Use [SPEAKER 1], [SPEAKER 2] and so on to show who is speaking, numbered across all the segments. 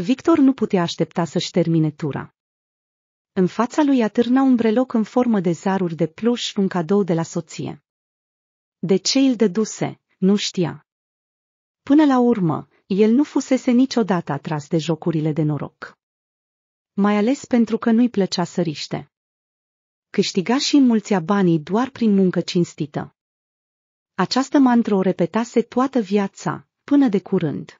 [SPEAKER 1] Victor nu putea aștepta să-și termine tura. În fața lui atârna un breloc în formă de zaruri de pluș, un cadou de la soție. De ce îl dăduse, nu știa. Până la urmă, el nu fusese niciodată atras de jocurile de noroc. Mai ales pentru că nu-i plăcea săriște. Câștiga și înmulțea banii doar prin muncă cinstită. Această mantră o repetase toată viața, până de curând.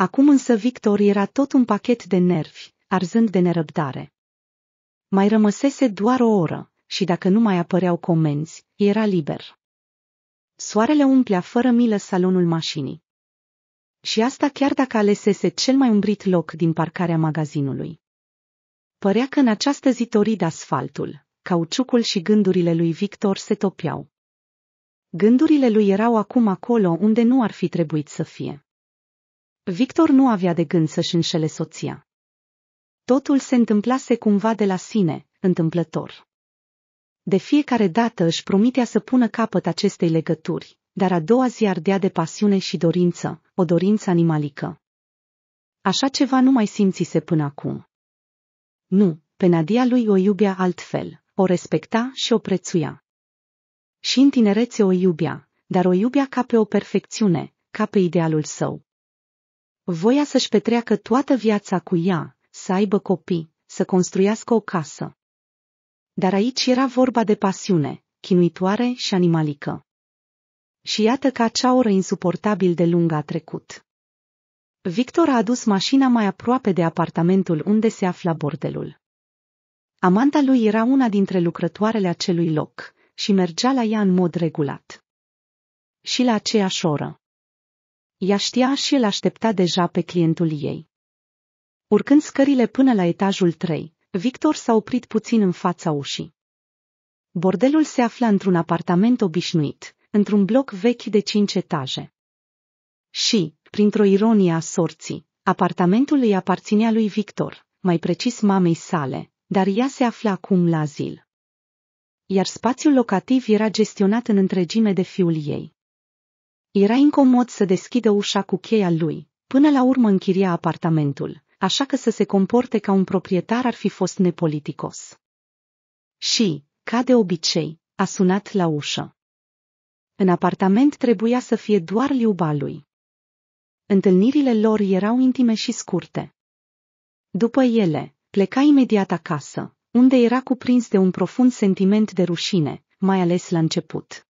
[SPEAKER 1] Acum însă Victor era tot un pachet de nervi, arzând de nerăbdare. Mai rămăsese doar o oră și dacă nu mai apăreau comenzi, era liber. Soarele umplea fără milă salonul mașinii. Și asta chiar dacă alesese cel mai umbrit loc din parcarea magazinului. Părea că în această zi torid asfaltul, cauciucul și gândurile lui Victor se topiau. Gândurile lui erau acum acolo unde nu ar fi trebuit să fie. Victor nu avea de gând să-și înșele soția. Totul se întâmplase cumva de la sine, întâmplător. De fiecare dată își promitea să pună capăt acestei legături, dar a doua zi ardea de pasiune și dorință, o dorință animalică. Așa ceva nu mai simțise până acum. Nu, pe Nadia lui o iubea altfel, o respecta și o prețuia. Și în tinerețe o iubea, dar o iubea ca pe o perfecțiune, ca pe idealul său. Voia să-și petreacă toată viața cu ea, să aibă copii, să construiască o casă. Dar aici era vorba de pasiune, chinuitoare și animalică. Și iată că acea oră insuportabil de lungă a trecut. Victor a adus mașina mai aproape de apartamentul unde se afla bordelul. Amanda lui era una dintre lucrătoarele acelui loc și mergea la ea în mod regulat. Și la aceeași oră. Ea știa și îl aștepta deja pe clientul ei. Urcând scările până la etajul 3, Victor s-a oprit puțin în fața ușii. Bordelul se afla într-un apartament obișnuit, într-un bloc vechi de cinci etaje. Și, printr-o ironie a sorții, apartamentul îi aparținea lui Victor, mai precis mamei sale, dar ea se afla acum la zil. Iar spațiul locativ era gestionat în întregime de fiul ei. Era incomod să deschidă ușa cu cheia lui. Până la urmă închiria apartamentul, așa că să se comporte ca un proprietar ar fi fost nepoliticos. Și, ca de obicei, a sunat la ușă. În apartament trebuia să fie doar liuba lui. Întâlnirile lor erau intime și scurte. După ele, pleca imediat acasă, unde era cuprins de un profund sentiment de rușine, mai ales la început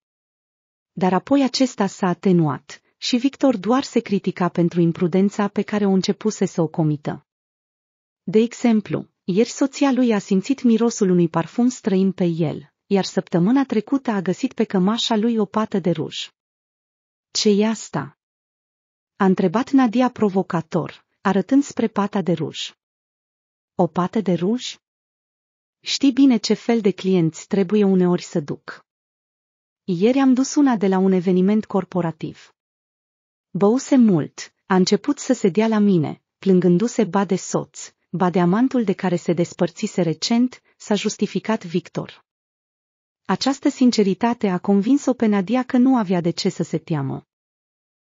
[SPEAKER 1] dar apoi acesta s-a atenuat și Victor doar se critica pentru imprudența pe care o începuse să o comită. De exemplu, ieri soția lui a simțit mirosul unui parfum străin pe el, iar săptămâna trecută a găsit pe cămașa lui o pată de ruj. ce e asta? A întrebat Nadia provocator, arătând spre pata de ruj. O pată de ruj? Știi bine ce fel de clienți trebuie uneori să duc. Ieri am dus una de la un eveniment corporativ. Băuse mult, a început să se dea la mine, plângându-se ba de soț, ba de amantul de care se despărțise recent, s-a justificat Victor. Această sinceritate a convins-o pe Nadia că nu avea de ce să se teamă.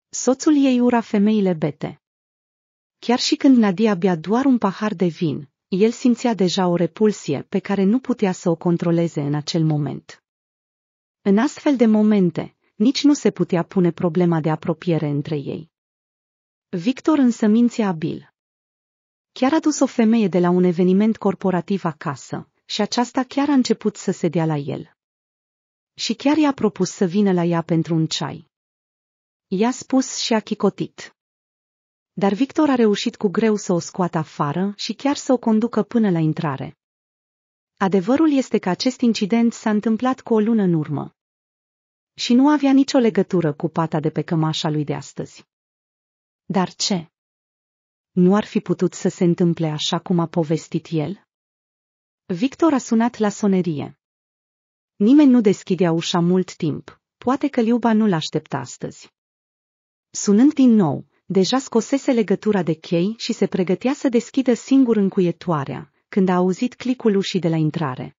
[SPEAKER 1] Soțul ei ura femeile bete. Chiar și când Nadia bea doar un pahar de vin, el simțea deja o repulsie pe care nu putea să o controleze în acel moment. În astfel de momente, nici nu se putea pune problema de apropiere între ei. Victor însă mințea abil. Chiar a dus o femeie de la un eveniment corporativ acasă și aceasta chiar a început să se dea la el. Și chiar i-a propus să vină la ea pentru un ceai. I-a spus și a chicotit. Dar Victor a reușit cu greu să o scoată afară și chiar să o conducă până la intrare, Adevărul este că acest incident s-a întâmplat cu o lună în urmă. Și nu avea nicio legătură cu pata de pe cămașa lui de astăzi. Dar ce? Nu ar fi putut să se întâmple așa cum a povestit el? Victor a sunat la sonerie. Nimeni nu deschidea ușa mult timp, poate că Liuba nu-l aștepta astăzi. Sunând din nou, deja scosese legătura de chei și se pregătea să deschidă singur încuietoarea, când a auzit clicul ușii de la intrare.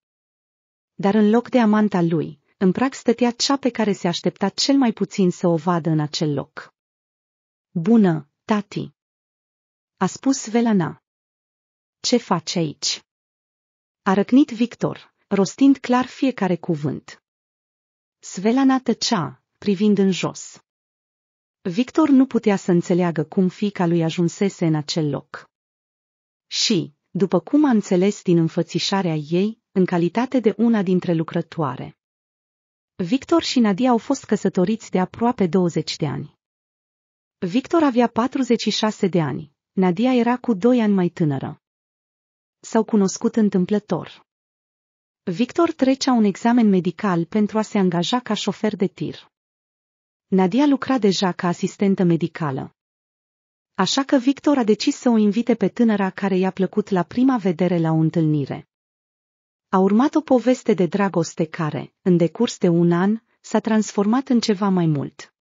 [SPEAKER 1] Dar în loc de amanta lui, în prag stătea cea pe care se aștepta cel mai puțin să o vadă în acel loc. Bună, tati! A spus Velana. Ce faci aici? A răcnit Victor, rostind clar fiecare cuvânt. Svelana tăcea, privind în jos. Victor nu putea să înțeleagă cum fica lui ajunsese în acel loc. Și, după cum a înțeles din înfățișarea ei, în calitate de una dintre lucrătoare. Victor și Nadia au fost căsătoriți de aproape 20 de ani. Victor avea 46 de ani, Nadia era cu 2 ani mai tânără. S-au cunoscut întâmplător. Victor trecea un examen medical pentru a se angaja ca șofer de tir. Nadia lucra deja ca asistentă medicală. Așa că Victor a decis să o invite pe tânăra care i-a plăcut la prima vedere la o întâlnire. A urmat o poveste de dragoste care, în decurs de un an, s-a transformat în ceva mai mult.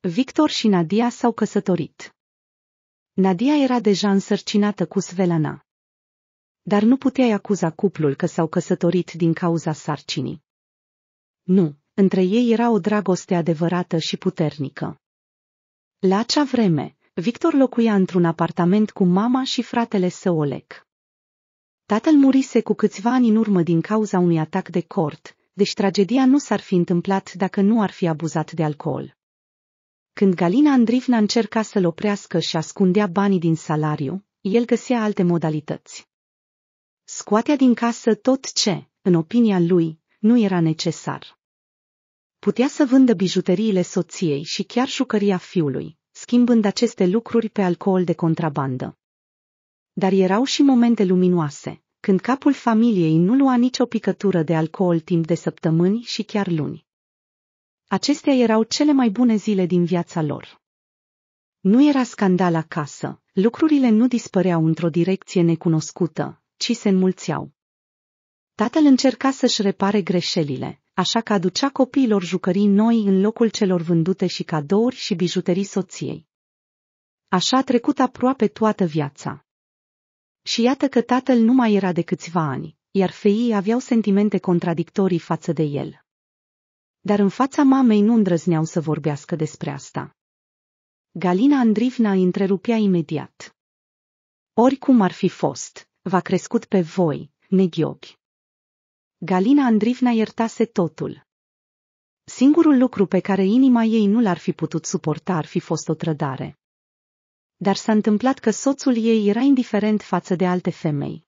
[SPEAKER 1] Victor și Nadia s-au căsătorit. Nadia era deja însărcinată cu Svelana. Dar nu puteai acuza cuplul că s-au căsătorit din cauza sarcinii. Nu, între ei era o dragoste adevărată și puternică. La acea vreme, Victor locuia într-un apartament cu mama și fratele său Oleg. Tatăl murise cu câțiva ani în urmă din cauza unui atac de cort, deci tragedia nu s-ar fi întâmplat dacă nu ar fi abuzat de alcool. Când Galina Andrivna încerca să-l oprească și ascundea banii din salariu, el găsea alte modalități. Scoatea din casă tot ce, în opinia lui, nu era necesar. Putea să vândă bijuteriile soției și chiar jucăria fiului, schimbând aceste lucruri pe alcool de contrabandă. Dar erau și momente luminoase, când capul familiei nu lua nicio picătură de alcool timp de săptămâni și chiar luni. Acestea erau cele mai bune zile din viața lor. Nu era scandal acasă, lucrurile nu dispăreau într-o direcție necunoscută, ci se înmulțeau. Tatăl încerca să-și repare greșelile, așa că aducea copiilor jucării noi în locul celor vândute și cadouri și bijuterii soției. Așa a trecut aproape toată viața. Și iată că tatăl nu mai era de câțiva ani, iar feii aveau sentimente contradictorii față de el. Dar în fața mamei nu îndrăzneau să vorbească despre asta. Galina Andrivna îi întrerupea imediat. Oricum ar fi fost, v-a crescut pe voi, neghiochi. Galina Andrivna iertase totul. Singurul lucru pe care inima ei nu l-ar fi putut suporta ar fi fost o trădare. Dar s-a întâmplat că soțul ei era indiferent față de alte femei.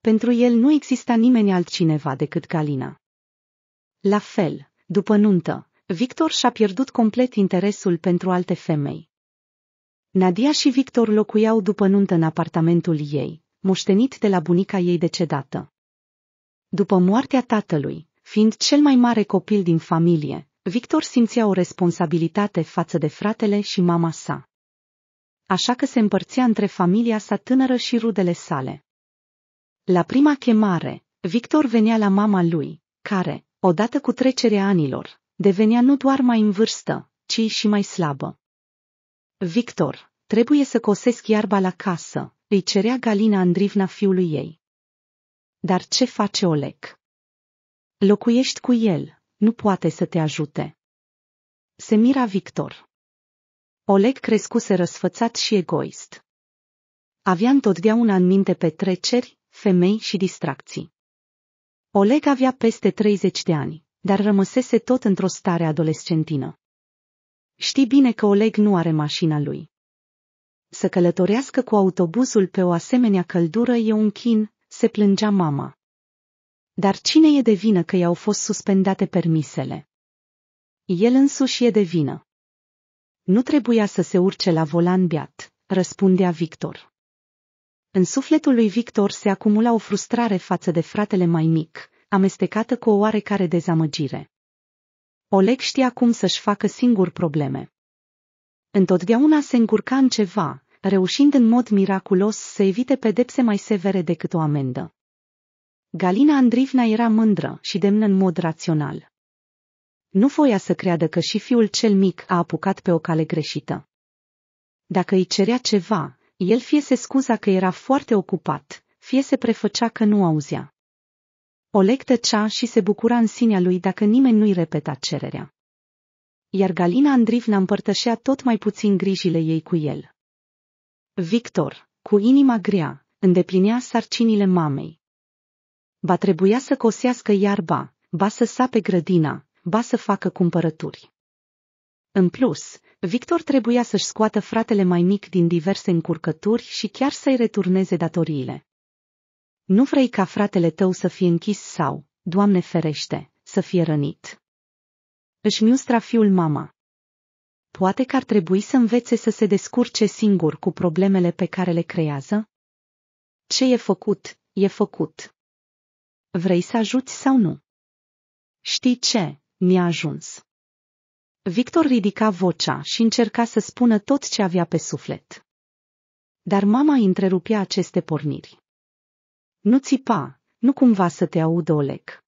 [SPEAKER 1] Pentru el nu exista nimeni altcineva decât Galina. La fel, după nuntă, Victor și-a pierdut complet interesul pentru alte femei. Nadia și Victor locuiau după nuntă în apartamentul ei, moștenit de la bunica ei decedată. După moartea tatălui, fiind cel mai mare copil din familie, Victor simțea o responsabilitate față de fratele și mama sa. Așa că se împărțea între familia sa tânără și rudele sale. La prima chemare, Victor venea la mama lui, care, odată cu trecerea anilor, devenea nu doar mai în vârstă, ci și mai slabă. Victor, trebuie să cosesc iarba la casă, îi cerea Galina Andrivna fiului ei. Dar ce face Olec? Locuiești cu el, nu poate să te ajute. Se mira Victor. Oleg crescuse răsfățat și egoist. Avea întotdeauna în minte petreceri, femei și distracții. Oleg avea peste 30 de ani, dar rămăsese tot într-o stare adolescentină. Știi bine că Oleg nu are mașina lui. Să călătorească cu autobuzul pe o asemenea căldură e un chin, se plângea mama. Dar cine e de vină că i-au fost suspendate permisele? El însuși e de vină. Nu trebuia să se urce la volan beat, răspundea Victor. În sufletul lui Victor se acumula o frustrare față de fratele mai mic, amestecată cu o oarecare dezamăgire. Oleg știa cum să-și facă singur probleme. Întotdeauna se încurca în ceva, reușind în mod miraculos să evite pedepse mai severe decât o amendă. Galina Andrivna era mândră și demnă în mod rațional. Nu voia să creadă că și fiul cel mic a apucat pe o cale greșită. Dacă îi cerea ceva, el fie se scuza că era foarte ocupat, fie se prefăcea că nu auzea. Oleg tăcea și se bucura în sinea lui dacă nimeni nu-i repeta cererea. Iar Galina Andrivna împărtășea tot mai puțin grijile ei cu el. Victor, cu inima grea, îndeplinea sarcinile mamei. Ba trebuia să cosească iarba, ba să sape grădina, ba să facă cumpărături. În plus, Victor trebuia să-și scoată fratele mai mic din diverse încurcături și chiar să-i returneze datoriile. Nu vrei ca fratele tău să fie închis sau, Doamne ferește, să fie rănit. Își miustra fiul mama poate că ar trebui să învețe să se descurce singur cu problemele pe care le creează? Ce e făcut, e făcut. Vrei să ajuți sau nu? Știi ce? Mi-a ajuns. Victor ridica vocea și încerca să spună tot ce avea pe suflet. Dar mama întrerupea aceste porniri. Nu țipa, nu cumva să te audă Oleg.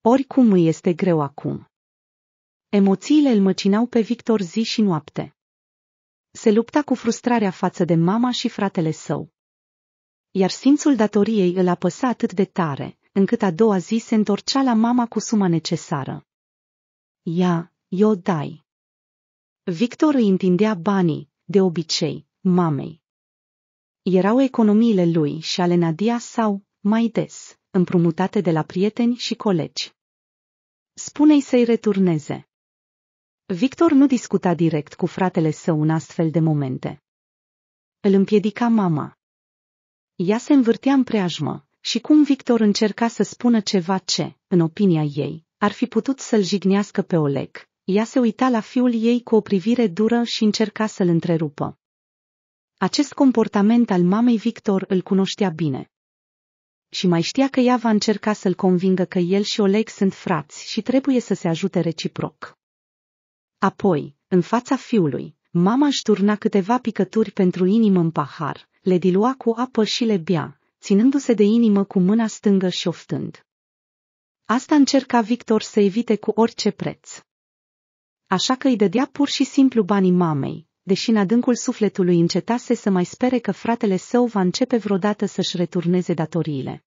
[SPEAKER 1] Oricum îi este greu acum. Emoțiile îl măcinau pe Victor zi și noapte. Se lupta cu frustrarea față de mama și fratele său. Iar simțul datoriei îl apăsa atât de tare, încât a doua zi se întorcea la mama cu suma necesară. Ia, eu dai. Victor îi întindea banii, de obicei, mamei. Erau economiile lui și ale Nadia sau, mai des, împrumutate de la prieteni și colegi. Spune-i să-i returneze. Victor nu discuta direct cu fratele său în astfel de momente. Îl împiedica mama. Ea se învârtea în preajmă și cum Victor încerca să spună ceva ce, în opinia ei, ar fi putut să-l jignească pe Oleg, ea se uita la fiul ei cu o privire dură și încerca să-l întrerupă. Acest comportament al mamei Victor îl cunoștea bine. Și mai știa că ea va încerca să-l convingă că el și Oleg sunt frați și trebuie să se ajute reciproc. Apoi, în fața fiului, mama își turna câteva picături pentru inimă în pahar, le dilua cu apă și le bea, ținându-se de inimă cu mâna stângă și oftând. Asta încerca Victor să evite cu orice preț. Așa că îi dădea pur și simplu banii mamei, deși în adâncul sufletului încetase să mai spere că fratele său va începe vreodată să-și returneze datoriile.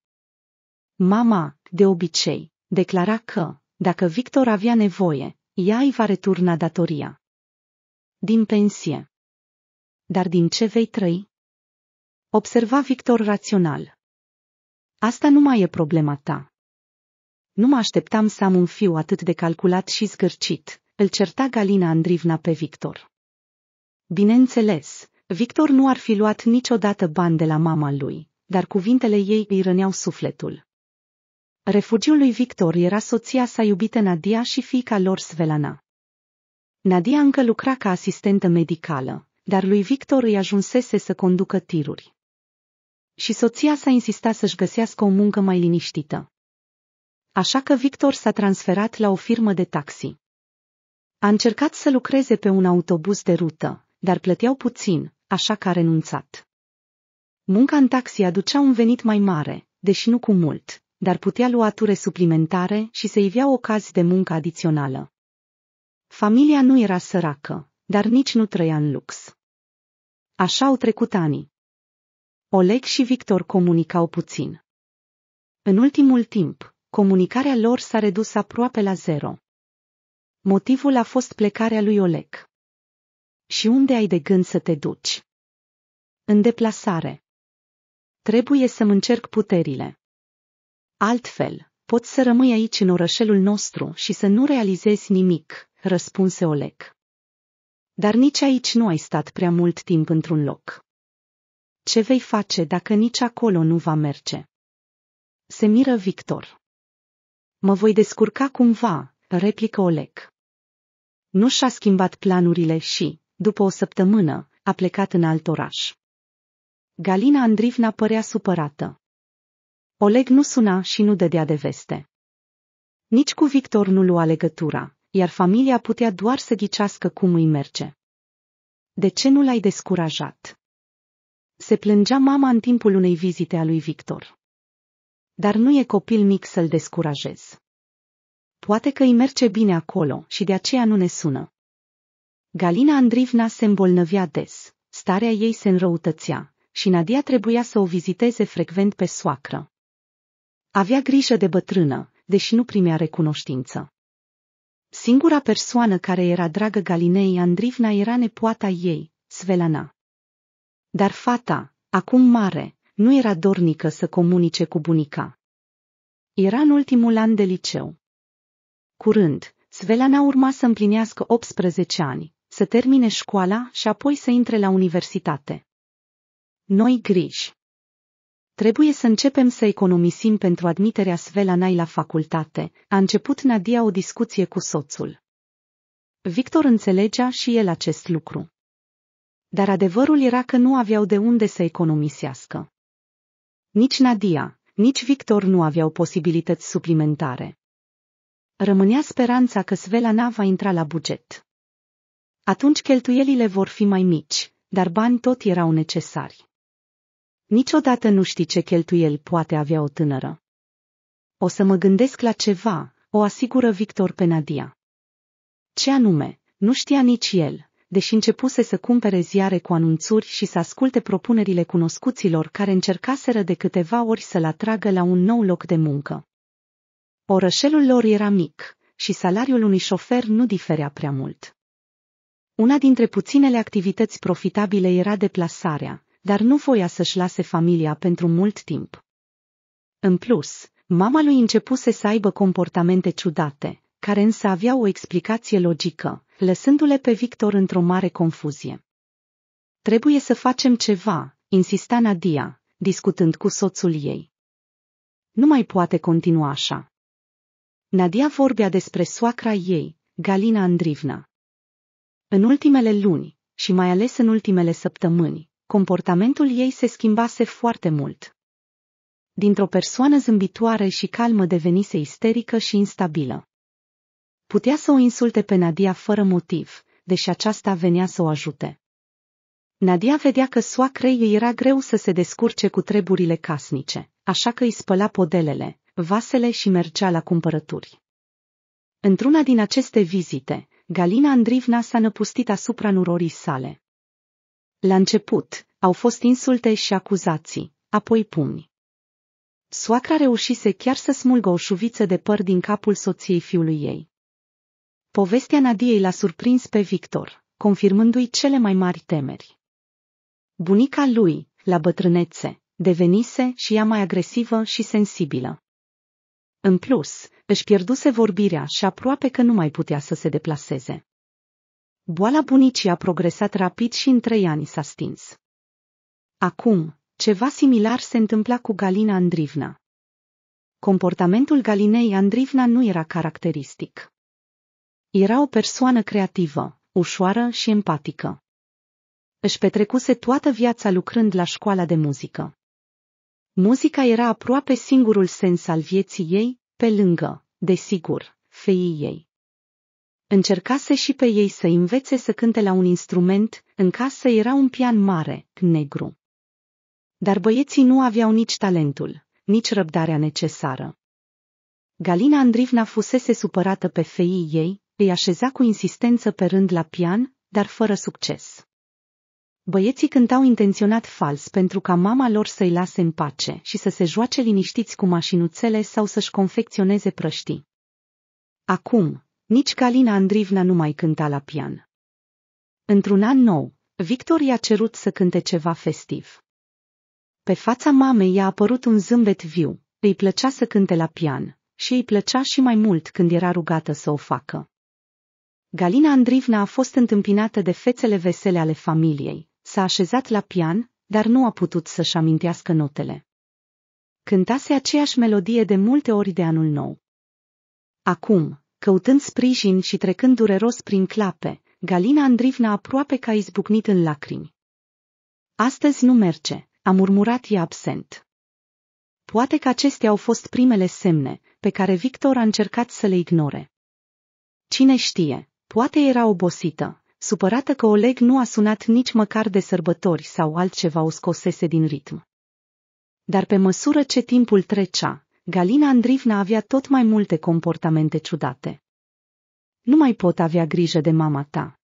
[SPEAKER 1] Mama, de obicei, declara că, dacă Victor avea nevoie, ea îi va returna datoria. Din pensie. Dar din ce vei trăi? Observa Victor rațional. Asta nu mai e problema ta. Nu mă așteptam să am un fiu atât de calculat și zgârcit, îl certa Galina Andrivna pe Victor. Bineînțeles, Victor nu ar fi luat niciodată bani de la mama lui, dar cuvintele ei îi răneau sufletul. Refugiul lui Victor era soția sa iubită Nadia și fiica lor Svelana. Nadia încă lucra ca asistentă medicală, dar lui Victor îi ajunsese să conducă tiruri. Și soția sa insista să-și găsească o muncă mai liniștită. Așa că Victor s-a transferat la o firmă de taxi. A încercat să lucreze pe un autobuz de rută, dar plăteau puțin, așa că a renunțat. Munca în taxi aducea un venit mai mare, deși nu cu mult, dar putea lua ture suplimentare și se ivea ocazii de muncă adițională. Familia nu era săracă, dar nici nu trăia în lux. Așa au trecut ani. Oleg și Victor comunicau puțin. În ultimul timp, comunicarea lor s-a redus aproape la zero. Motivul a fost plecarea lui Oleg. Și unde ai de gând să te duci? În deplasare. Trebuie să-mi încerc puterile. Altfel, poți să rămâi aici în orășelul nostru și să nu realizezi nimic, răspunse Oleg. Dar nici aici nu ai stat prea mult timp într-un loc. Ce vei face dacă nici acolo nu va merge? Se miră Victor. Mă voi descurca cumva, replică Oleg. Nu și-a schimbat planurile și, după o săptămână, a plecat în alt oraș. Galina Andrivna părea supărată. Oleg nu suna și nu dădea de veste. Nici cu Victor nu lua legătura, iar familia putea doar să ghicească cum îi merge. De ce nu l-ai descurajat? Se plângea mama în timpul unei vizite a lui Victor. Dar nu e copil mic să-l descurajez. Poate că îi merge bine acolo și de aceea nu ne sună. Galina Andrivna se îmbolnăvea des, starea ei se înrăutățea și Nadia trebuia să o viziteze frecvent pe soacră. Avea grijă de bătrână, deși nu primea recunoștință. Singura persoană care era dragă Galinei Andrivna era nepoata ei, Svelana. Dar fata, acum mare, nu era dornică să comunice cu bunica. Era în ultimul an de liceu. Curând, Svelana urma să împlinească 18 ani, să termine școala și apoi să intre la universitate. Noi griji. Trebuie să începem să economisim pentru admiterea Svelanai la facultate, a început Nadia o discuție cu soțul. Victor înțelegea și el acest lucru. Dar adevărul era că nu aveau de unde să economisească. Nici Nadia, nici Victor nu aveau posibilități suplimentare. Rămânea speranța că Svelana va intra la buget. Atunci cheltuielile vor fi mai mici, dar bani tot erau necesari. Niciodată nu știi ce cheltuieli poate avea o tânără. O să mă gândesc la ceva, o asigură Victor pe Nadia. Ce anume, nu știa nici el, deși începuse să cumpere ziare cu anunțuri și să asculte propunerile cunoscuților care încercaseră de câteva ori să-l atragă la un nou loc de muncă. Orășelul lor era mic și salariul unui șofer nu diferea prea mult. Una dintre puținele activități profitabile era deplasarea, dar nu voia să-și lase familia pentru mult timp. În plus, mama lui începuse să aibă comportamente ciudate, care însă aveau o explicație logică, lăsându-le pe Victor într-o mare confuzie. Trebuie să facem ceva, insista Nadia, discutând cu soțul ei. Nu mai poate continua așa. Nadia vorbea despre soacra ei, Galina Andrivna. În ultimele luni, și mai ales în ultimele săptămâni, comportamentul ei se schimbase foarte mult. Dintr-o persoană zâmbitoare și calmă devenise isterică și instabilă. Putea să o insulte pe Nadia fără motiv, deși aceasta venea să o ajute. Nadia vedea că soacrei îi era greu să se descurce cu treburile casnice, așa că îi spăla podelele, vasele și mergea la cumpărături. Într-una din aceste vizite, Galina Andrivna s-a năpustit asupra nurorii sale. La început, au fost insulte și acuzații, apoi pumni. Soacra reușise chiar să smulgă o șuviță de păr din capul soției fiului ei. Povestea Nadiei l-a surprins pe Victor, confirmându-i cele mai mari temeri. Bunica lui, la bătrânețe, devenise și ea mai agresivă și sensibilă. În plus, își pierduse vorbirea și aproape că nu mai putea să se deplaseze. Boala bunicii a progresat rapid și în trei ani s-a stins. Acum, ceva similar se întâmpla cu Galina Andrivna. Comportamentul Galinei Andrivna nu era caracteristic. Era o persoană creativă, ușoară și empatică. Își petrecuse toată viața lucrând la școala de muzică. Muzica era aproape singurul sens al vieții ei, pe lângă, desigur, feii ei. Încercase și pe ei să învețe să cânte la un instrument, în casă era un pian mare, negru. Dar băieții nu aveau nici talentul, nici răbdarea necesară. Galina Andrivna fusese supărată pe feii ei, îi așeza cu insistență pe rând la pian, dar fără succes. Băieții cântau intenționat fals pentru ca mama lor să-i lase în pace și să se joace liniștiți cu mașinuțele sau să-și confecționeze prăștii. Acum, nici Calina Andrivna nu mai cânta la pian. Într-un an nou, Victor i-a cerut să cânte ceva festiv. Pe fața mamei i-a apărut un zâmbet viu, îi plăcea să cânte la pian și îi plăcea și mai mult când era rugată să o facă. Galina Andrivna a fost întâmpinată de fețele vesele ale familiei, s-a așezat la pian, dar nu a putut să-și amintească notele. Cântase aceeași melodie de multe ori de anul nou. Acum, Căutând sprijin și trecând dureros prin clape, Galina Andrivna aproape că a izbucnit în lacrimi. Astăzi nu merge, a murmurat ea absent. Poate că acestea au fost primele semne pe care Victor a încercat să le ignore. Cine știe, poate era obosită, supărată că Oleg nu a sunat nici măcar de sărbători sau altceva o scosese din ritm. Dar pe măsură ce timpul trecea, Galina Andrivna avea tot mai multe comportamente ciudate. Nu mai pot avea grijă de mama ta.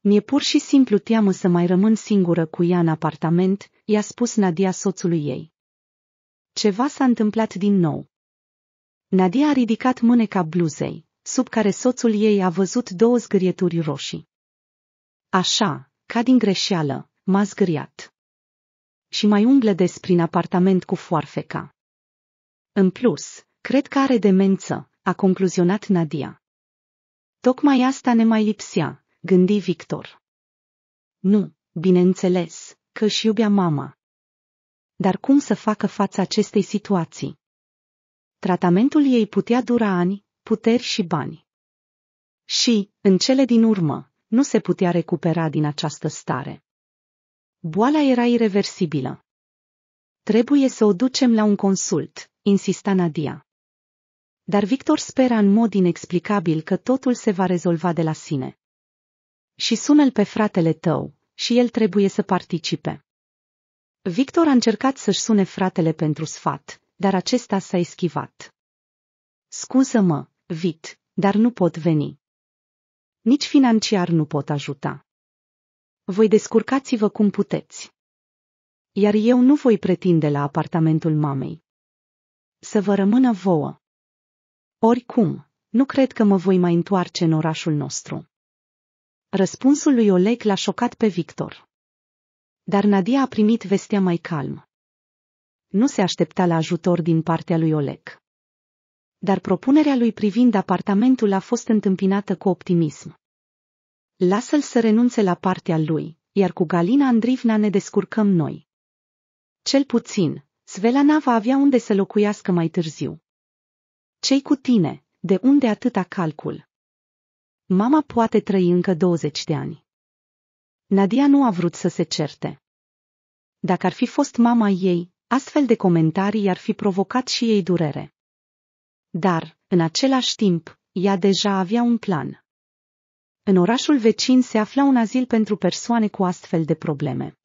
[SPEAKER 1] Mi-e pur și simplu teamă să mai rămân singură cu ea în apartament, i-a spus Nadia soțului ei. Ceva s-a întâmplat din nou. Nadia a ridicat mâneca bluzei, sub care soțul ei a văzut două zgârieturi roșii. Așa, ca din greșeală, m-a zgâriat. Și mai umblă des prin apartament cu foarfeca. În plus, cred că are demență, a concluzionat Nadia. Tocmai asta ne mai lipsea, gândi Victor. Nu, bineînțeles, că își iubea mama. Dar cum să facă față acestei situații? Tratamentul ei putea dura ani, puteri și bani. Și, în cele din urmă, nu se putea recupera din această stare. Boala era irreversibilă. Trebuie să o ducem la un consult, insista Nadia. Dar Victor spera în mod inexplicabil că totul se va rezolva de la sine. Și sună-l pe fratele tău, și el trebuie să participe. Victor a încercat să-și sune fratele pentru sfat, dar acesta s-a eschivat. Scuză-mă, Vit, dar nu pot veni. Nici financiar nu pot ajuta. Voi descurcați-vă cum puteți. Iar eu nu voi pretinde la apartamentul mamei. Să vă rămână vouă. Oricum, nu cred că mă voi mai întoarce în orașul nostru. Răspunsul lui Oleg l-a șocat pe Victor. Dar Nadia a primit vestea mai calm. Nu se aștepta la ajutor din partea lui Oleg. Dar propunerea lui privind apartamentul a fost întâmpinată cu optimism. Lasă-l să renunțe la partea lui, iar cu Galina Andrivna ne descurcăm noi. Cel puțin, Svelana va avea unde să locuiască mai târziu. Cei cu tine, de unde atâta calcul? Mama poate trăi încă 20 de ani. Nadia nu a vrut să se certe. Dacă ar fi fost mama ei, astfel de comentarii ar fi provocat și ei durere. Dar, în același timp, ea deja avea un plan. În orașul vecin se afla un azil pentru persoane cu astfel de probleme.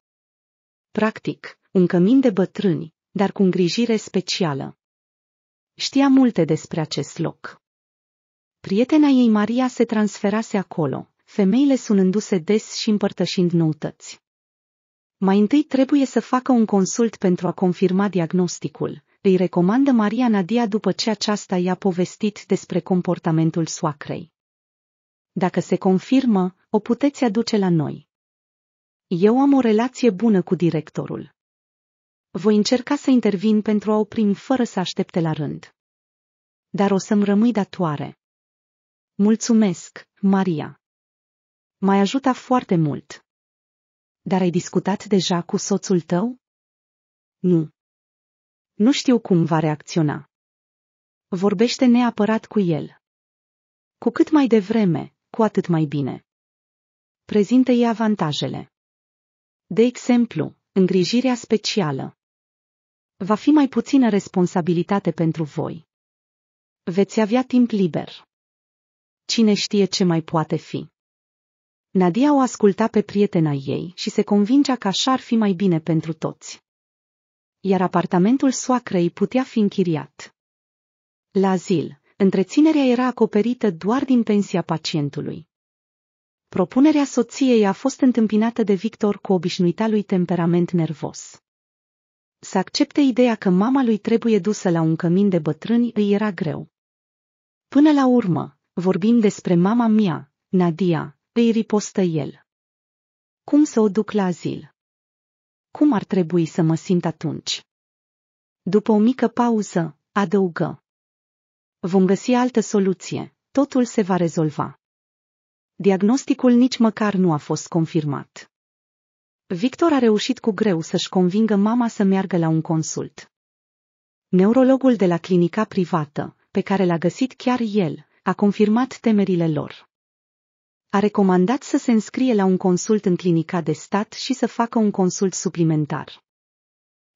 [SPEAKER 1] Practic, un cămin de bătrâni, dar cu îngrijire specială. Știa multe despre acest loc. Prietena ei Maria se transferase acolo, femeile sunându-se des și împărtășind noutăți. Mai întâi trebuie să facă un consult pentru a confirma diagnosticul, îi recomandă Maria Nadia după ce aceasta i-a povestit despre comportamentul soacrei. Dacă se confirmă, o puteți aduce la noi. Eu am o relație bună cu directorul. Voi încerca să intervin pentru a o fără să aștepte la rând. Dar o să-mi rămâi datoare. Mulțumesc, Maria. M-ai ajutat foarte mult. Dar ai discutat deja cu soțul tău? Nu. Nu știu cum va reacționa. Vorbește neapărat cu el. Cu cât mai devreme, cu atât mai bine. Prezintă-i avantajele. De exemplu, îngrijirea specială. Va fi mai puțină responsabilitate pentru voi. Veți avea timp liber. Cine știe ce mai poate fi? Nadia o asculta pe prietena ei și se convingea că așa ar fi mai bine pentru toți. Iar apartamentul soacrei putea fi închiriat. La zil, întreținerea era acoperită doar din pensia pacientului. Propunerea soției a fost întâmpinată de Victor cu obișnuita lui temperament nervos. Să accepte ideea că mama lui trebuie dusă la un cămin de bătrâni îi era greu. Până la urmă, vorbim despre mama mea, Nadia, îi ripostă el. Cum să o duc la azil? Cum ar trebui să mă simt atunci? După o mică pauză, adăugă. Vom găsi altă soluție, totul se va rezolva. Diagnosticul nici măcar nu a fost confirmat. Victor a reușit cu greu să-și convingă mama să meargă la un consult. Neurologul de la clinica privată, pe care l-a găsit chiar el, a confirmat temerile lor. A recomandat să se înscrie la un consult în clinica de stat și să facă un consult suplimentar.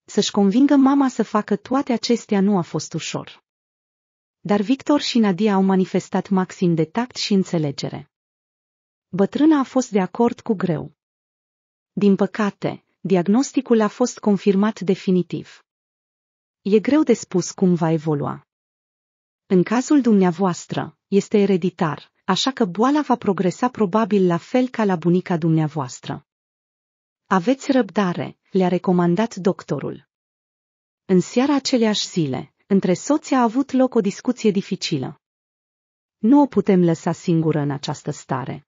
[SPEAKER 1] Să-și convingă mama să facă toate acestea nu a fost ușor. Dar Victor și Nadia au manifestat maxim de tact și înțelegere. Bătrâna a fost de acord cu greu. Din păcate, diagnosticul a fost confirmat definitiv. E greu de spus cum va evolua. În cazul dumneavoastră, este ereditar, așa că boala va progresa probabil la fel ca la bunica dumneavoastră. Aveți răbdare, le-a recomandat doctorul. În seara aceleași zile, între soți a avut loc o discuție dificilă. Nu o putem lăsa singură în această stare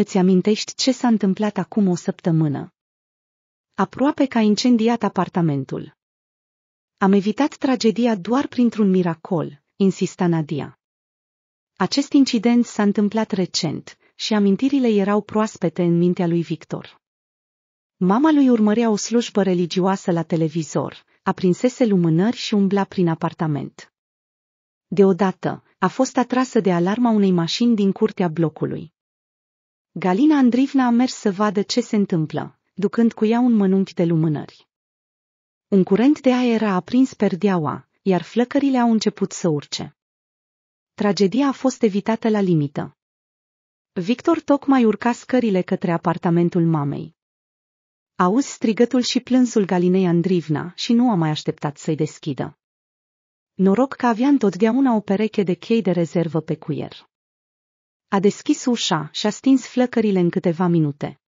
[SPEAKER 1] îți amintești ce s-a întâmplat acum o săptămână. Aproape că a incendiat apartamentul. Am evitat tragedia doar printr-un miracol, insista Nadia. Acest incident s-a întâmplat recent și amintirile erau proaspete în mintea lui Victor. Mama lui urmărea o slujbă religioasă la televizor, aprinsese lumânări și umbla prin apartament. Deodată, a fost atrasă de alarma unei mașini din curtea blocului. Galina Andrivna a mers să vadă ce se întâmplă, ducând cu ea un mănunchi de lumânări. Un curent de aer a aprins perdeaua, iar flăcările au început să urce. Tragedia a fost evitată la limită. Victor tocmai urca scările către apartamentul mamei. Auzi strigătul și plânsul Galinei Andrivna și nu a mai așteptat să-i deschidă. Noroc că avea întotdeauna o pereche de chei de rezervă pe cuier. A deschis ușa și a stins flăcările în câteva minute.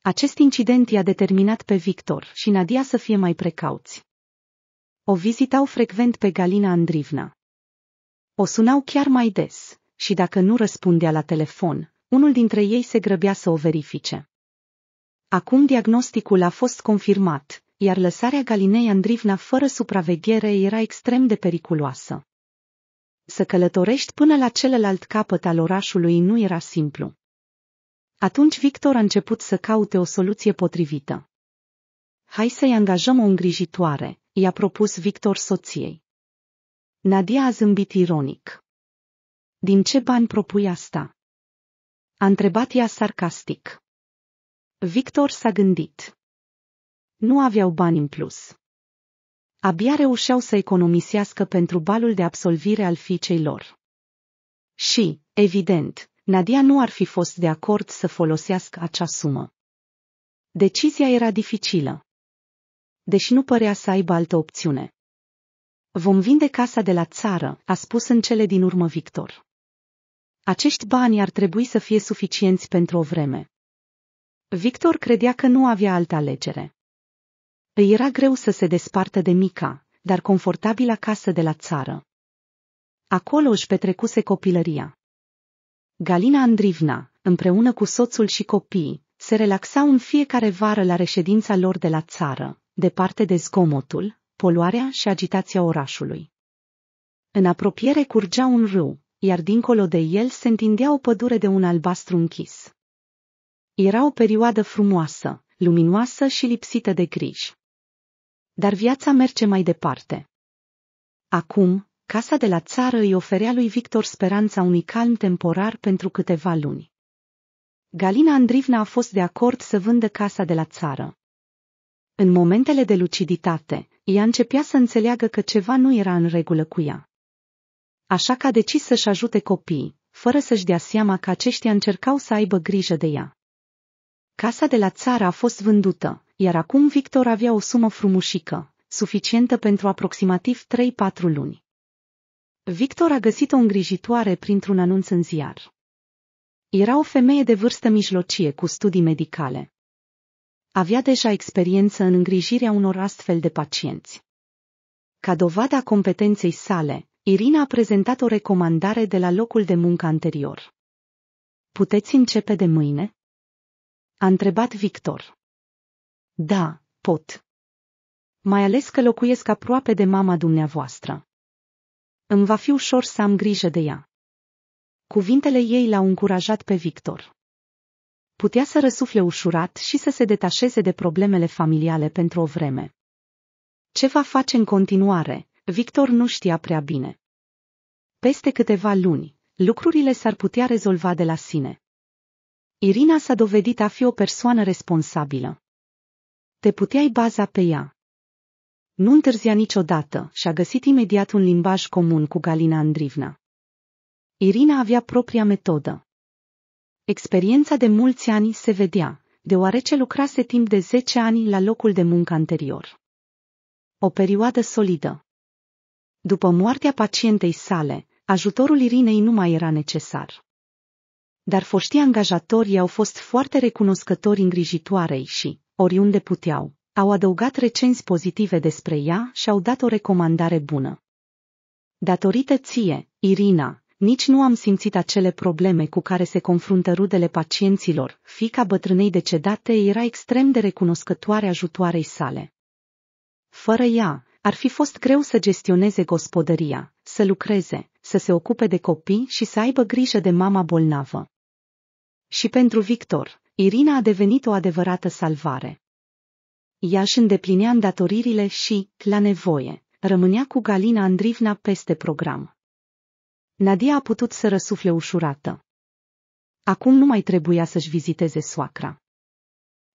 [SPEAKER 1] Acest incident i-a determinat pe Victor și Nadia să fie mai precauți. O vizitau frecvent pe Galina Andrivna. O sunau chiar mai des și dacă nu răspundea la telefon, unul dintre ei se grăbea să o verifice. Acum diagnosticul a fost confirmat, iar lăsarea Galinei Andrivna fără supraveghere era extrem de periculoasă. Să călătorești până la celălalt capăt al orașului nu era simplu. Atunci Victor a început să caute o soluție potrivită. Hai să-i angajăm o îngrijitoare, i-a propus Victor soției. Nadia a zâmbit ironic. Din ce bani propui asta? A întrebat ea sarcastic. Victor s-a gândit. Nu aveau bani în plus. Abia reușeau să economisească pentru balul de absolvire al fiicei lor. Și, evident, Nadia nu ar fi fost de acord să folosească acea sumă. Decizia era dificilă. Deși nu părea să aibă altă opțiune. Vom vinde casa de la țară, a spus în cele din urmă Victor. Acești bani ar trebui să fie suficienți pentru o vreme. Victor credea că nu avea altă alegere. Îi era greu să se despartă de mica, dar confortabilă casă de la țară. Acolo își petrecuse copilăria. Galina Andrivna, împreună cu soțul și copiii, se relaxau în fiecare vară la reședința lor de la țară, departe de zgomotul, poluarea și agitația orașului. În apropiere curgea un râu, iar dincolo de el se întindea o pădure de un albastru închis. Era o perioadă frumoasă, luminoasă și lipsită de griji. Dar viața merge mai departe. Acum, casa de la țară îi oferea lui Victor speranța unui calm temporar pentru câteva luni. Galina Andrivna a fost de acord să vândă casa de la țară. În momentele de luciditate, ea începea să înțeleagă că ceva nu era în regulă cu ea. Așa că a decis să-și ajute copiii, fără să-și dea seama că aceștia încercau să aibă grijă de ea. Casa de la țară a fost vândută, iar acum Victor avea o sumă frumușică, suficientă pentru aproximativ 3-4 luni. Victor a găsit o îngrijitoare printr-un anunț în ziar. Era o femeie de vârstă mijlocie cu studii medicale. Avea deja experiență în îngrijirea unor astfel de pacienți. Ca dovada competenței sale, Irina a prezentat o recomandare de la locul de muncă anterior. Puteți începe de mâine? A întrebat Victor. Da, pot. Mai ales că locuiesc aproape de mama dumneavoastră. Îmi va fi ușor să am grijă de ea. Cuvintele ei l-au încurajat pe Victor. Putea să răsufle ușurat și să se detașeze de problemele familiale pentru o vreme. Ce va face în continuare, Victor nu știa prea bine. Peste câteva luni, lucrurile s-ar putea rezolva de la sine. Irina s-a dovedit a fi o persoană responsabilă. Te puteai baza pe ea. Nu întârzia niciodată și a găsit imediat un limbaj comun cu Galina Andrivna. Irina avea propria metodă. Experiența de mulți ani se vedea, deoarece lucrase timp de 10 ani la locul de muncă anterior. O perioadă solidă. După moartea pacientei sale, ajutorul Irinei nu mai era necesar. Dar foștii angajatori au fost foarte recunoscători îngrijitoarei și, oriunde puteau. Au adăugat recenzi pozitive despre ea și au dat o recomandare bună. Datorită ție, Irina, nici nu am simțit acele probleme cu care se confruntă rudele pacienților, fica bătrânei decedate era extrem de recunoscătoare ajutoarei sale. Fără ea, ar fi fost greu să gestioneze gospodăria, să lucreze, să se ocupe de copii și să aibă grijă de mama bolnavă. Și pentru Victor, Irina a devenit o adevărată salvare. Ea își îndeplinea îndatoririle și, la nevoie, rămânea cu Galina Andrivna peste program. Nadia a putut să răsufle ușurată. Acum nu mai trebuia să-și viziteze soacra.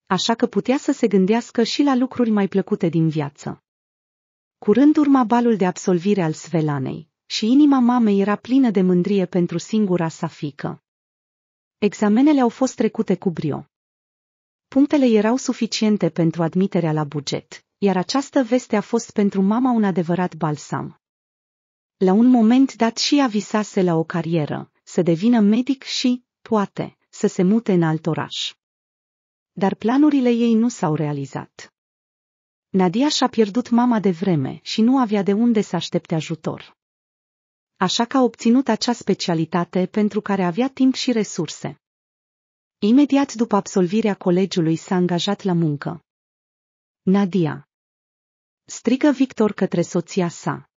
[SPEAKER 1] Așa că putea să se gândească și la lucruri mai plăcute din viață. Curând urma balul de absolvire al Svelanei și inima mamei era plină de mândrie pentru singura sa fică. Examenele au fost trecute cu brio. Punctele erau suficiente pentru admiterea la buget, iar această veste a fost pentru mama un adevărat balsam. La un moment dat și ea visase la o carieră, să devină medic și, poate, să se mute în alt oraș. Dar planurile ei nu s-au realizat. Nadia și-a pierdut mama de vreme și nu avea de unde să aștepte ajutor așa că a obținut acea specialitate pentru care avea timp și resurse. Imediat după absolvirea colegiului s-a angajat la muncă. Nadia. Strigă Victor către soția sa.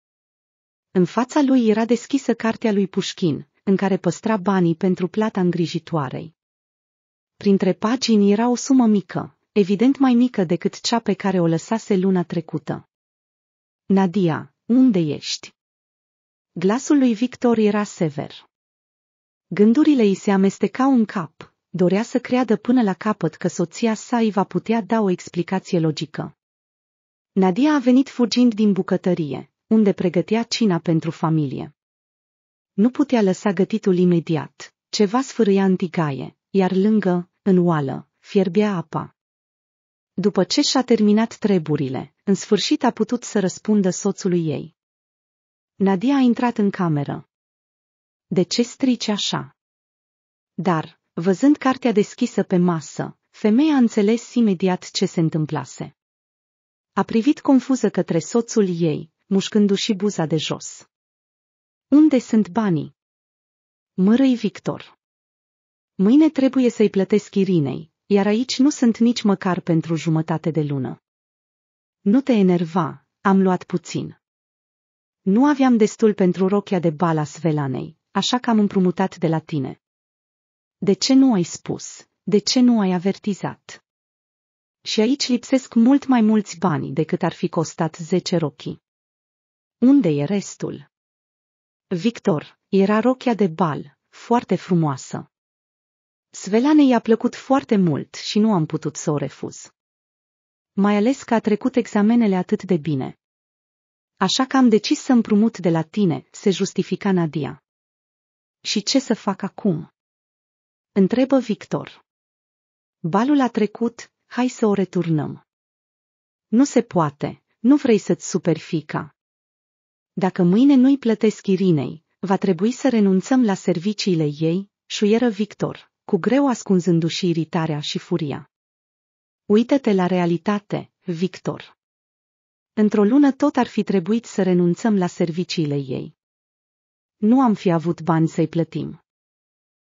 [SPEAKER 1] În fața lui era deschisă cartea lui Pușkin, în care păstra banii pentru plata îngrijitoarei. Printre pagini era o sumă mică, evident mai mică decât cea pe care o lăsase luna trecută. Nadia, unde ești? Glasul lui Victor era sever. Gândurile îi se amestecau în cap, dorea să creadă până la capăt că soția sa îi va putea da o explicație logică. Nadia a venit fugind din bucătărie, unde pregătea cina pentru familie. Nu putea lăsa gătitul imediat, ceva sfârâia în tigaie, iar lângă, în oală, fierbea apa. După ce și-a terminat treburile, în sfârșit a putut să răspundă soțului ei. Nadia a intrat în cameră. De ce strici așa? Dar, văzând cartea deschisă pe masă, femeia a înțeles imediat ce se întâmplase. A privit confuză către soțul ei, mușcându-și buza de jos. Unde sunt banii? Mărăi Victor. Mâine trebuie să-i plătesc Irinei, iar aici nu sunt nici măcar pentru jumătate de lună. Nu te enerva, am luat puțin. Nu aveam destul pentru rochia de balas a Svelanei, așa că am împrumutat de la tine. De ce nu ai spus? De ce nu ai avertizat? Și aici lipsesc mult mai mulți bani decât ar fi costat zece rochii. Unde e restul? Victor, era rochia de bal, foarte frumoasă. Svelane i-a plăcut foarte mult și nu am putut să o refuz. Mai ales că a trecut examenele atât de bine. Așa că am decis să împrumut de la tine, se justifica Nadia. Și ce să fac acum? Întrebă Victor. Balul a trecut, hai să o returnăm. Nu se poate, nu vrei să-ți superi fica. Dacă mâine nu-i plătesc Irinei, va trebui să renunțăm la serviciile ei, șuieră Victor, cu greu ascunzându-și iritarea și furia. Uită-te la realitate, Victor. Într-o lună tot ar fi trebuit să renunțăm la serviciile ei. Nu am fi avut bani să-i plătim.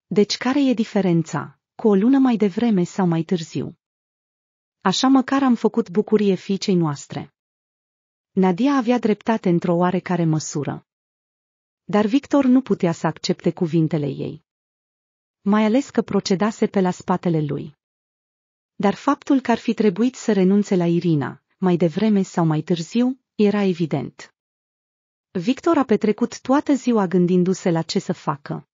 [SPEAKER 1] Deci care e diferența, cu o lună mai devreme sau mai târziu? Așa măcar am făcut bucurie fiicei noastre. Nadia avea dreptate într-o oarecare măsură. Dar Victor nu putea să accepte cuvintele ei. Mai ales că procedase pe la spatele lui. Dar faptul că ar fi trebuit să renunțe la Irina, mai devreme sau mai târziu, era evident. Victor a petrecut toată ziua gândindu-se la ce să facă.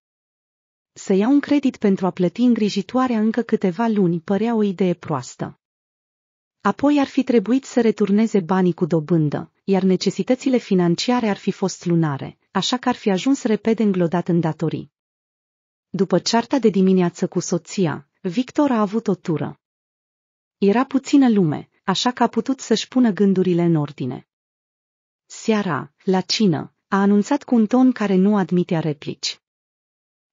[SPEAKER 1] Să ia un credit pentru a plăti îngrijitoarea încă câteva luni părea o idee proastă. Apoi ar fi trebuit să returneze banii cu dobândă, iar necesitățile financiare ar fi fost lunare, așa că ar fi ajuns repede înglodat în datorii. După cearta de dimineață cu soția, Victor a avut o tură. Era puțină lume, așa că a putut să-și pună gândurile în ordine. Seara, la cină, a anunțat cu un ton care nu admitea replici.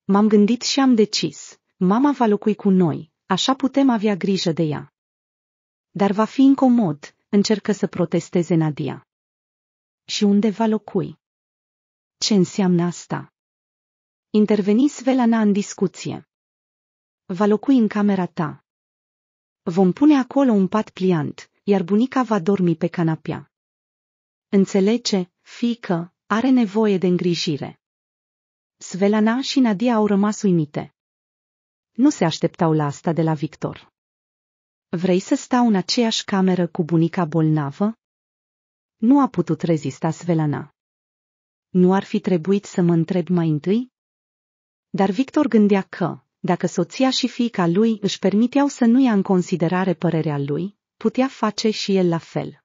[SPEAKER 1] M-am gândit și am decis. Mama va locui cu noi, așa putem avea grijă de ea. Dar va fi incomod, încercă să protesteze Nadia. Și unde va locui? Ce înseamnă asta? Interveni Svelana în discuție. Va locui în camera ta, Vom pune acolo un pat pliant, iar bunica va dormi pe canapea. Înțelege, fică, are nevoie de îngrijire. Svelana și Nadia au rămas uimite. Nu se așteptau la asta de la Victor. Vrei să stau în aceeași cameră cu bunica bolnavă? Nu a putut rezista Svelana. Nu ar fi trebuit să mă întreb mai întâi? Dar Victor gândea că, dacă soția și fiica lui își permiteau să nu ia în considerare părerea lui, putea face și el la fel.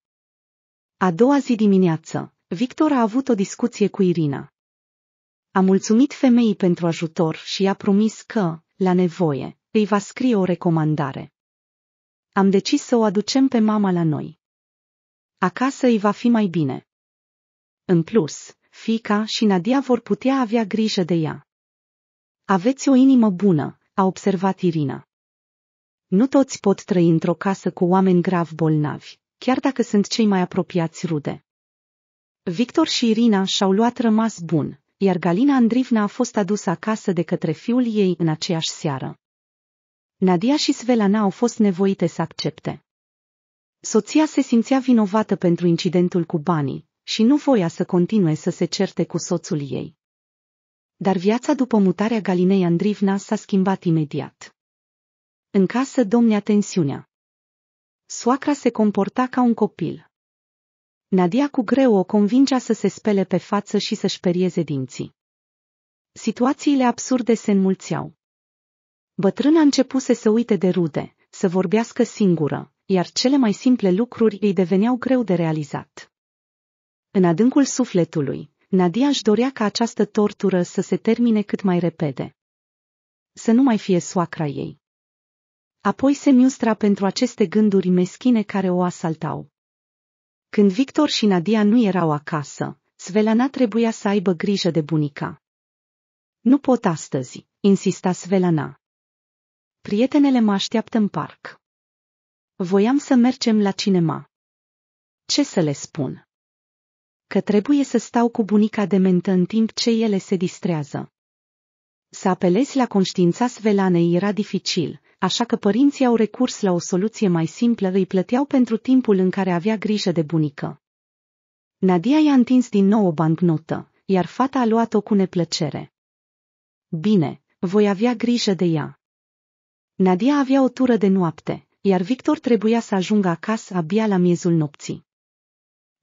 [SPEAKER 1] A doua zi dimineață, Victor a avut o discuție cu Irina. A mulțumit femeii pentru ajutor și i-a promis că, la nevoie, îi va scrie o recomandare. Am decis să o aducem pe mama la noi. Acasă îi va fi mai bine. În plus, fica și Nadia vor putea avea grijă de ea. Aveți o inimă bună, a observat Irina. Nu toți pot trăi într-o casă cu oameni grav bolnavi, chiar dacă sunt cei mai apropiați rude. Victor și Irina și-au luat rămas bun, iar Galina Andrivna a fost adusă acasă de către fiul ei în aceeași seară. Nadia și Svelana au fost nevoite să accepte. Soția se simțea vinovată pentru incidentul cu banii și nu voia să continue să se certe cu soțul ei. Dar viața după mutarea Galinei Andrivna s-a schimbat imediat. În casă domnea tensiunea. Soacra se comporta ca un copil. Nadia cu greu o convingea să se spele pe față și să-și perieze dinții. Situațiile absurde se înmulțeau. Bătrâna începuse să uite de rude, să vorbească singură, iar cele mai simple lucruri îi deveneau greu de realizat. În adâncul sufletului, Nadia își dorea ca această tortură să se termine cât mai repede. Să nu mai fie soacra ei. Apoi se miustra pentru aceste gânduri meschine care o asaltau. Când Victor și Nadia nu erau acasă, Svelana trebuia să aibă grijă de bunica. Nu pot astăzi, insista Svelana. Prietenele mă așteaptă în parc. Voiam să mergem la cinema. Ce să le spun? că trebuie să stau cu bunica de mentă în timp ce ele se distrează. Să apelezi la conștiința Svelanei era dificil, așa că părinții au recurs la o soluție mai simplă, îi plăteau pentru timpul în care avea grijă de bunică. Nadia i-a întins din nou o bancnotă, iar fata a luat-o cu neplăcere. Bine, voi avea grijă de ea. Nadia avea o tură de noapte, iar Victor trebuia să ajungă acasă abia la miezul nopții.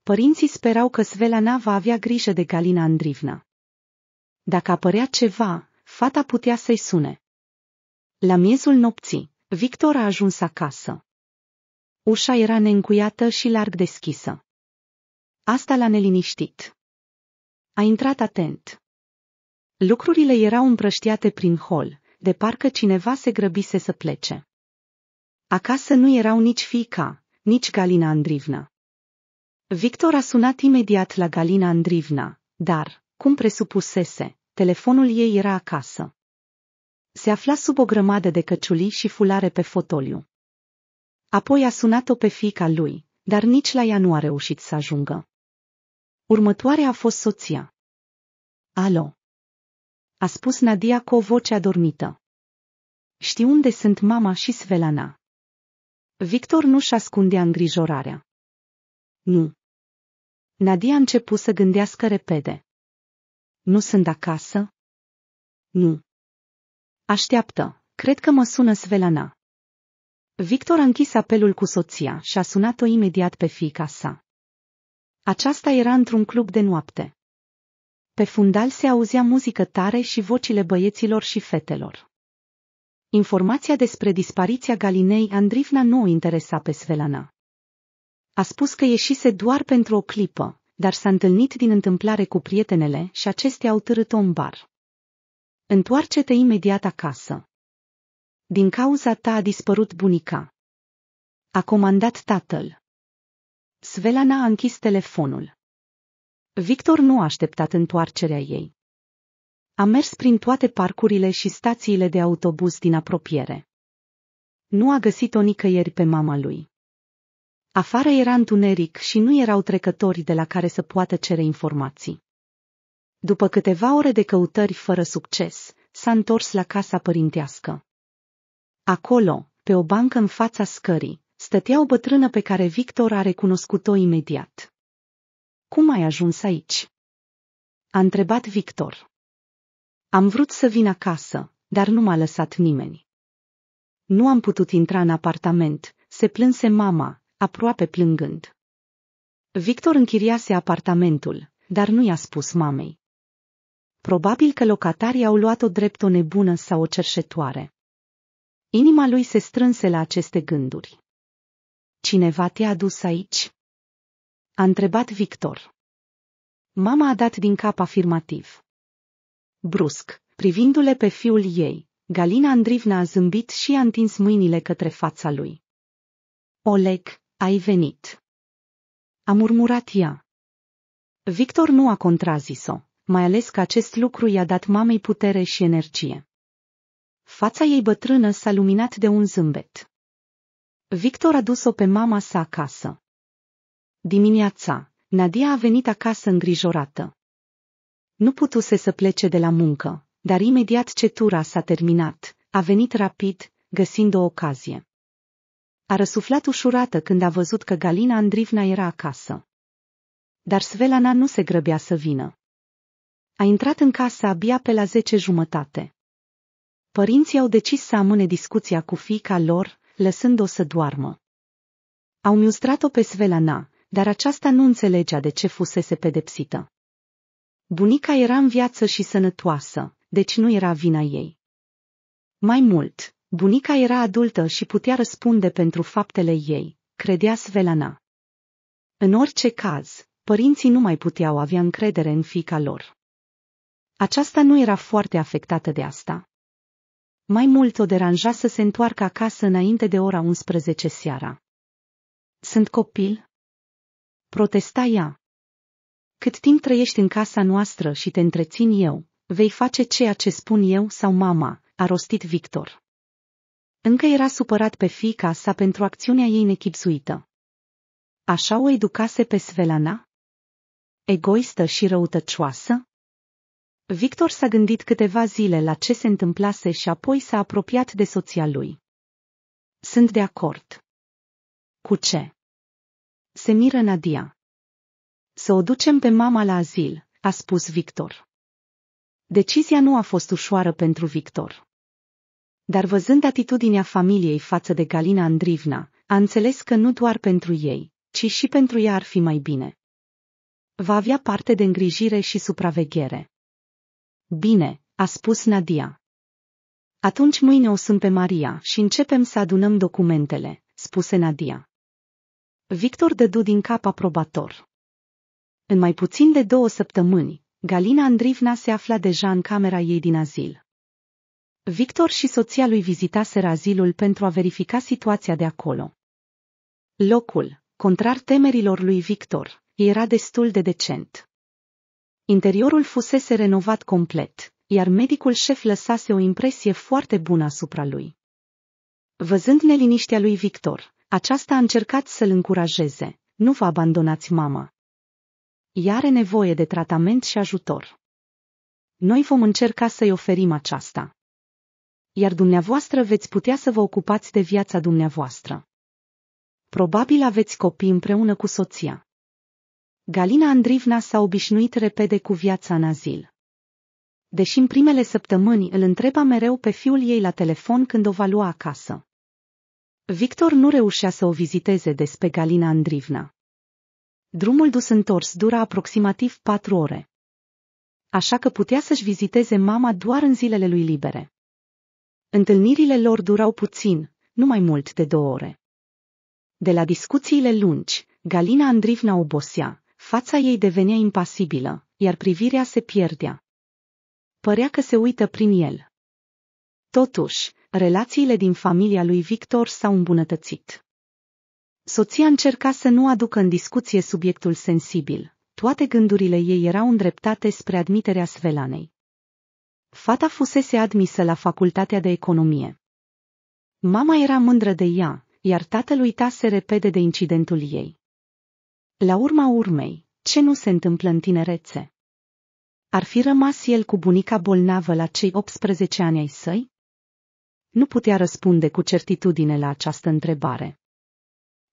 [SPEAKER 1] Părinții sperau că Svelana va avea grijă de Galina Andrivna. Dacă apărea ceva, fata putea să-i sune. La miezul nopții, Victor a ajuns acasă. Ușa era neîncuiată și larg deschisă. Asta l-a neliniștit. A intrat atent. Lucrurile erau împrăștiate prin hol, de parcă cineva se grăbise să plece. Acasă nu erau nici fiica, nici Galina Andrivna. Victor a sunat imediat la Galina Andrivna, dar, cum presupusese, telefonul ei era acasă. Se afla sub o grămadă de căciuli și fulare pe fotoliu. Apoi a sunat-o pe fica lui, dar nici la ea nu a reușit să ajungă. Următoarea a fost soția. Alo! A spus Nadia cu o voce adormită. Știi unde sunt mama și Svelana? Victor nu-și ascundea îngrijorarea. Nu. Nadia a început să gândească repede. Nu sunt acasă? Nu. Așteaptă, cred că mă sună Svelana. Victor a închis apelul cu soția și a sunat-o imediat pe fiica sa. Aceasta era într-un club de noapte. Pe fundal se auzea muzică tare și vocile băieților și fetelor. Informația despre dispariția Galinei Andrivna nu o interesa pe Svelana. A spus că ieșise doar pentru o clipă, dar s-a întâlnit din întâmplare cu prietenele și acestea au târât-o în bar. Întoarce-te imediat acasă. Din cauza ta a dispărut bunica. A comandat tatăl. Svelana a închis telefonul. Victor nu a așteptat întoarcerea ei. A mers prin toate parcurile și stațiile de autobuz din apropiere. Nu a găsit-o nicăieri pe mama lui. Afară era întuneric și nu erau trecători de la care să poată cere informații. După câteva ore de căutări fără succes, s-a întors la casa părintească. Acolo, pe o bancă în fața scării, stătea o bătrână pe care Victor a recunoscut-o imediat. Cum ai ajuns aici? A întrebat Victor. Am vrut să vin acasă, dar nu m-a lăsat nimeni. Nu am putut intra în apartament, se plânse mama, aproape plângând. Victor închiriase apartamentul, dar nu i-a spus mamei. Probabil că locatarii au luat-o drept o nebună sau o cerșetoare. Inima lui se strânse la aceste gânduri. Cineva te-a adus aici? A întrebat Victor. Mama a dat din cap afirmativ. Brusc, privindu-le pe fiul ei, Galina Andrivna a zâmbit și a întins mâinile către fața lui. Oleg, ai venit. A murmurat ea. Victor nu a contrazis-o, mai ales că acest lucru i-a dat mamei putere și energie. Fața ei bătrână s-a luminat de un zâmbet. Victor a dus-o pe mama sa acasă. Dimineața, Nadia a venit acasă îngrijorată. Nu putuse să plece de la muncă, dar imediat ce tura s-a terminat, a venit rapid, găsind o ocazie. A răsuflat ușurată când a văzut că Galina Andrivna era acasă. Dar Svelana nu se grăbea să vină. A intrat în casă abia pe la zece jumătate. Părinții au decis să amâne discuția cu fiica lor, lăsând-o să doarmă. Au miustrat-o pe Svelana, dar aceasta nu înțelegea de ce fusese pedepsită. Bunica era în viață și sănătoasă, deci nu era vina ei. Mai mult, Bunica era adultă și putea răspunde pentru faptele ei, credea Svelana. În orice caz, părinții nu mai puteau avea încredere în fica lor. Aceasta nu era foarte afectată de asta. Mai mult o deranja să se întoarcă acasă înainte de ora 11 seara. Sunt copil? Protesta ea. Cât timp trăiești în casa noastră și te întrețin eu, vei face ceea ce spun eu sau mama, a rostit Victor. Încă era supărat pe fiica sa pentru acțiunea ei nechipsuită. Așa o educase pe Svelana? Egoistă și răutăcioasă? Victor s-a gândit câteva zile la ce se întâmplase și apoi s-a apropiat de soția lui. Sunt de acord. Cu ce? Se miră Nadia. Să o ducem pe mama la azil, a spus Victor. Decizia nu a fost ușoară pentru Victor dar văzând atitudinea familiei față de Galina Andrivna, a înțeles că nu doar pentru ei, ci și pentru ea ar fi mai bine. Va avea parte de îngrijire și supraveghere. Bine, a spus Nadia. Atunci mâine o sunt pe Maria și începem să adunăm documentele, spuse Nadia. Victor dădu din cap aprobator. În mai puțin de două săptămâni, Galina Andrivna se afla deja în camera ei din azil. Victor și soția lui vizitaseră azilul pentru a verifica situația de acolo. Locul, contrar temerilor lui Victor, era destul de decent. Interiorul fusese renovat complet, iar medicul șef lăsase o impresie foarte bună asupra lui. Văzând neliniștea lui Victor, aceasta a încercat să-l încurajeze, nu vă abandonați mama. Ea are nevoie de tratament și ajutor. Noi vom încerca să-i oferim aceasta iar dumneavoastră veți putea să vă ocupați de viața dumneavoastră. Probabil aveți copii împreună cu soția. Galina Andrivna s-a obișnuit repede cu viața în azil. Deși în primele săptămâni îl întreba mereu pe fiul ei la telefon când o va lua acasă. Victor nu reușea să o viziteze despre Galina Andrivna. Drumul dus întors dura aproximativ patru ore. Așa că putea să-și viziteze mama doar în zilele lui libere. Întâlnirile lor durau puțin, nu mai mult de două ore. De la discuțiile lungi, Galina Andrivna obosea, fața ei devenea impasibilă, iar privirea se pierdea. Părea că se uită prin el. Totuși, relațiile din familia lui Victor s-au îmbunătățit. Soția încerca să nu aducă în discuție subiectul sensibil. Toate gândurile ei erau îndreptate spre admiterea Svelanei. Fata fusese admisă la facultatea de economie. Mama era mândră de ea, iar tatăl uitase repede de incidentul ei. La urma urmei, ce nu se întâmplă în tinerețe? Ar fi rămas el cu bunica bolnavă la cei 18 ani ai săi? Nu putea răspunde cu certitudine la această întrebare.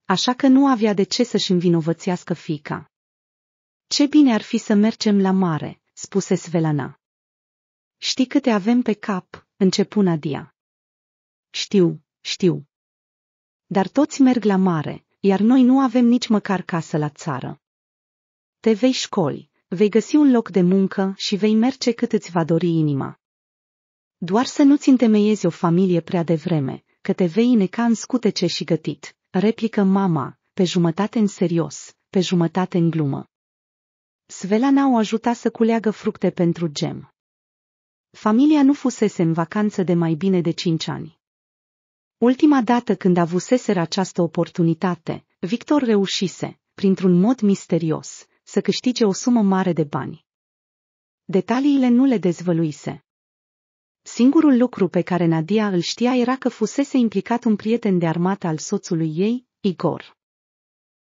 [SPEAKER 1] Așa că nu avea de ce să-și învinovățească fica. Ce bine ar fi să mergem la mare, spuse Svelana. Știi câte avem pe cap, începu Nadia. Știu, știu. Dar toți merg la mare, iar noi nu avem nici măcar casă la țară. Te vei școli, vei găsi un loc de muncă și vei merge cât îți va dori inima. Doar să nu-ți întemeiezi o familie prea devreme, că te vei ineca în scutece și gătit, replică mama, pe jumătate în serios, pe jumătate în glumă. Svelana o ajuta să culeagă fructe pentru gem. Familia nu fusese în vacanță de mai bine de cinci ani. Ultima dată când avuseseră această oportunitate, Victor reușise, printr-un mod misterios, să câștige o sumă mare de bani. Detaliile nu le dezvăluise. Singurul lucru pe care Nadia îl știa era că fusese implicat un prieten de armată al soțului ei, Igor.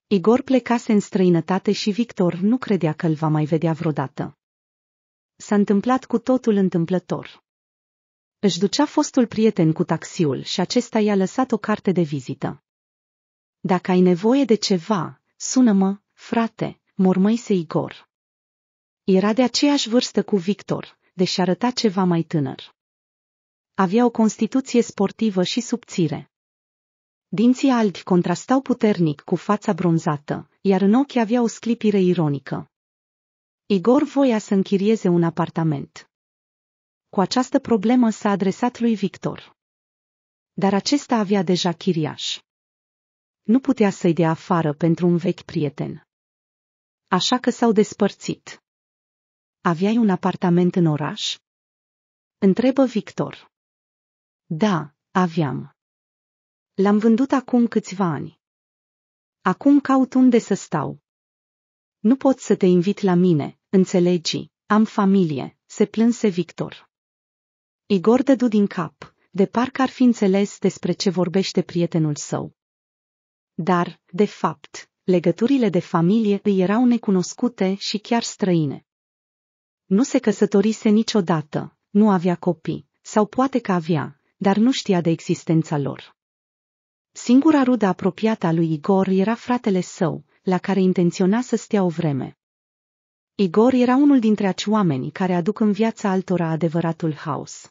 [SPEAKER 1] Igor plecase în străinătate și Victor nu credea că îl va mai vedea vreodată s-a întâmplat cu totul întâmplător. Își ducea fostul prieten cu taxiul și acesta i-a lăsat o carte de vizită. Dacă ai nevoie de ceva, sună-mă, frate, mormăise Igor. Era de aceeași vârstă cu Victor, deși arăta ceva mai tânăr. Avea o constituție sportivă și subțire. Dinții albi contrastau puternic cu fața bronzată, iar în ochi avea o sclipire ironică. Igor voia să închirieze un apartament. Cu această problemă s-a adresat lui Victor. Dar acesta avea deja chiriaș. Nu putea să-i dea afară pentru un vechi prieten. Așa că s-au despărțit. Aveai un apartament în oraș? Întrebă Victor. Da, aveam. L-am vândut acum câțiva ani. Acum caut unde să stau. Nu pot să te invit la mine, Înțelegi, am familie, se plânse Victor. Igor dădu din cap, de parcă ar fi înțeles despre ce vorbește prietenul său. Dar, de fapt, legăturile de familie îi erau necunoscute și chiar străine. Nu se căsătorise niciodată, nu avea copii, sau poate că avea, dar nu știa de existența lor. Singura rudă apropiată a lui Igor era fratele său, la care intenționa să stea o vreme. Igor era unul dintre acei oameni care aduc în viața altora adevăratul haos.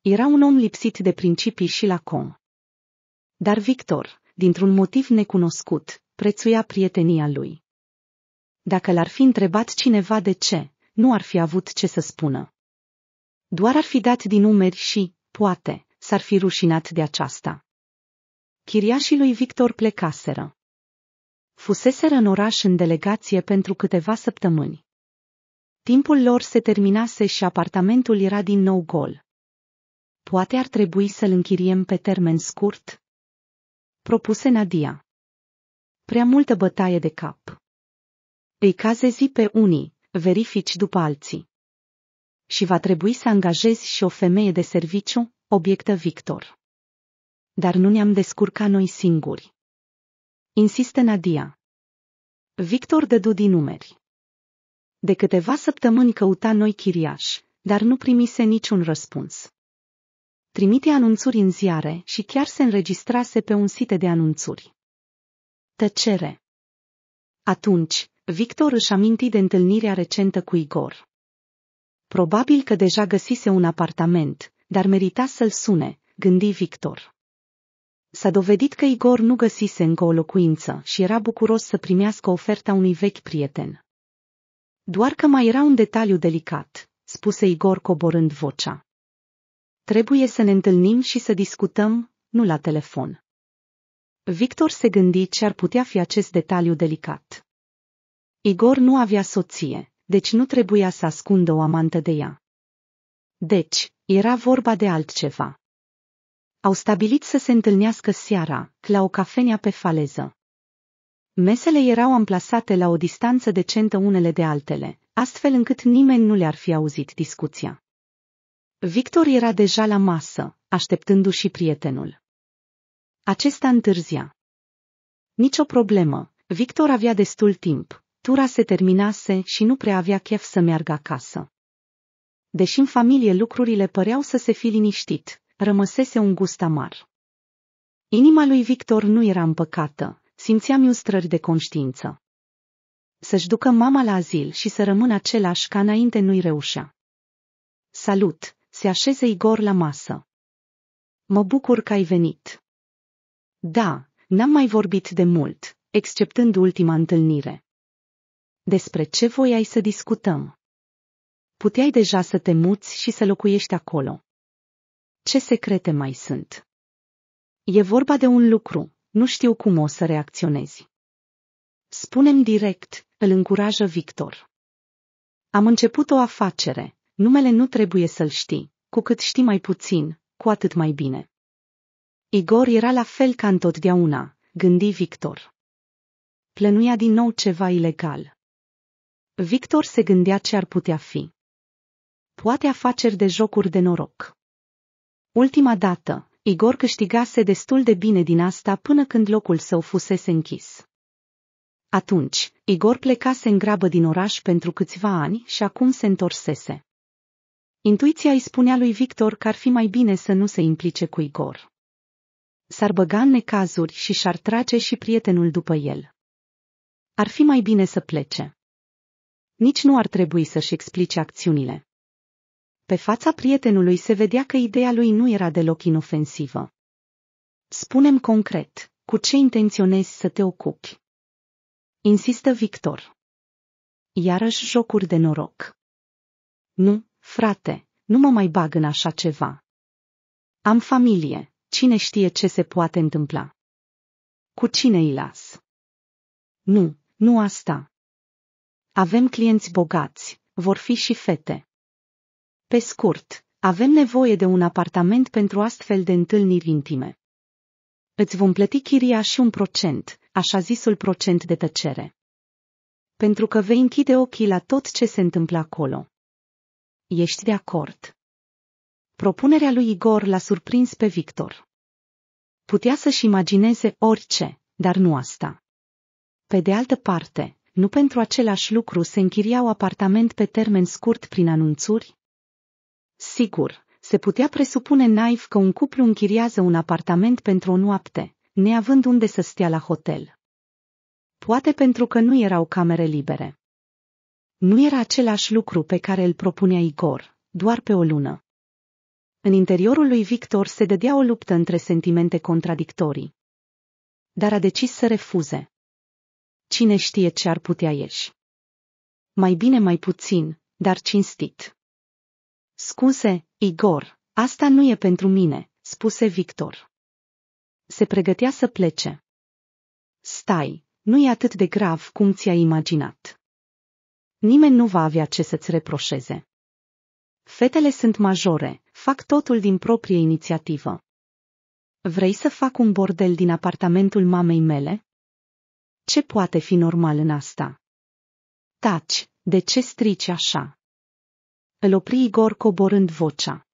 [SPEAKER 1] Era un om lipsit de principii și lacom. Dar Victor, dintr-un motiv necunoscut, prețuia prietenia lui. Dacă l-ar fi întrebat cineva de ce, nu ar fi avut ce să spună. Doar ar fi dat din umeri și, poate, s-ar fi rușinat de aceasta. Chiriașii lui Victor plecaseră fuseseră în oraș în delegație pentru câteva săptămâni. Timpul lor se terminase și apartamentul era din nou gol. Poate ar trebui să-l închiriem pe termen scurt? Propuse Nadia. Prea multă bătaie de cap. Îi zi pe unii, verifici după alții. Și va trebui să angajezi și o femeie de serviciu, obiectă Victor. Dar nu ne-am descurcat noi singuri. Insiste Nadia. Victor dădu din numeri. De câteva săptămâni căuta noi chiriași, dar nu primise niciun răspuns. Trimite anunțuri în ziare și chiar se înregistrase pe un site de anunțuri. Tăcere. Atunci, Victor își aminti de întâlnirea recentă cu Igor. Probabil că deja găsise un apartament, dar merita să-l sune, gândi Victor. S-a dovedit că Igor nu găsise încă o locuință și era bucuros să primească oferta unui vechi prieten. Doar că mai era un detaliu delicat, spuse Igor coborând vocea. Trebuie să ne întâlnim și să discutăm, nu la telefon. Victor se gândi ce ar putea fi acest detaliu delicat. Igor nu avea soție, deci nu trebuia să ascundă o amantă de ea. Deci, era vorba de altceva. Au stabilit să se întâlnească seara, la o cafenea pe faleză. Mesele erau amplasate la o distanță decentă unele de altele, astfel încât nimeni nu le-ar fi auzit discuția. Victor era deja la masă, așteptându-și prietenul. Acesta întârzia. Nicio problemă, Victor avea destul timp, tura se terminase și nu prea avea chef să meargă acasă. Deși în familie lucrurile păreau să se fi liniștit, rămăsese un gust amar. Inima lui Victor nu era împăcată, simțea miustrări de conștiință. Să-și ducă mama la azil și să rămână același ca înainte nu-i reușea. Salut, se așeze Igor la masă. Mă bucur că ai venit. Da, n-am mai vorbit de mult, exceptând ultima întâlnire. Despre ce voiai să discutăm? Puteai deja să te muți și să locuiești acolo. Ce secrete mai sunt? E vorba de un lucru, nu știu cum o să reacționezi. Spunem direct, îl încurajă Victor. Am început o afacere, numele nu trebuie să-l știi, cu cât știi mai puțin, cu atât mai bine. Igor era la fel ca întotdeauna, gândi Victor. Plănuia din nou ceva ilegal. Victor se gândea ce ar putea fi. Poate afaceri de jocuri de noroc. Ultima dată, Igor câștigase destul de bine din asta până când locul său fusese închis. Atunci, Igor plecase în grabă din oraș pentru câțiva ani și acum se întorsese. Intuiția îi spunea lui Victor că ar fi mai bine să nu se implice cu Igor. S-ar băga în necazuri și și-ar trage și prietenul după el. Ar fi mai bine să plece. Nici nu ar trebui să-și explice acțiunile. Pe fața prietenului se vedea că ideea lui nu era deloc inofensivă. Spunem concret, cu ce intenționezi să te ocupi? Insistă Victor. Iarăși jocuri de noroc. Nu, frate, nu mă mai bag în așa ceva. Am familie, cine știe ce se poate întâmpla? Cu cine îi las? Nu, nu asta. Avem clienți bogați, vor fi și fete. Pe scurt, avem nevoie de un apartament pentru astfel de întâlniri intime. Îți vom plăti chiria și un procent, așa zisul procent de tăcere. Pentru că vei închide ochii la tot ce se întâmplă acolo. Ești de acord. Propunerea lui Igor l-a surprins pe Victor. Putea să-și imagineze orice, dar nu asta. Pe de altă parte, nu pentru același lucru se închiriau apartament pe termen scurt prin anunțuri, Sigur, se putea presupune naiv că un cuplu închiriază un apartament pentru o noapte, neavând unde să stea la hotel. Poate pentru că nu erau camere libere. Nu era același lucru pe care îl propunea Igor, doar pe o lună. În interiorul lui Victor se dădea o luptă între sentimente contradictorii. Dar a decis să refuze. Cine știe ce ar putea ieși? Mai bine mai puțin, dar cinstit. Scunse, Igor, asta nu e pentru mine, spuse Victor. Se pregătea să plece. Stai, nu e atât de grav cum ți-ai imaginat. Nimeni nu va avea ce să-ți reproșeze. Fetele sunt majore, fac totul din proprie inițiativă. Vrei să fac un bordel din apartamentul mamei mele? Ce poate fi normal în asta? Taci, de ce strici așa? Îl opri Igor coborând vocea.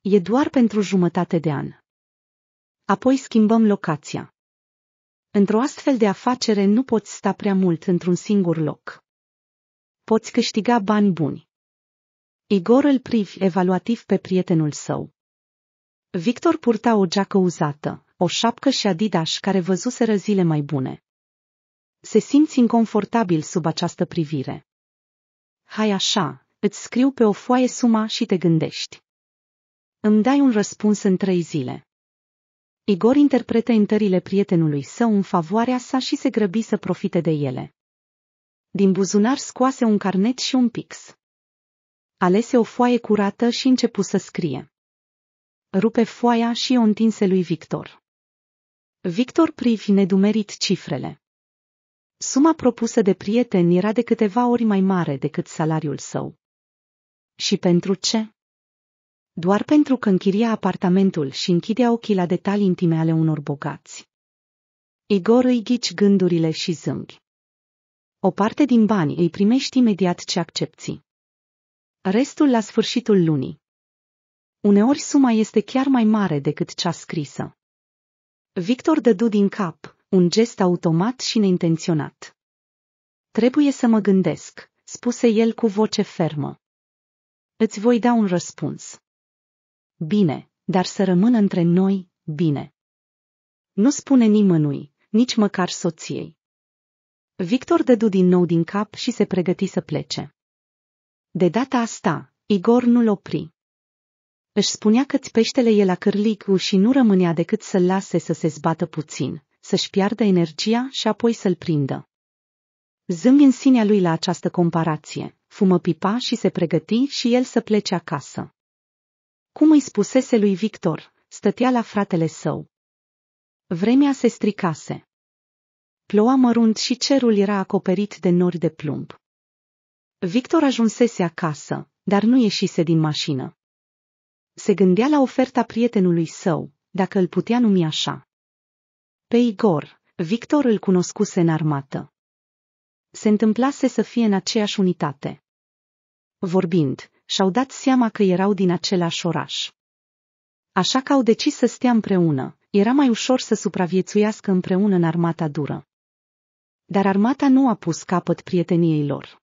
[SPEAKER 1] E doar pentru jumătate de an. Apoi schimbăm locația. Într-o astfel de afacere nu poți sta prea mult într-un singur loc. Poți câștiga bani buni. Igor îl privi evaluativ pe prietenul său. Victor purta o geacă uzată, o șapcă și adidas care văzuseră zile mai bune. Se simți inconfortabil sub această privire. Hai așa, îți scriu pe o foaie suma și te gândești. Îmi dai un răspuns în trei zile. Igor interpretă întările prietenului său în favoarea sa și se grăbi să profite de ele. Din buzunar scoase un carnet și un pix. Alese o foaie curată și începu să scrie. Rupe foaia și o întinse lui Victor. Victor privi nedumerit cifrele. Suma propusă de prieten era de câteva ori mai mare decât salariul său. Și pentru ce? Doar pentru că închiria apartamentul și închidea ochii la detalii intime ale unor bogați. Igor îi ghici gândurile și zâmbi. O parte din bani îi primești imediat ce accepti. Restul la sfârșitul lunii. Uneori suma este chiar mai mare decât cea scrisă. Victor dădu din cap, un gest automat și neintenționat. Trebuie să mă gândesc, spuse el cu voce fermă. Îți voi da un răspuns. Bine, dar să rămână între noi, bine. Nu spune nimănui, nici măcar soției. Victor dădu din nou din cap și se pregăti să plece. De data asta, Igor nu-l opri. Își spunea că-ți peștele e la cârlicu și nu rămânea decât să-l lase să se zbată puțin, să-și piardă energia și apoi să-l prindă. Zâmbi în sinea lui la această comparație, fumă pipa și se pregăti și el să plece acasă. Cum îi spusese lui Victor, stătea la fratele său. Vremea se stricase. Ploua mărunt și cerul era acoperit de nori de plumb. Victor ajunsese acasă, dar nu ieșise din mașină. Se gândea la oferta prietenului său, dacă îl putea numi așa. Pe Igor, Victor îl cunoscuse în armată. Se întâmplase să fie în aceeași unitate. Vorbind, și-au dat seama că erau din același oraș. Așa că au decis să stea împreună, era mai ușor să supraviețuiască împreună în armata dură. Dar armata nu a pus capăt prieteniei lor.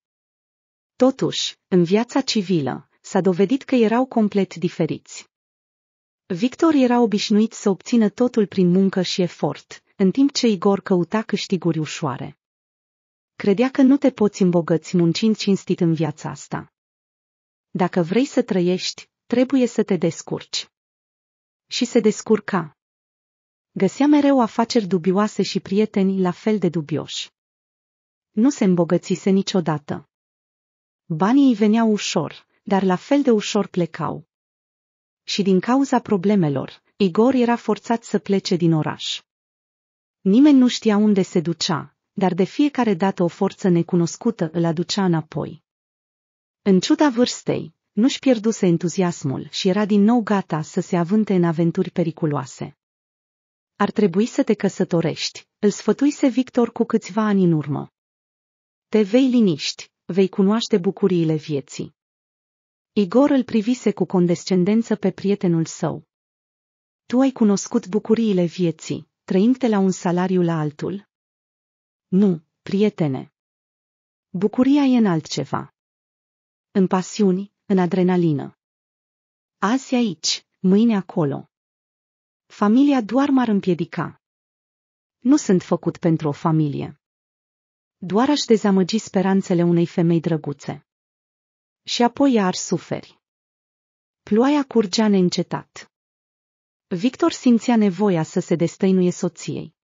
[SPEAKER 1] Totuși, în viața civilă, s-a dovedit că erau complet diferiți. Victor era obișnuit să obțină totul prin muncă și efort, în timp ce Igor căuta câștiguri ușoare. Credea că nu te poți îmbogăți muncind cinstit în viața asta. Dacă vrei să trăiești, trebuie să te descurci. Și se descurca. Găsea mereu afaceri dubioase și prieteni la fel de dubioși. Nu se îmbogățise niciodată. Banii îi veneau ușor, dar la fel de ușor plecau. Și din cauza problemelor, Igor era forțat să plece din oraș. Nimeni nu știa unde se ducea, dar de fiecare dată o forță necunoscută îl aducea înapoi. În ciuda vârstei, nu-și pierduse entuziasmul și era din nou gata să se avânte în aventuri periculoase. Ar trebui să te căsătorești, îl sfătuise Victor cu câțiva ani în urmă. Te vei liniști, vei cunoaște bucuriile vieții. Igor îl privise cu condescendență pe prietenul său. Tu ai cunoscut bucuriile vieții, trăind la un salariu la altul? Nu, prietene. Bucuria e în altceva în pasiuni, în adrenalină. Azi aici, mâine acolo. Familia doar m-ar împiedica. Nu sunt făcut pentru o familie. Doar aș dezamăgi speranțele unei femei drăguțe. Și apoi ea ar suferi. Ploaia curgea neîncetat. Victor simțea nevoia să se destăinuie soției.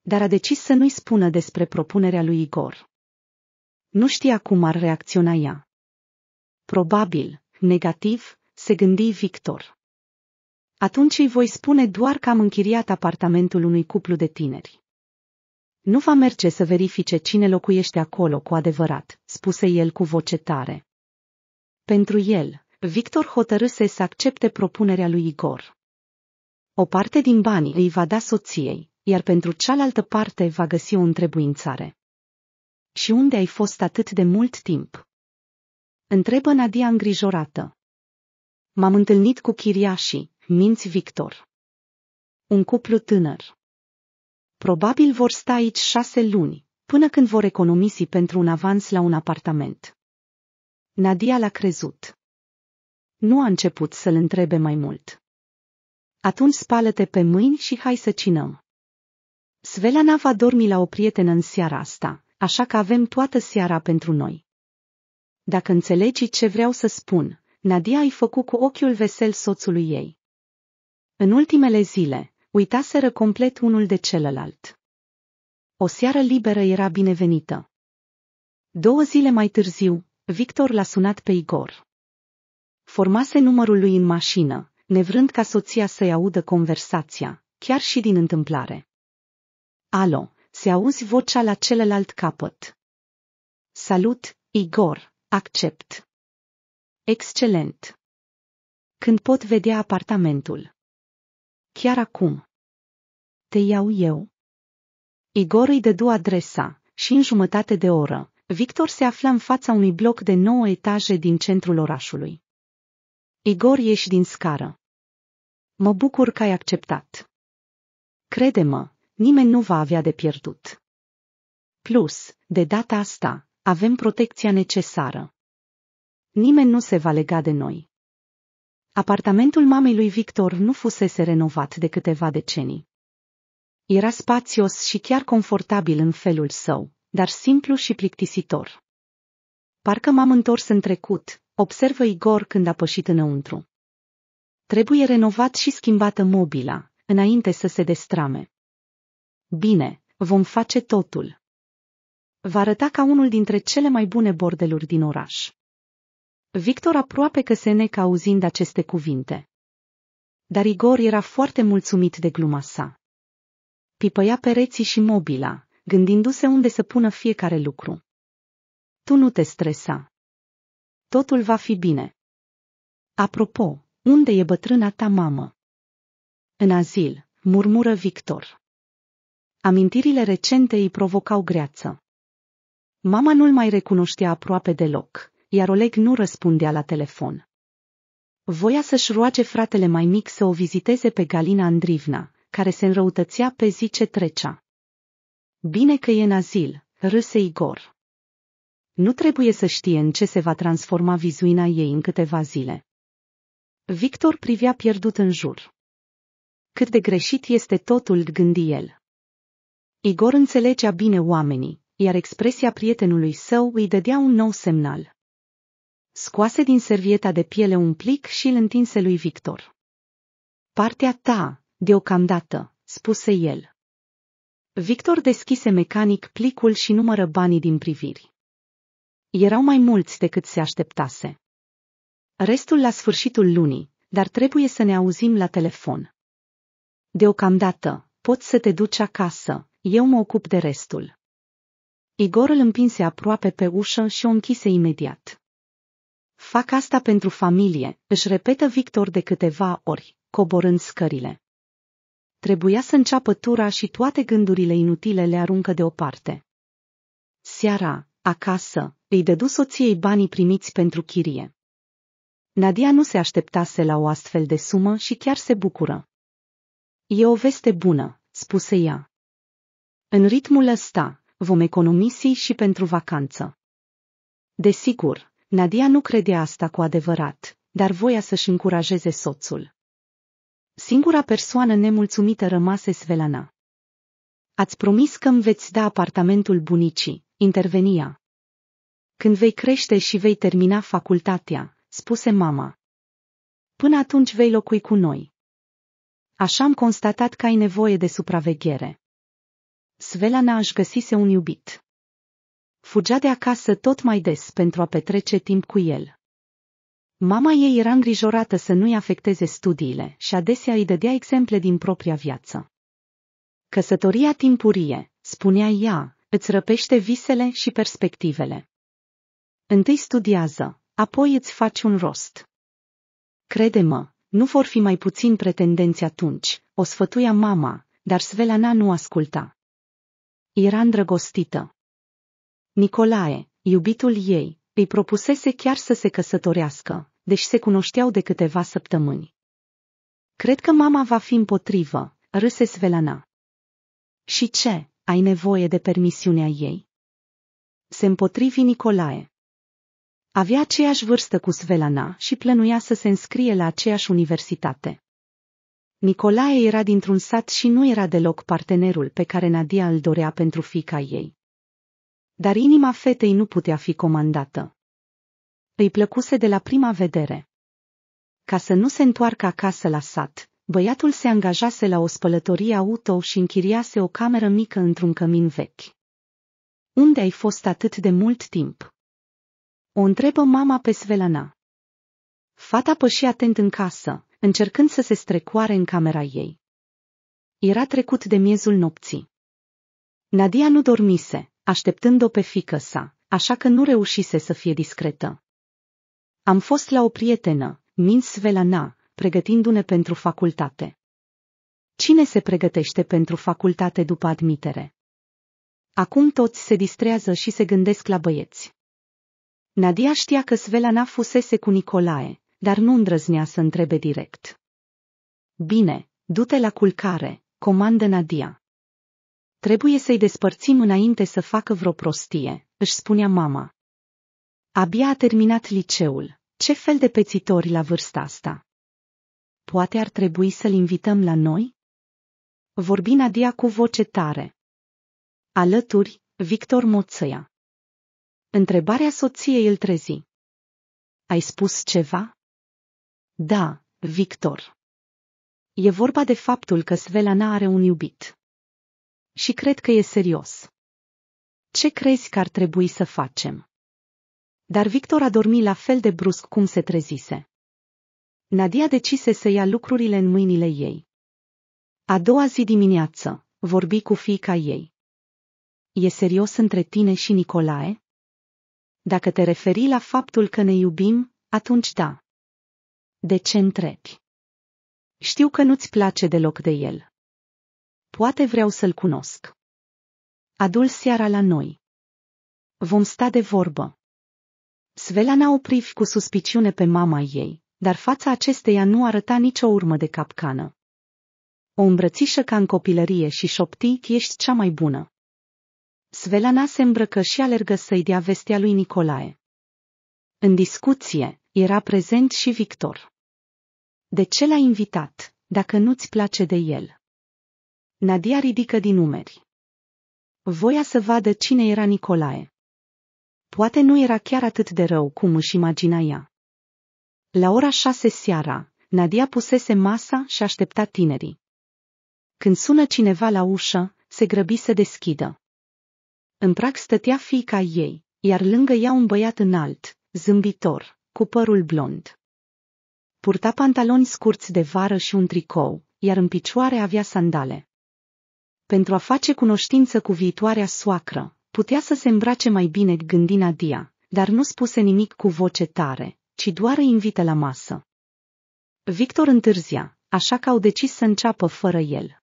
[SPEAKER 1] Dar a decis să nu-i spună despre propunerea lui Igor. Nu știa cum ar reacționa ea. Probabil, negativ, se gândi Victor. Atunci îi voi spune doar că am închiriat apartamentul unui cuplu de tineri. Nu va merge să verifice cine locuiește acolo cu adevărat, spuse el cu voce tare. Pentru el, Victor hotărâse să accepte propunerea lui Igor. O parte din bani îi va da soției, iar pentru cealaltă parte va găsi o întrebuințare. Și unde ai fost atât de mult timp? Întrebă Nadia îngrijorată. M-am întâlnit cu chiriașii, minți Victor. Un cuplu tânăr. Probabil vor sta aici șase luni, până când vor economisi pentru un avans la un apartament. Nadia l-a crezut. Nu a început să-l întrebe mai mult. Atunci spală-te pe mâini și hai să cinăm. Svelana va dormi la o prietenă în seara asta, așa că avem toată seara pentru noi. Dacă înțelegi ce vreau să spun, Nadia i-a făcut cu ochiul vesel soțului ei. În ultimele zile, uitaseră complet unul de celălalt. O seară liberă era binevenită. Două zile mai târziu, Victor l-a sunat pe Igor. Formase numărul lui în mașină, nevrând ca soția să-i audă conversația, chiar și din întâmplare. Alo, se auzi vocea la celălalt capăt. Salut, Igor, Accept. Excelent. Când pot vedea apartamentul? Chiar acum. Te iau eu. Igor îi dădu adresa și în jumătate de oră, Victor se afla în fața unui bloc de nouă etaje din centrul orașului. Igor ieși din scară. Mă bucur că ai acceptat. Crede-mă, nimeni nu va avea de pierdut. Plus, de data asta, avem protecția necesară. Nimeni nu se va lega de noi. Apartamentul mamei lui Victor nu fusese renovat de câteva decenii. Era spațios și chiar confortabil în felul său, dar simplu și plictisitor. Parcă m-am întors în trecut, observă Igor când a pășit înăuntru. Trebuie renovat și schimbată mobila, înainte să se destrame. Bine, vom face totul va arăta ca unul dintre cele mai bune bordeluri din oraș. Victor aproape că se neca auzind aceste cuvinte. Dar Igor era foarte mulțumit de gluma sa. Pipăia pereții și mobila, gândindu-se unde să pună fiecare lucru. Tu nu te stresa. Totul va fi bine. Apropo, unde e bătrâna ta mamă? În azil, murmură Victor. Amintirile recente îi provocau greață. Mama nu-l mai recunoștea aproape deloc, iar Oleg nu răspundea la telefon. Voia să-și roage fratele mai mic să o viziteze pe Galina Andrivna, care se înrăutățea pe zi ce trecea. Bine că e în azil, râse Igor. Nu trebuie să știe în ce se va transforma vizuina ei în câteva zile. Victor privea pierdut în jur. Cât de greșit este totul, gândi el. Igor înțelegea bine oamenii, iar expresia prietenului său îi dădea un nou semnal. Scoase din servieta de piele un plic și îl întinse lui Victor. Partea ta, deocamdată, spuse el. Victor deschise mecanic plicul și numără banii din priviri. Erau mai mulți decât se așteptase. Restul la sfârșitul lunii, dar trebuie să ne auzim la telefon. Deocamdată, poți să te duci acasă, eu mă ocup de restul. Igor îl împinse aproape pe ușă și o închise imediat. Fac asta pentru familie, își repetă Victor de câteva ori, coborând scările. Trebuia să înceapă tura și toate gândurile inutile le aruncă deoparte. Seara, acasă, îi dădu soției banii primiți pentru chirie. Nadia nu se așteptase la o astfel de sumă și chiar se bucură. E o veste bună, spuse ea. În ritmul ăsta, vom economisi și pentru vacanță. Desigur, Nadia nu credea asta cu adevărat, dar voia să-și încurajeze soțul. Singura persoană nemulțumită rămase Svelana. Ați promis că îmi veți da apartamentul bunicii, intervenia. Când vei crește și vei termina facultatea, spuse mama. Până atunci vei locui cu noi. Așa am constatat că ai nevoie de supraveghere. Svelana își găsise un iubit. Fugea de acasă tot mai des pentru a petrece timp cu el. Mama ei era îngrijorată să nu-i afecteze studiile și adesea îi dădea exemple din propria viață. Căsătoria timpurie, spunea ea, îți răpește visele și perspectivele. Întâi studiază, apoi îți faci un rost. Crede-mă, nu vor fi mai puțin pretendenți atunci, o sfătuia mama, dar Svelana nu asculta era îndrăgostită. Nicolae, iubitul ei, îi propusese chiar să se căsătorească, deși se cunoșteau de câteva săptămâni. Cred că mama va fi împotrivă, râse Svelana. Și ce, ai nevoie de permisiunea ei? Se împotrivi Nicolae. Avea aceeași vârstă cu Svelana și plănuia să se înscrie la aceeași universitate. Nicolae era dintr-un sat și nu era deloc partenerul pe care Nadia îl dorea pentru fica ei. Dar inima fetei nu putea fi comandată. Îi plăcuse de la prima vedere. Ca să nu se întoarcă acasă la sat, băiatul se angajase la o spălătorie auto și închiriase o cameră mică într-un cămin vechi. Unde ai fost atât de mult timp? O întrebă mama pe Svelana. Fata păși atent în casă, încercând să se strecoare în camera ei. Era trecut de miezul nopții. Nadia nu dormise, așteptând-o pe fică sa, așa că nu reușise să fie discretă. Am fost la o prietenă, Mins Velana, pregătindu-ne pentru facultate. Cine se pregătește pentru facultate după admitere? Acum toți se distrează și se gândesc la băieți. Nadia știa că Svelana fusese cu Nicolae, dar nu îndrăznea să întrebe direct. Bine, du-te la culcare, comandă Nadia. Trebuie să-i despărțim înainte să facă vreo prostie, își spunea mama. Abia a terminat liceul. Ce fel de pețitori la vârsta asta? Poate ar trebui să-l invităm la noi? Vorbi Nadia cu voce tare. Alături, Victor Moțăia. Întrebarea soției îl trezi. Ai spus ceva? Da, Victor. E vorba de faptul că Svelana are un iubit. Și cred că e serios. Ce crezi că ar trebui să facem? Dar Victor a dormit la fel de brusc cum se trezise. Nadia decise să ia lucrurile în mâinile ei. A doua zi dimineață, vorbi cu fiica ei. E serios între tine și Nicolae? Dacă te referi la faptul că ne iubim, atunci da. De ce întrebi? Știu că nu-ți place deloc de el. Poate vreau să-l cunosc. Adul seara la noi. Vom sta de vorbă. Svelana o privi cu suspiciune pe mama ei, dar fața acesteia nu arăta nicio urmă de capcană. O îmbrățișă ca în copilărie și șopti, ești cea mai bună. Svelana se îmbrăcă și alergă să-i dea vestea lui Nicolae. În discuție, era prezent și Victor. De ce l-ai invitat, dacă nu-ți place de el? Nadia ridică din umeri. Voia să vadă cine era Nicolae. Poate nu era chiar atât de rău cum își imagina ea. La ora șase seara, Nadia pusese masa și aștepta tinerii. Când sună cineva la ușă, se grăbi să deschidă. În prag stătea fiica ei, iar lângă ea un băiat înalt, zâmbitor, cu părul blond. Purta pantaloni scurți de vară și un tricou, iar în picioare avea sandale. Pentru a face cunoștință cu viitoarea soacră, putea să se îmbrace mai bine gândi Nadia, dar nu spuse nimic cu voce tare, ci doar îi invită la masă. Victor întârzia, așa că au decis să înceapă fără el.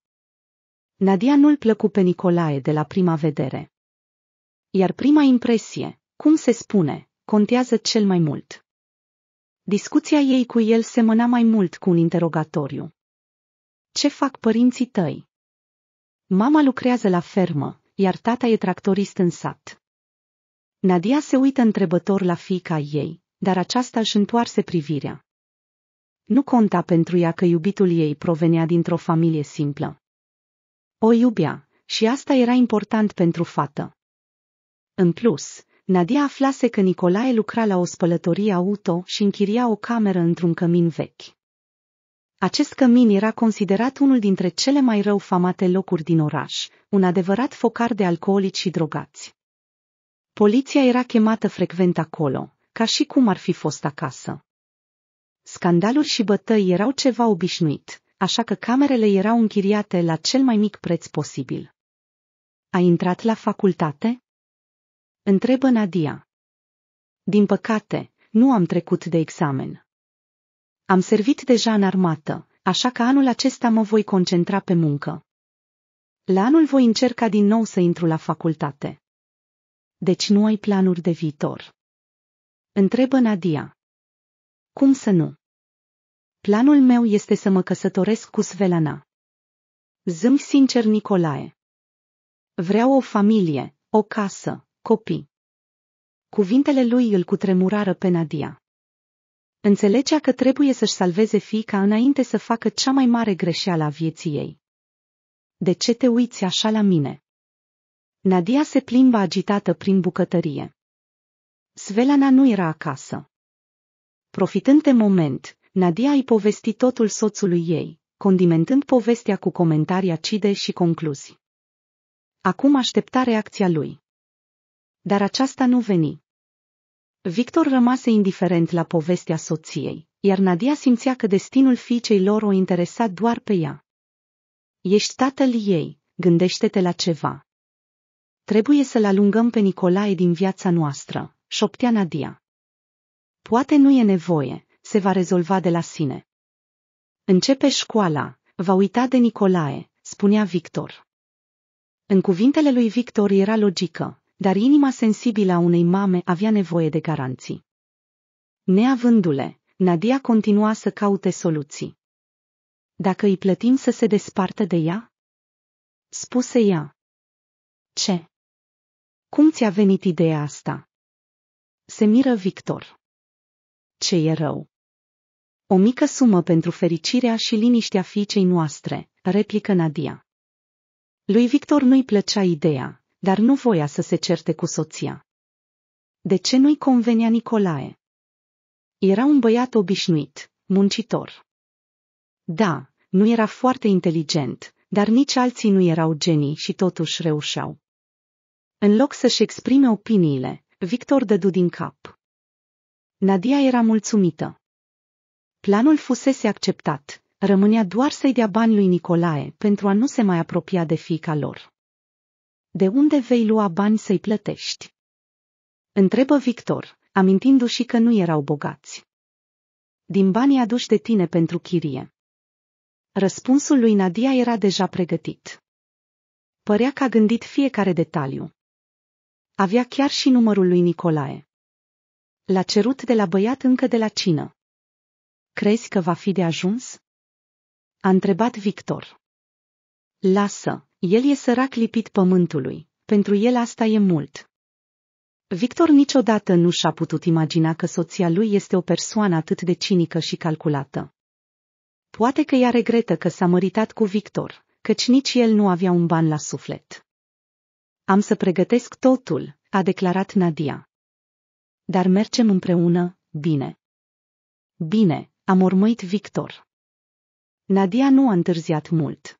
[SPEAKER 1] Nadia nu-l plăcu pe Nicolae de la prima vedere. Iar prima impresie, cum se spune, contează cel mai mult. Discuția ei cu el semăna mai mult cu un interogatoriu. Ce fac părinții tăi? Mama lucrează la fermă, iar tata e tractorist în sat. Nadia se uită întrebător la fiica ei, dar aceasta își întoarse privirea. Nu conta pentru ea că iubitul ei provenea dintr-o familie simplă. O iubea, și asta era important pentru fată. În plus, Nadia aflase că Nicolae lucra la o spălătorie auto și închiria o cameră într-un cămin vechi. Acest cămin era considerat unul dintre cele mai rău famate locuri din oraș, un adevărat focar de alcoolici și drogați. Poliția era chemată frecvent acolo, ca și cum ar fi fost acasă. Scandaluri și bătăi erau ceva obișnuit, așa că camerele erau închiriate la cel mai mic preț posibil. A intrat la facultate? Întrebă Nadia. Din păcate, nu am trecut de examen. Am servit deja în armată, așa că anul acesta mă voi concentra pe muncă. La anul voi încerca din nou să intru la facultate. Deci nu ai planuri de viitor. Întrebă Nadia. Cum să nu? Planul meu este să mă căsătoresc cu Svelana. Zâm sincer, Nicolae. Vreau o familie, o casă, Copii. Cuvintele lui îl cutremurară pe Nadia. Înțelegea că trebuie să-și salveze fiica înainte să facă cea mai mare greșeală a vieții ei. De ce te uiți așa la mine? Nadia se plimba agitată prin bucătărie. Svelana nu era acasă. Profitând de moment, Nadia îi povesti totul soțului ei, condimentând povestea cu comentarii acide și concluzii. Acum aștepta reacția lui. Dar aceasta nu veni. Victor rămase indiferent la povestea soției, iar Nadia simțea că destinul fiicei lor o interesa doar pe ea. Ești tatăl ei, gândește-te la ceva. Trebuie să-l alungăm pe Nicolae din viața noastră, șoptea Nadia. Poate nu e nevoie, se va rezolva de la sine. Începe școala, va uita de Nicolae, spunea Victor. În cuvintele lui Victor era logică, dar inima sensibilă a unei mame avea nevoie de garanții. Neavându-le, Nadia continua să caute soluții. Dacă îi plătim să se despartă de ea? Spuse ea. Ce? Cum ți-a venit ideea asta? Se miră Victor. Ce e rău? O mică sumă pentru fericirea și liniștea fiicei noastre, replică Nadia. Lui Victor nu-i plăcea ideea, dar nu voia să se certe cu soția. De ce nu-i convenea Nicolae? Era un băiat obișnuit, muncitor. Da, nu era foarte inteligent, dar nici alții nu erau genii și totuși reușeau. În loc să-și exprime opiniile, Victor dădu din cap. Nadia era mulțumită. Planul fusese acceptat, rămânea doar să-i dea bani lui Nicolae pentru a nu se mai apropia de fica lor. De unde vei lua bani să-i plătești? Întrebă Victor, amintindu-și că nu erau bogați. Din banii aduși de tine pentru chirie. Răspunsul lui Nadia era deja pregătit. Părea că a gândit fiecare detaliu. Avea chiar și numărul lui Nicolae. L-a cerut de la băiat încă de la cină. Crezi că va fi de ajuns? A întrebat Victor. Lasă, el e sărac lipit pământului, pentru el asta e mult. Victor niciodată nu și-a putut imagina că soția lui este o persoană atât de cinică și calculată. Poate că ea regretă că s-a măritat cu Victor, căci nici el nu avea un ban la suflet. Am să pregătesc totul, a declarat Nadia. Dar mergem împreună, bine. Bine, a mormăit Victor. Nadia nu a întârziat mult.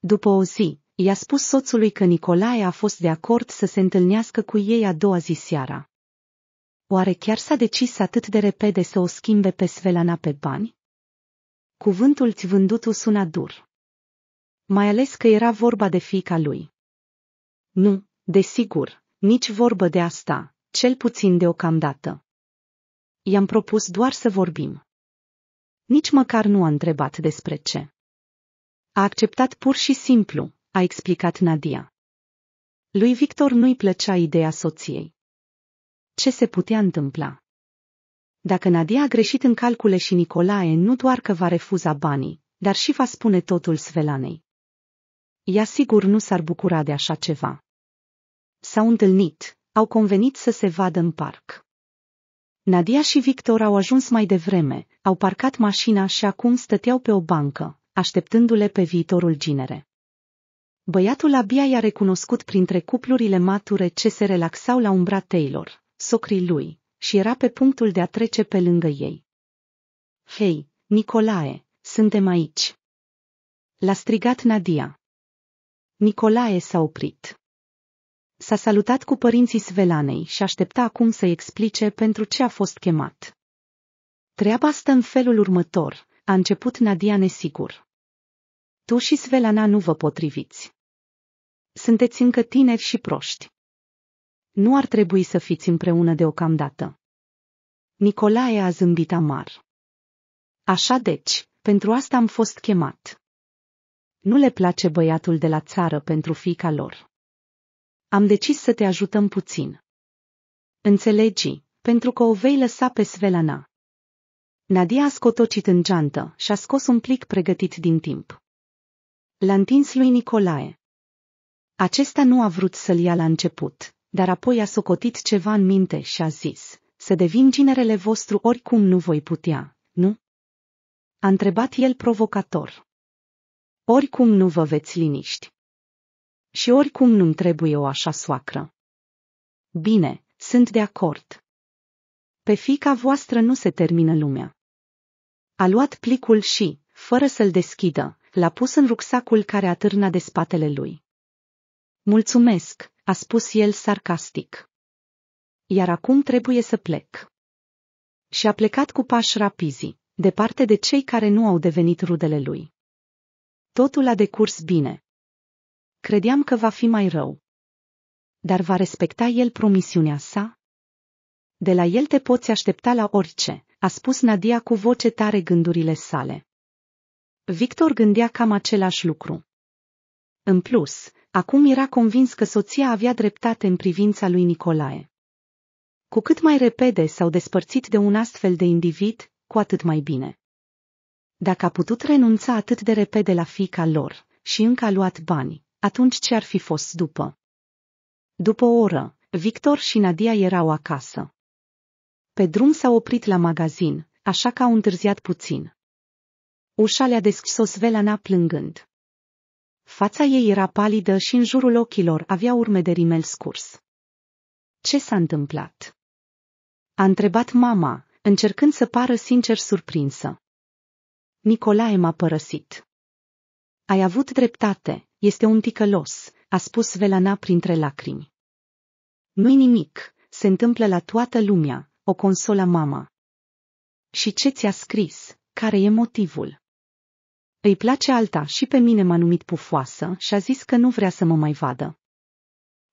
[SPEAKER 1] După o zi, i-a spus soțului că Nicolae a fost de acord să se întâlnească cu ei a doua zi seara. Oare chiar s-a decis atât de repede să o schimbe pe Svelana pe bani? Cuvântul ți vândutul suna dur. Mai ales că era vorba de fica lui. Nu, desigur, nici vorbă de asta, cel puțin deocamdată. I-am propus doar să vorbim. Nici măcar nu a întrebat despre ce. A acceptat pur și simplu, a explicat Nadia. Lui Victor nu-i plăcea ideea soției. Ce se putea întâmpla? Dacă Nadia a greșit în calcule și Nicolae nu doar că va refuza banii, dar și va spune totul Svelanei. Ea sigur nu s-ar bucura de așa ceva. S-au întâlnit, au convenit să se vadă în parc. Nadia și Victor au ajuns mai devreme, au parcat mașina și acum stăteau pe o bancă, așteptându-le pe viitorul ginere. Băiatul abia i-a recunoscut printre cuplurile mature ce se relaxau la umbra Taylor, socrii lui, și era pe punctul de a trece pe lângă ei. Hei, Nicolae, suntem aici! L-a strigat Nadia. Nicolae s-a oprit. S-a salutat cu părinții Svelanei și aștepta acum să-i explice pentru ce a fost chemat. Treaba stă în felul următor, a început Nadia nesigur. Tu și Svelana nu vă potriviți. Sunteți încă tineri și proști. Nu ar trebui să fiți împreună deocamdată. Nicolae a zâmbit amar. Așa deci, pentru asta am fost chemat. Nu le place băiatul de la țară pentru fica lor. Am decis să te ajutăm puțin. Înțelegi, pentru că o vei lăsa pe Svelana. Nadia a scotocit în geantă și a scos un plic pregătit din timp. L-a întins lui Nicolae. Acesta nu a vrut să-l ia la început, dar apoi a socotit ceva în minte și a zis, să devin ginerele vostru oricum nu voi putea, nu? A întrebat el provocator. Oricum nu vă veți liniști. Și oricum nu-mi trebuie o așa soacră. Bine, sunt de acord. Pe fica voastră nu se termină lumea. A luat plicul și, fără să-l deschidă, L-a pus în rucsacul care atârna de spatele lui. Mulțumesc, a spus el sarcastic. Iar acum trebuie să plec. Și a plecat cu pași rapizi, departe de cei care nu au devenit rudele lui. Totul a decurs bine. Credeam că va fi mai rău. Dar va respecta el promisiunea sa? De la el te poți aștepta la orice, a spus Nadia cu voce tare gândurile sale. Victor gândea cam același lucru. În plus, acum era convins că soția avea dreptate în privința lui Nicolae. Cu cât mai repede s-au despărțit de un astfel de individ, cu atât mai bine. Dacă a putut renunța atât de repede la fica lor și încă a luat bani, atunci ce ar fi fost după? După o oră, Victor și Nadia erau acasă. Pe drum s-au oprit la magazin, așa că au întârziat puțin. Ușa le-a deschis-o Svelana plângând. Fața ei era palidă și în jurul ochilor avea urme de rimel scurs. Ce s-a întâmplat? A întrebat mama, încercând să pară sincer surprinsă. Nicolae m-a părăsit. Ai avut dreptate, este un ticălos, a spus Velana printre lacrimi. Nu-i nimic, se întâmplă la toată lumea, o consola mama. Și ce ți-a scris? Care e motivul? Îi place alta și pe mine m-a numit pufoasă și a zis că nu vrea să mă mai vadă.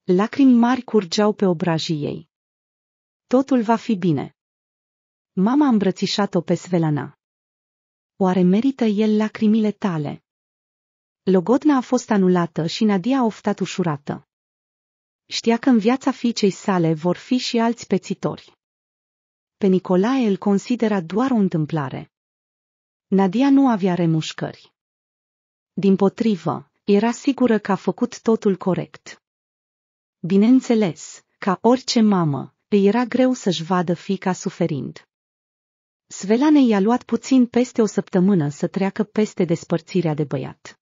[SPEAKER 1] Lacrimi mari curgeau pe obrajii ei. Totul va fi bine. Mama a îmbrățișat-o pe Svelana. Oare merită el lacrimile tale? Logodna a fost anulată și Nadia a oftat ușurată. Știa că în viața fiicei sale vor fi și alți pețitori. Pe Nicolae îl considera doar o întâmplare. Nadia nu avea remușcări. Din potrivă, era sigură că a făcut totul corect. Bineînțeles, ca orice mamă, îi era greu să-și vadă fica suferind. Svelane i-a luat puțin peste o săptămână să treacă peste despărțirea de băiat.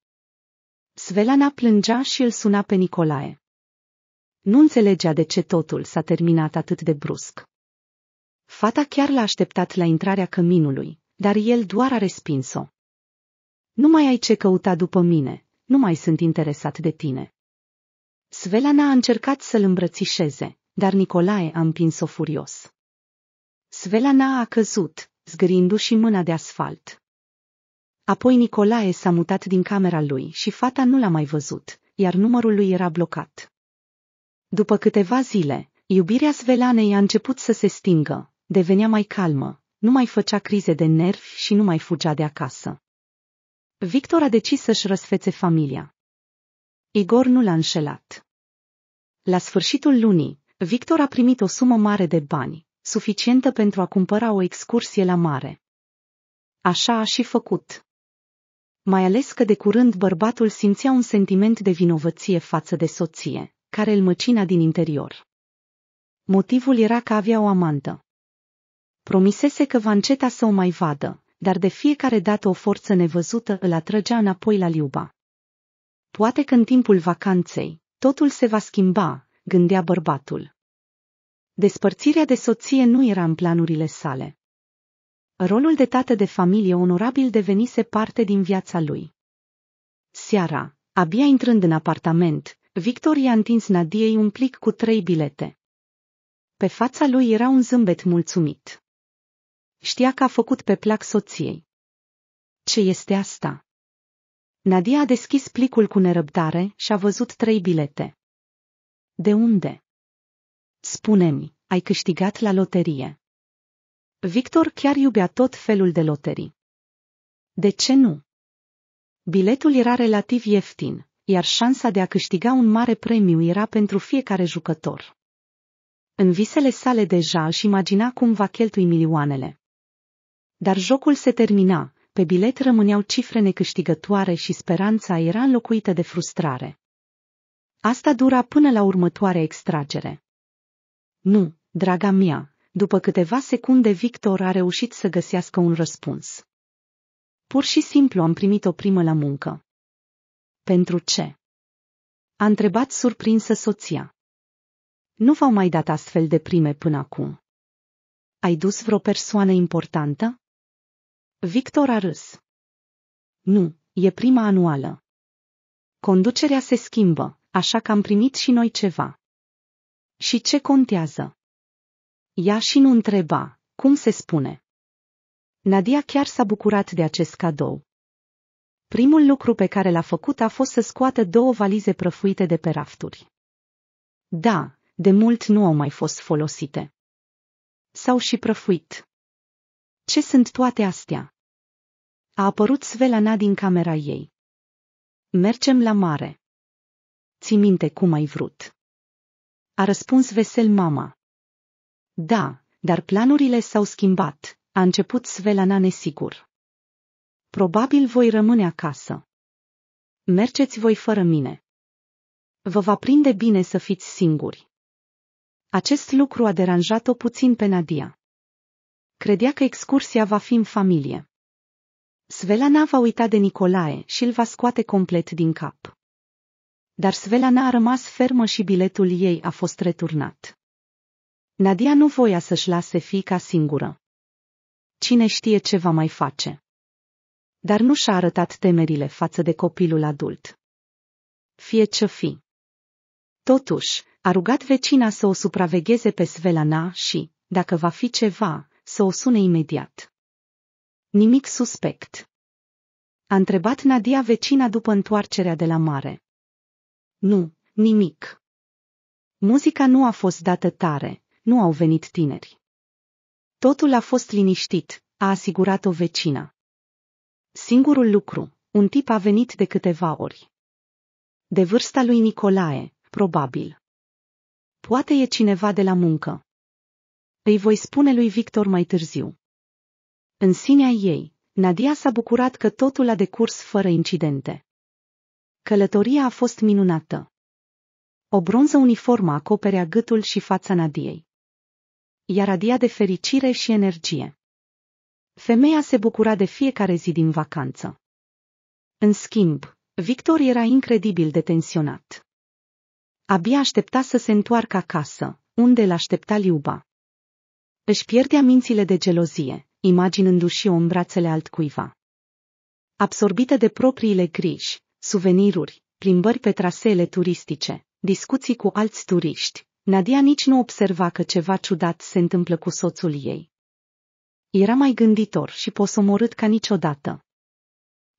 [SPEAKER 1] Svelana plângea și îl suna pe Nicolae. Nu înțelegea de ce totul s-a terminat atât de brusc. Fata chiar l-a așteptat la intrarea căminului, dar el doar a respins-o. Nu mai ai ce căuta după mine, nu mai sunt interesat de tine. Svelana a încercat să-l îmbrățișeze, dar Nicolae a împins-o furios. Svelana a căzut, zgârindu-și mâna de asfalt. Apoi Nicolae s-a mutat din camera lui și fata nu l-a mai văzut, iar numărul lui era blocat. După câteva zile, iubirea Svelanei a început să se stingă, devenea mai calmă, nu mai făcea crize de nervi și nu mai fugea de acasă. Victor a decis să-și răsfețe familia. Igor nu l-a înșelat. La sfârșitul lunii, Victor a primit o sumă mare de bani, suficientă pentru a cumpăra o excursie la mare. Așa a și făcut. Mai ales că de curând bărbatul simțea un sentiment de vinovăție față de soție, care îl măcina din interior. Motivul era că avea o amantă. Promisese că va înceta să o mai vadă, dar de fiecare dată o forță nevăzută îl atrăgea înapoi la Liuba. Poate că în timpul vacanței, totul se va schimba, gândea bărbatul. Despărțirea de soție nu era în planurile sale. Rolul de tată de familie onorabil devenise parte din viața lui. Seara, abia intrând în apartament, Victor i-a întins Nadiei un plic cu trei bilete. Pe fața lui era un zâmbet mulțumit. Știa că a făcut pe plac soției. Ce este asta? Nadia a deschis plicul cu nerăbdare și a văzut trei bilete. De unde? Spune-mi, ai câștigat la loterie. Victor chiar iubea tot felul de loterii. De ce nu? Biletul era relativ ieftin, iar șansa de a câștiga un mare premiu era pentru fiecare jucător. În visele sale deja își imagina cum va cheltui milioanele. Dar jocul se termina, pe bilet rămâneau cifre necâștigătoare și speranța era înlocuită de frustrare. Asta dura până la următoarea extragere. Nu, draga mea, după câteva secunde Victor a reușit să găsească un răspuns. Pur și simplu am primit o primă la muncă. Pentru ce? A întrebat surprinsă soția. Nu v-au mai dat astfel de prime până acum. Ai dus vreo persoană importantă? Victor a râs. Nu, e prima anuală. Conducerea se schimbă, așa că am primit și noi ceva. Și ce contează? Ea și nu întreba, cum se spune. Nadia chiar s-a bucurat de acest cadou. Primul lucru pe care l-a făcut a fost să scoată două valize prăfuite de pe rafturi. Da, de mult nu au mai fost folosite. S-au și prăfuit. Ce sunt toate astea? A apărut Svelana din camera ei. Mergem la mare. Ți minte cum ai vrut. A răspuns vesel mama. Da, dar planurile s-au schimbat, a început Svelana nesigur. Probabil voi rămâne acasă. Mergeți voi fără mine. Vă va prinde bine să fiți singuri. Acest lucru a deranjat-o puțin pe Nadia. Credea că excursia va fi în familie. Svelana va uita de Nicolae și îl va scoate complet din cap. Dar Svelana a rămas fermă și biletul ei a fost returnat. Nadia nu voia să-și lase fica singură. Cine știe ce va mai face. Dar nu și-a arătat temerile față de copilul adult. Fie ce fi. Totuși, a rugat vecina să o supravegheze pe Svelana și, dacă va fi ceva, să o sune imediat. Nimic suspect. A întrebat Nadia vecina după întoarcerea de la mare. Nu, nimic. Muzica nu a fost dată tare, nu au venit tineri. Totul a fost liniștit, a asigurat o vecină. Singurul lucru, un tip a venit de câteva ori. De vârsta lui Nicolae, probabil. Poate e cineva de la muncă. Îi voi spune lui Victor mai târziu. În sinea ei, Nadia s-a bucurat că totul a decurs fără incidente. Călătoria a fost minunată. O bronză uniformă acoperea gâtul și fața Nadiei. Iar adia de fericire și energie. Femeia se bucura de fiecare zi din vacanță. În schimb, Victor era incredibil de tensionat. Abia aștepta să se întoarcă acasă, unde l-aștepta Liuba. Își pierdea mințile de gelozie, imaginându-și în brațele altcuiva. Absorbite de propriile griji, suveniruri, plimbări pe traseele turistice, discuții cu alți turiști, Nadia nici nu observa că ceva ciudat se întâmplă cu soțul ei. Era mai gânditor și posomorât ca niciodată.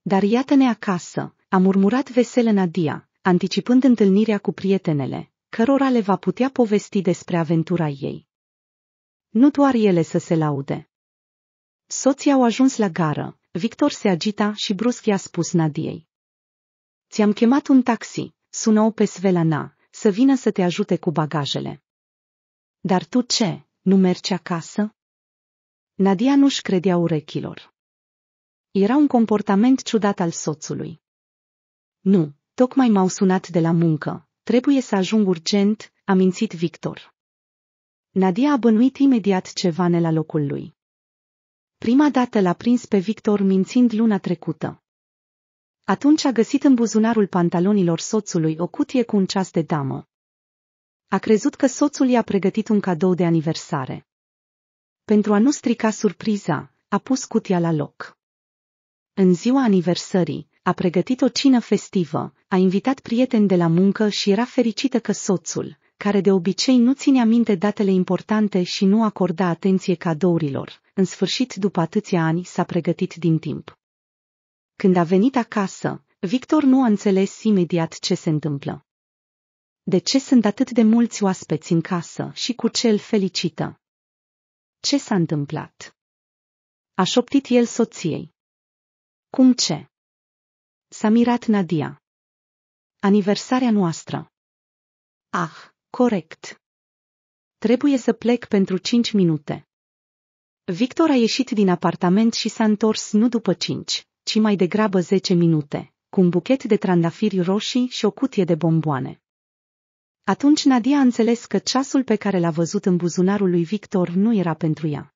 [SPEAKER 1] Dar iată-ne acasă, a murmurat veselă Nadia, anticipând întâlnirea cu prietenele, cărora le va putea povesti despre aventura ei. Nu doar ele să se laude. Soții au ajuns la gară, Victor se agita și brusc i-a spus Nadiei. Ți-am chemat un taxi, sună-o pe Svelana, să vină să te ajute cu bagajele. Dar tu ce, nu mergi acasă? Nadia nu-și credea urechilor. Era un comportament ciudat al soțului. Nu, tocmai m-au sunat de la muncă, trebuie să ajung urgent, a mințit Victor. Nadia a bănuit imediat ceva ne la locul lui. Prima dată l-a prins pe Victor mințind luna trecută. Atunci a găsit în buzunarul pantalonilor soțului o cutie cu un ceas de damă. A crezut că soțul i-a pregătit un cadou de aniversare. Pentru a nu strica surpriza, a pus cutia la loc. În ziua aniversării, a pregătit o cină festivă, a invitat prieteni de la muncă și era fericită că soțul, care de obicei nu ținea minte datele importante și nu acorda atenție cadourilor, în sfârșit după atâția ani s-a pregătit din timp. Când a venit acasă, Victor nu a înțeles imediat ce se întâmplă. De ce sunt atât de mulți oaspeți în casă și cu ce îl felicită? Ce s-a întâmplat? A șoptit el soției. Cum ce? S-a mirat Nadia. Aniversarea noastră. Ah! Corect. Trebuie să plec pentru cinci minute. Victor a ieșit din apartament și s-a întors nu după cinci, ci mai degrabă zece minute, cu un buchet de trandafiri roșii și o cutie de bomboane. Atunci Nadia a înțeles că ceasul pe care l-a văzut în buzunarul lui Victor nu era pentru ea.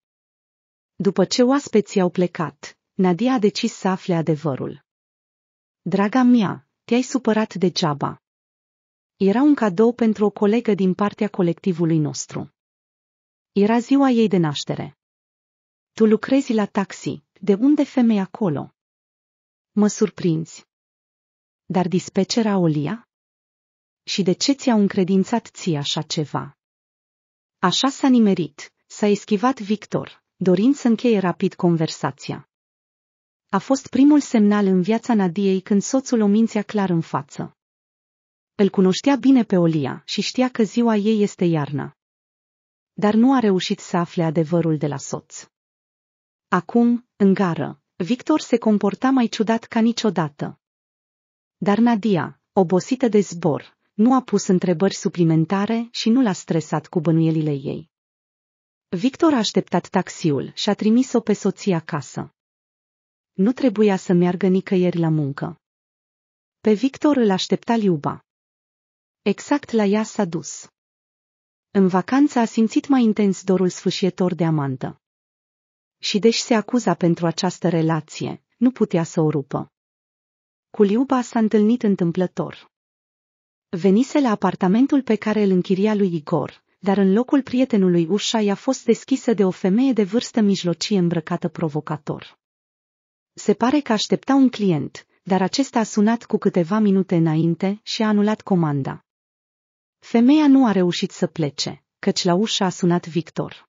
[SPEAKER 1] După ce oaspeții au plecat, Nadia a decis să afle adevărul. Draga mea, te-ai supărat degeaba. Era un cadou pentru o colegă din partea colectivului nostru. Era ziua ei de naștere. Tu lucrezi la taxi, de unde femeia acolo? Mă surprinzi. Dar dispecera Olia? Și de ce ți-au încredințat ție așa ceva? Așa s-a nimerit, s-a eschivat Victor, dorind să încheie rapid conversația. A fost primul semnal în viața Nadiei când soțul o mințea clar în față. Îl cunoștea bine pe Olia și știa că ziua ei este iarna. Dar nu a reușit să afle adevărul de la soț. Acum, în gară, Victor se comporta mai ciudat ca niciodată. Dar Nadia, obosită de zbor, nu a pus întrebări suplimentare și nu l-a stresat cu bănuielile ei. Victor a așteptat taxiul și a trimis-o pe soția acasă. Nu trebuia să meargă nicăieri la muncă. Pe Victor îl aștepta Liuba. Exact la ea s-a dus. În vacanță a simțit mai intens dorul sfâșietor de amantă. Și deși se acuza pentru această relație, nu putea să o rupă. Cu Liuba s-a întâlnit întâmplător. Venise la apartamentul pe care îl închiria lui Igor, dar în locul prietenului ușa i-a fost deschisă de o femeie de vârstă mijlocie îmbrăcată provocator. Se pare că aștepta un client, dar acesta a sunat cu câteva minute înainte și a anulat comanda. Femeia nu a reușit să plece, căci la ușa a sunat Victor.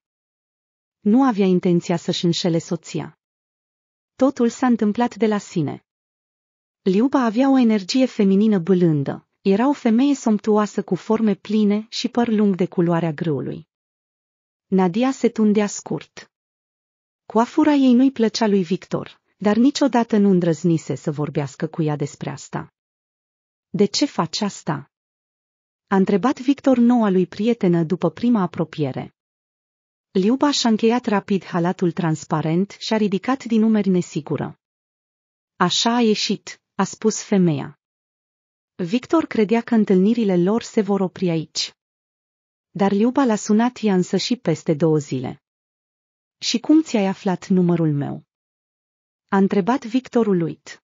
[SPEAKER 1] Nu avea intenția să-și înșele soția. Totul s-a întâmplat de la sine. Liuba avea o energie feminină bâlândă, era o femeie somptuoasă cu forme pline și păr lung de culoarea grâului. Nadia se tundea scurt. Coafura ei nu-i plăcea lui Victor, dar niciodată nu îndrăznise să vorbească cu ea despre asta. De ce faci asta? A întrebat Victor noua lui prietenă după prima apropiere. Liuba și-a încheiat rapid halatul transparent și a ridicat din umeri nesigură. Așa a ieșit, a spus femeia. Victor credea că întâlnirile lor se vor opri aici. Dar Liuba l-a sunat ea însă și peste două zile. Și cum ți-ai aflat numărul meu? A întrebat Victorul uit.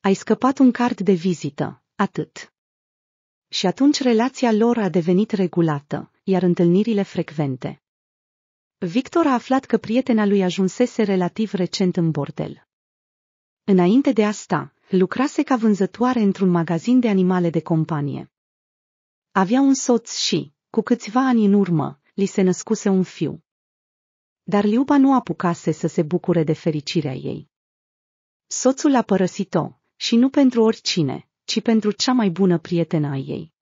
[SPEAKER 1] Ai scăpat un card de vizită, atât. Și atunci relația lor a devenit regulată, iar întâlnirile frecvente. Victor a aflat că prietena lui ajunsese relativ recent în bordel. Înainte de asta, lucrase ca vânzătoare într-un magazin de animale de companie. Avea un soț și, cu câțiva ani în urmă, li se născuse un fiu. Dar Liuba nu apucase să se bucure de fericirea ei. Soțul a părăsit-o, și nu pentru oricine, ci pentru cea mai bună prietenă a ei.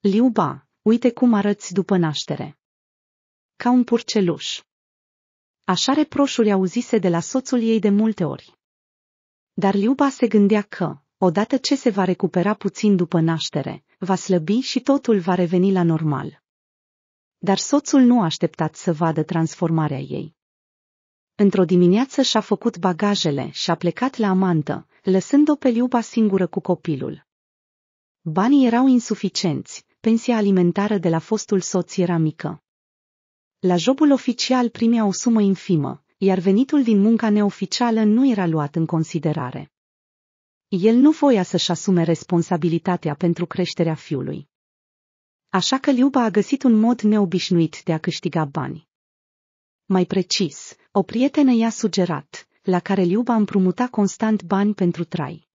[SPEAKER 1] Liuba, uite cum arăți după naștere. Ca un purceluș. Așa reproșuri auzise de la soțul ei de multe ori. Dar Liuba se gândea că, odată ce se va recupera puțin după naștere, va slăbi și totul va reveni la normal. Dar soțul nu a așteptat să vadă transformarea ei. Într-o dimineață și-a făcut bagajele și a plecat la amantă, lăsând-o pe Liuba singură cu copilul. Banii erau insuficienți, pensia alimentară de la fostul soț era mică. La jobul oficial primea o sumă infimă, iar venitul din munca neoficială nu era luat în considerare. El nu voia să-și asume responsabilitatea pentru creșterea fiului. Așa că Liuba a găsit un mod neobișnuit de a câștiga bani. Mai precis, o prietenă i-a sugerat, la care Liuba împrumuta constant bani pentru trai.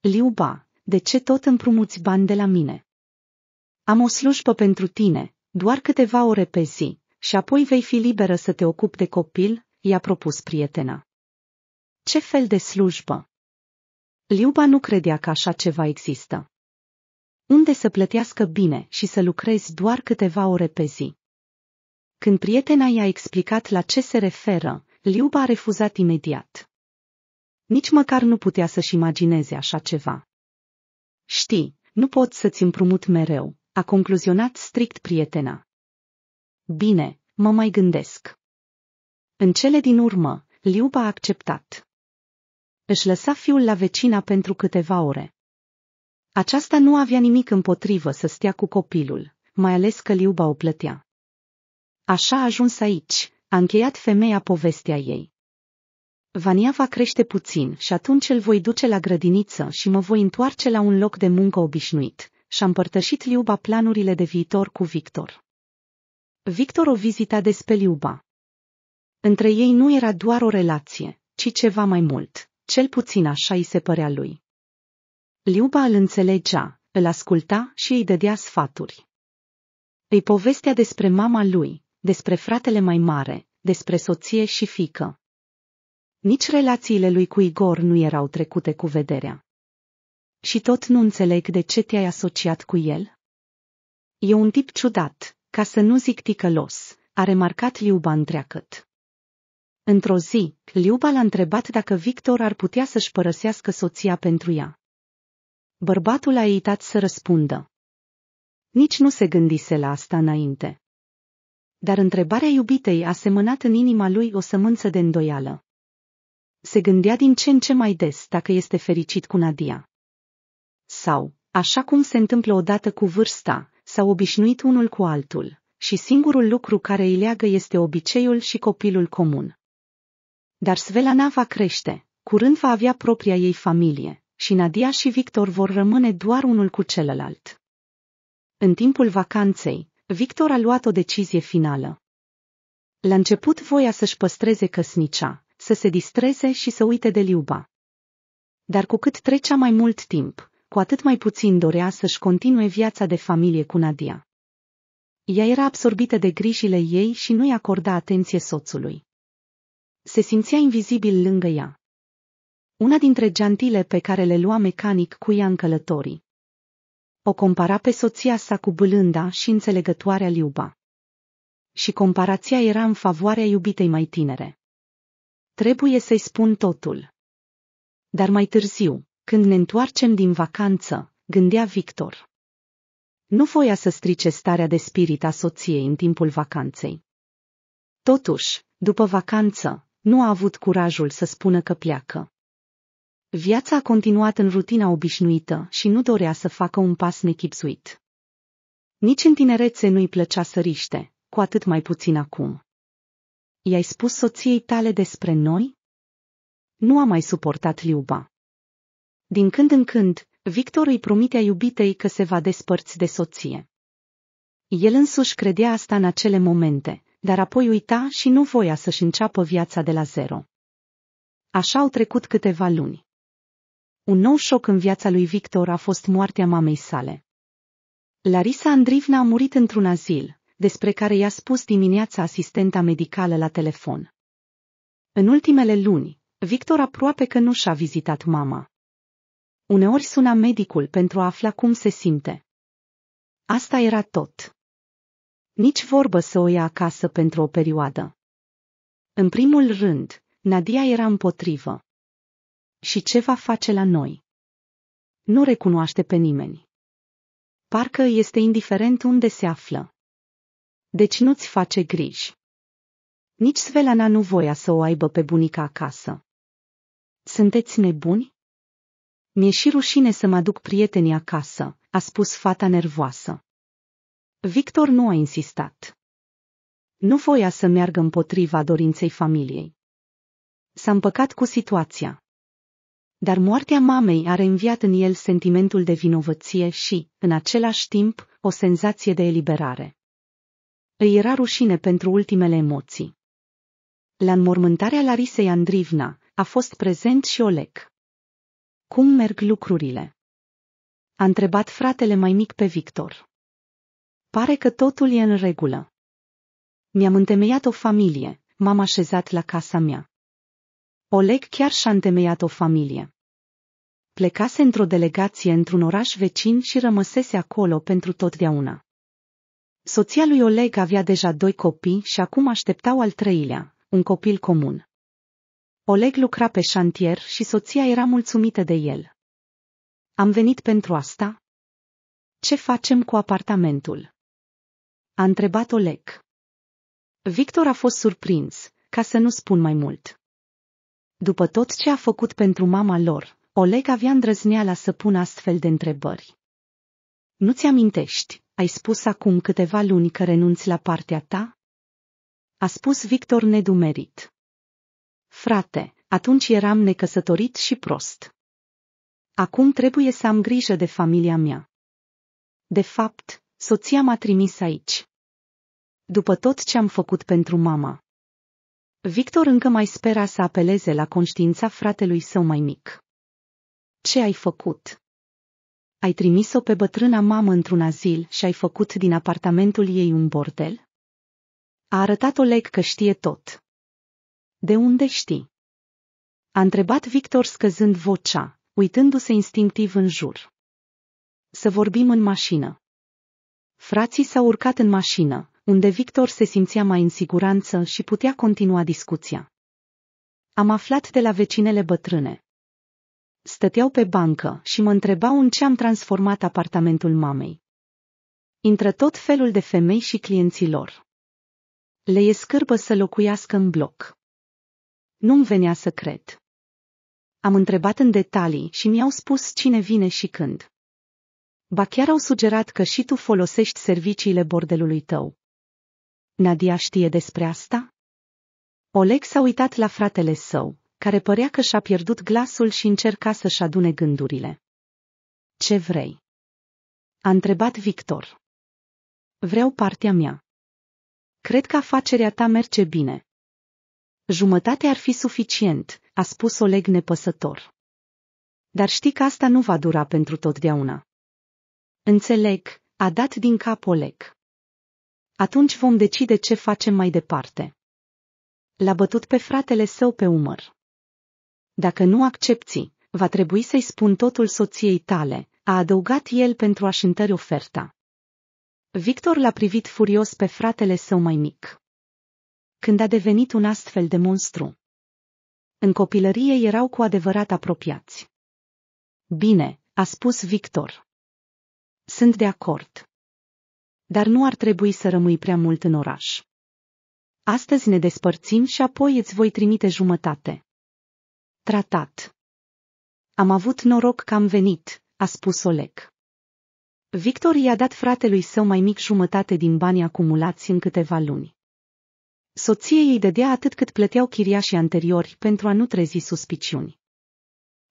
[SPEAKER 1] Liuba, de ce tot împrumuți bani de la mine? Am o slujbă pentru tine, doar câteva ore pe zi, și apoi vei fi liberă să te ocupi de copil, i-a propus prietena. Ce fel de slujbă? Liuba nu credea că așa ceva există. Unde să plătească bine și să lucrezi doar câteva ore pe zi? Când prietena i-a explicat la ce se referă, Liuba a refuzat imediat. Nici măcar nu putea să-și imagineze așa ceva. Știi, nu pot să-ți împrumut mereu, a concluzionat strict prietena. Bine, mă mai gândesc. În cele din urmă, Liuba a acceptat. Își lăsa fiul la vecina pentru câteva ore. Aceasta nu avea nimic împotrivă să stea cu copilul, mai ales că Liuba o plătea. Așa a ajuns aici, a încheiat femeia povestea ei. Vania va crește puțin și atunci îl voi duce la grădiniță și mă voi întoarce la un loc de muncă obișnuit, și-a împărtășit Liuba planurile de viitor cu Victor. Victor o vizita despre Liuba. Între ei nu era doar o relație, ci ceva mai mult, cel puțin așa îi se părea lui. Liuba îl înțelegea, îl asculta și îi dădea sfaturi. Îi povestea despre mama lui, despre fratele mai mare, despre soție și fică. Nici relațiile lui cu Igor nu erau trecute cu vederea. Și tot nu înțeleg de ce te-ai asociat cu el? E un tip ciudat, ca să nu zic ticălos, a remarcat Liuba întreacăt. Într-o zi, Liuba l-a întrebat dacă Victor ar putea să-și părăsească soția pentru ea. Bărbatul a evitat să răspundă. Nici nu se gândise la asta înainte dar întrebarea iubitei a semănat în inima lui o sămânță de îndoială. Se gândea din ce în ce mai des dacă este fericit cu Nadia. Sau, așa cum se întâmplă odată cu vârsta, s-au obișnuit unul cu altul, și singurul lucru care îi leagă este obiceiul și copilul comun. Dar Svelana va crește, curând va avea propria ei familie, și Nadia și Victor vor rămâne doar unul cu celălalt. În timpul vacanței, Victor a luat o decizie finală. La început voia să-și păstreze căsnicia, să se distreze și să uite de Liuba. Dar cu cât trecea mai mult timp, cu atât mai puțin dorea să-și continue viața de familie cu Nadia. Ea era absorbită de grijile ei și nu-i acorda atenție soțului. Se simțea invizibil lângă ea. Una dintre geantile pe care le lua mecanic cu ea în călătorii o compara pe soția sa cu bâlânda și înțelegătoarea Liuba. Și comparația era în favoarea iubitei mai tinere. Trebuie să-i spun totul. Dar mai târziu, când ne întoarcem din vacanță, gândea Victor. Nu voia să strice starea de spirit a soției în timpul vacanței. Totuși, după vacanță, nu a avut curajul să spună că pleacă. Viața a continuat în rutina obișnuită și nu dorea să facă un pas nechipsuit. Nici în tinerețe nu-i plăcea săriște, cu atât mai puțin acum. I-ai spus soției tale despre noi? Nu a mai suportat Liuba. Din când în când, Victor îi promitea iubitei că se va despărți de soție. El însuși credea asta în acele momente, dar apoi uita și nu voia să-și înceapă viața de la zero. Așa au trecut câteva luni. Un nou șoc în viața lui Victor a fost moartea mamei sale. Larisa Andrivna a murit într-un azil, despre care i-a spus dimineața asistenta medicală la telefon. În ultimele luni, Victor aproape că nu și-a vizitat mama. Uneori suna medicul pentru a afla cum se simte. Asta era tot. Nici vorbă să o ia acasă pentru o perioadă. În primul rând, Nadia era împotrivă. Și ce va face la noi? Nu recunoaște pe nimeni. Parcă este indiferent unde se află. Deci nu-ți face griji. Nici Svelana nu voia să o aibă pe bunica acasă. Sunteți nebuni? Mi-e și rușine să mă aduc prietenii acasă, a spus fata nervoasă. Victor nu a insistat. Nu voia să meargă împotriva dorinței familiei. S-a împăcat cu situația. Dar moartea mamei a reînviat în el sentimentul de vinovăție și, în același timp, o senzație de eliberare. Îi era rușine pentru ultimele emoții. La înmormântarea Larisei Andrivna a fost prezent și Oleg. Cum merg lucrurile? A întrebat fratele mai mic pe Victor. Pare că totul e în regulă. Mi-am întemeiat o familie, m-am așezat la casa mea. Oleg chiar și-a întemeiat o familie plecase într-o delegație într-un oraș vecin și rămăsese acolo pentru totdeauna. Soția lui Oleg avea deja doi copii și acum așteptau al treilea, un copil comun. Oleg lucra pe șantier și soția era mulțumită de el. Am venit pentru asta? Ce facem cu apartamentul? A întrebat Oleg. Victor a fost surprins, ca să nu spun mai mult. După tot ce a făcut pentru mama lor, Oleg avea îndrăzneala să pună astfel de întrebări. Nu ți amintești, ai spus acum câteva luni că renunți la partea ta? A spus Victor nedumerit. Frate, atunci eram necăsătorit și prost. Acum trebuie să am grijă de familia mea. De fapt, soția m-a trimis aici. După tot ce am făcut pentru mama. Victor încă mai spera să apeleze la conștiința fratelui său mai mic. Ce ai făcut? Ai trimis-o pe bătrâna mamă într-un azil și ai făcut din apartamentul ei un bordel? A arătat Oleg că știe tot. De unde știi? A întrebat Victor scăzând vocea, uitându-se instinctiv în jur. Să vorbim în mașină. Frații s-au urcat în mașină, unde Victor se simțea mai în siguranță și putea continua discuția. Am aflat de la vecinele bătrâne. Stăteau pe bancă și mă întrebau în ce am transformat apartamentul mamei. Intră tot felul de femei și clienții lor. Le e scârbă să locuiască în bloc. Nu-mi venea să cred. Am întrebat în detalii și mi-au spus cine vine și când. Ba chiar au sugerat că și tu folosești serviciile bordelului tău. Nadia știe despre asta? Oleg s-a uitat la fratele său, care părea că și-a pierdut glasul și încerca să-și adune gândurile. Ce vrei? A întrebat Victor. Vreau partea mea. Cred că afacerea ta merge bine. Jumătate ar fi suficient, a spus Oleg nepăsător. Dar știi că asta nu va dura pentru totdeauna. Înțeleg, a dat din cap Oleg. Atunci vom decide ce facem mai departe. L-a bătut pe fratele său pe umăr. Dacă nu accepti, va trebui să-i spun totul soției tale, a adăugat el pentru a-și întări oferta. Victor l-a privit furios pe fratele său mai mic. Când a devenit un astfel de monstru. În copilărie erau cu adevărat apropiați. Bine, a spus Victor. Sunt de acord. Dar nu ar trebui să rămâi prea mult în oraș. Astăzi ne despărțim și apoi îți voi trimite jumătate. Tratat. Am avut noroc că am venit, a spus Oleg. Victor i-a dat fratelui său mai mic jumătate din banii acumulați în câteva luni. Soției îi dădea atât cât plăteau chiriașii anteriori pentru a nu trezi suspiciuni.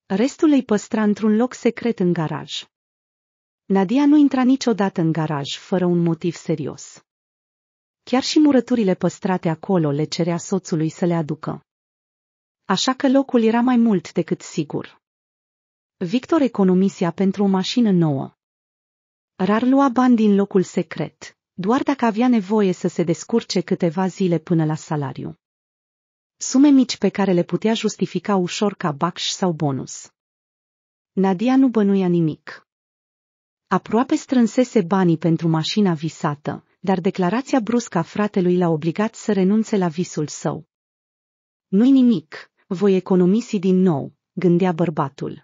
[SPEAKER 1] Restul îi păstra într-un loc secret în garaj. Nadia nu intra niciodată în garaj fără un motiv serios. Chiar și murăturile păstrate acolo le cerea soțului să le aducă așa că locul era mai mult decât sigur. Victor economisea pentru o mașină nouă. Rar lua bani din locul secret, doar dacă avea nevoie să se descurce câteva zile până la salariu. Sume mici pe care le putea justifica ușor ca bacș sau bonus. Nadia nu bănuia nimic. Aproape strânsese banii pentru mașina visată, dar declarația bruscă a fratelui l-a obligat să renunțe la visul său. Nu-i nimic, voi economisi din nou, gândea bărbatul.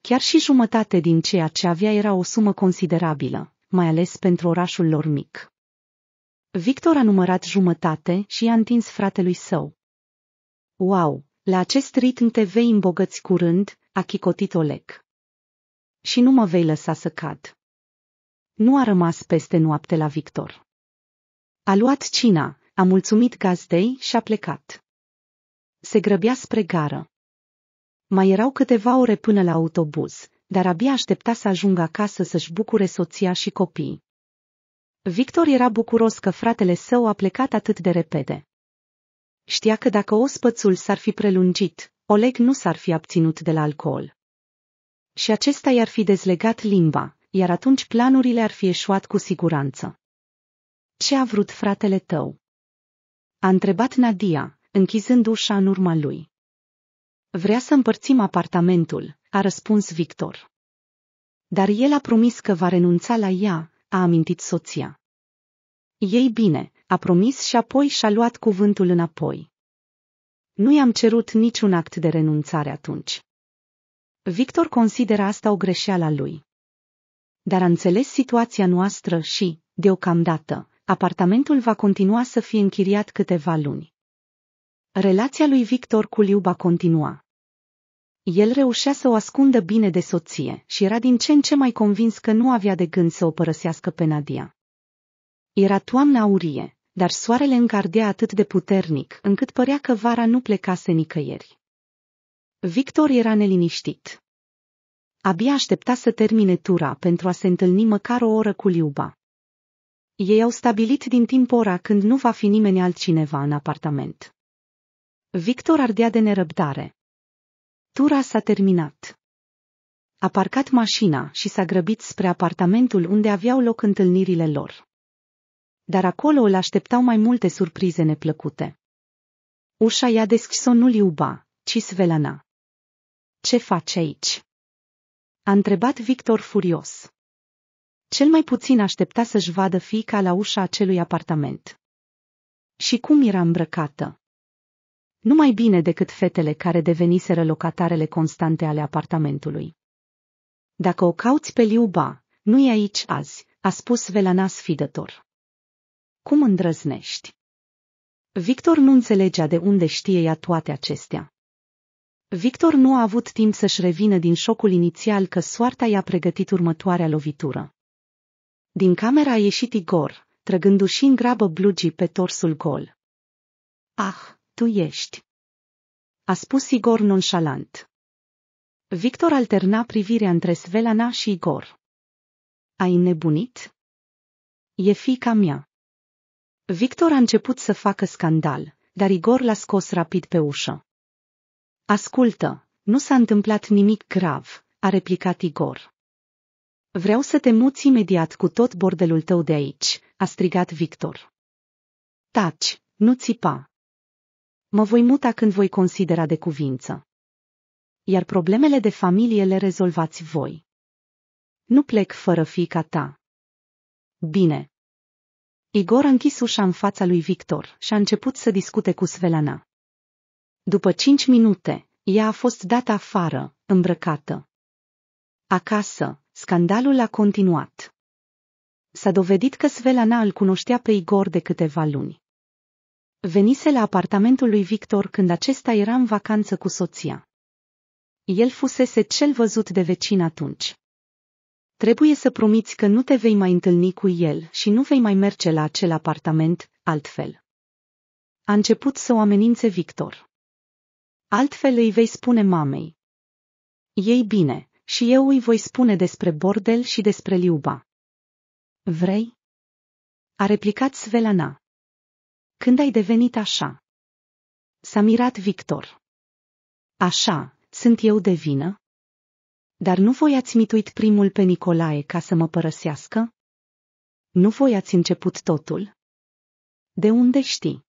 [SPEAKER 1] Chiar și jumătate din ceea ce avea era o sumă considerabilă, mai ales pentru orașul lor mic. Victor a numărat jumătate și i-a întins fratelui său. Wow, la acest ritm te vei îmbogăți curând, a chicotit Oleg. Și nu mă vei lăsa să cad. Nu a rămas peste noapte la Victor. A luat cina, a mulțumit gazdei și a plecat se grăbea spre gară. Mai erau câteva ore până la autobuz, dar abia aștepta să ajungă acasă să-și bucure soția și copiii. Victor era bucuros că fratele său a plecat atât de repede. Știa că dacă ospățul s-ar fi prelungit, Oleg nu s-ar fi abținut de la alcool. Și acesta i-ar fi dezlegat limba, iar atunci planurile ar fi eșuat cu siguranță. Ce a vrut fratele tău? A întrebat Nadia, închizând ușa în urma lui. Vrea să împărțim apartamentul, a răspuns Victor. Dar el a promis că va renunța la ea, a amintit soția. Ei bine, a promis și apoi și-a luat cuvântul înapoi. Nu i-am cerut niciun act de renunțare atunci. Victor consideră asta o greșeală a lui. Dar a înțeles situația noastră și, deocamdată, apartamentul va continua să fie închiriat câteva luni. Relația lui Victor cu Liuba continua. El reușea să o ascundă bine de soție și era din ce în ce mai convins că nu avea de gând să o părăsească pe Nadia. Era toamna aurie, dar soarele încardea atât de puternic încât părea că vara nu plecase nicăieri. Victor era neliniștit. Abia aștepta să termine tura pentru a se întâlni măcar o oră cu Liuba. Ei au stabilit din timp ora când nu va fi nimeni altcineva în apartament. Victor ardea de nerăbdare. Tura s-a terminat. A parcat mașina și s-a grăbit spre apartamentul unde aveau loc întâlnirile lor. Dar acolo îl așteptau mai multe surprize neplăcute. Ușa deschis-o nu iuba, ci Svelana. Ce face aici? A întrebat Victor furios. Cel mai puțin aștepta să-și vadă fiica la ușa acelui apartament. Și cum era îmbrăcată? nu mai bine decât fetele care deveniseră locatarele constante ale apartamentului. Dacă o cauți pe Liuba, nu e aici azi, a spus Velana sfidător. Cum îndrăznești? Victor nu înțelegea de unde știe ea toate acestea. Victor nu a avut timp să-și revină din șocul inițial că soarta i-a pregătit următoarea lovitură. Din camera a ieșit Igor, trăgându-și în grabă blugii pe torsul gol. Ah, tu ești. A spus Igor nonșalant. Victor alterna privirea între Svelana și Igor. Ai nebunit? E fica mea. Victor a început să facă scandal, dar Igor l-a scos rapid pe ușă. Ascultă, nu s-a întâmplat nimic grav, a replicat Igor. Vreau să te muți imediat cu tot bordelul tău de aici, a strigat Victor. Taci, nu țipa. Mă voi muta când voi considera de cuvință. Iar problemele de familie le rezolvați voi. Nu plec fără fiica ta. Bine. Igor a închis ușa în fața lui Victor și a început să discute cu Svelana. După cinci minute, ea a fost dată afară, îmbrăcată. Acasă, scandalul a continuat. S-a dovedit că Svelana îl cunoștea pe Igor de câteva luni. Venise la apartamentul lui Victor când acesta era în vacanță cu soția. El fusese cel văzut de vecin atunci. Trebuie să promiți că nu te vei mai întâlni cu el și nu vei mai merge la acel apartament, altfel. A început să o amenințe Victor. Altfel îi vei spune mamei. Ei bine, și eu îi voi spune despre bordel și despre liuba. Vrei? A replicat Svelana. Când ai devenit așa? S-a mirat Victor. Așa, sunt eu de vină? Dar nu voi ați mituit primul pe Nicolae ca să mă părăsească? Nu voi ați început totul? De unde știi?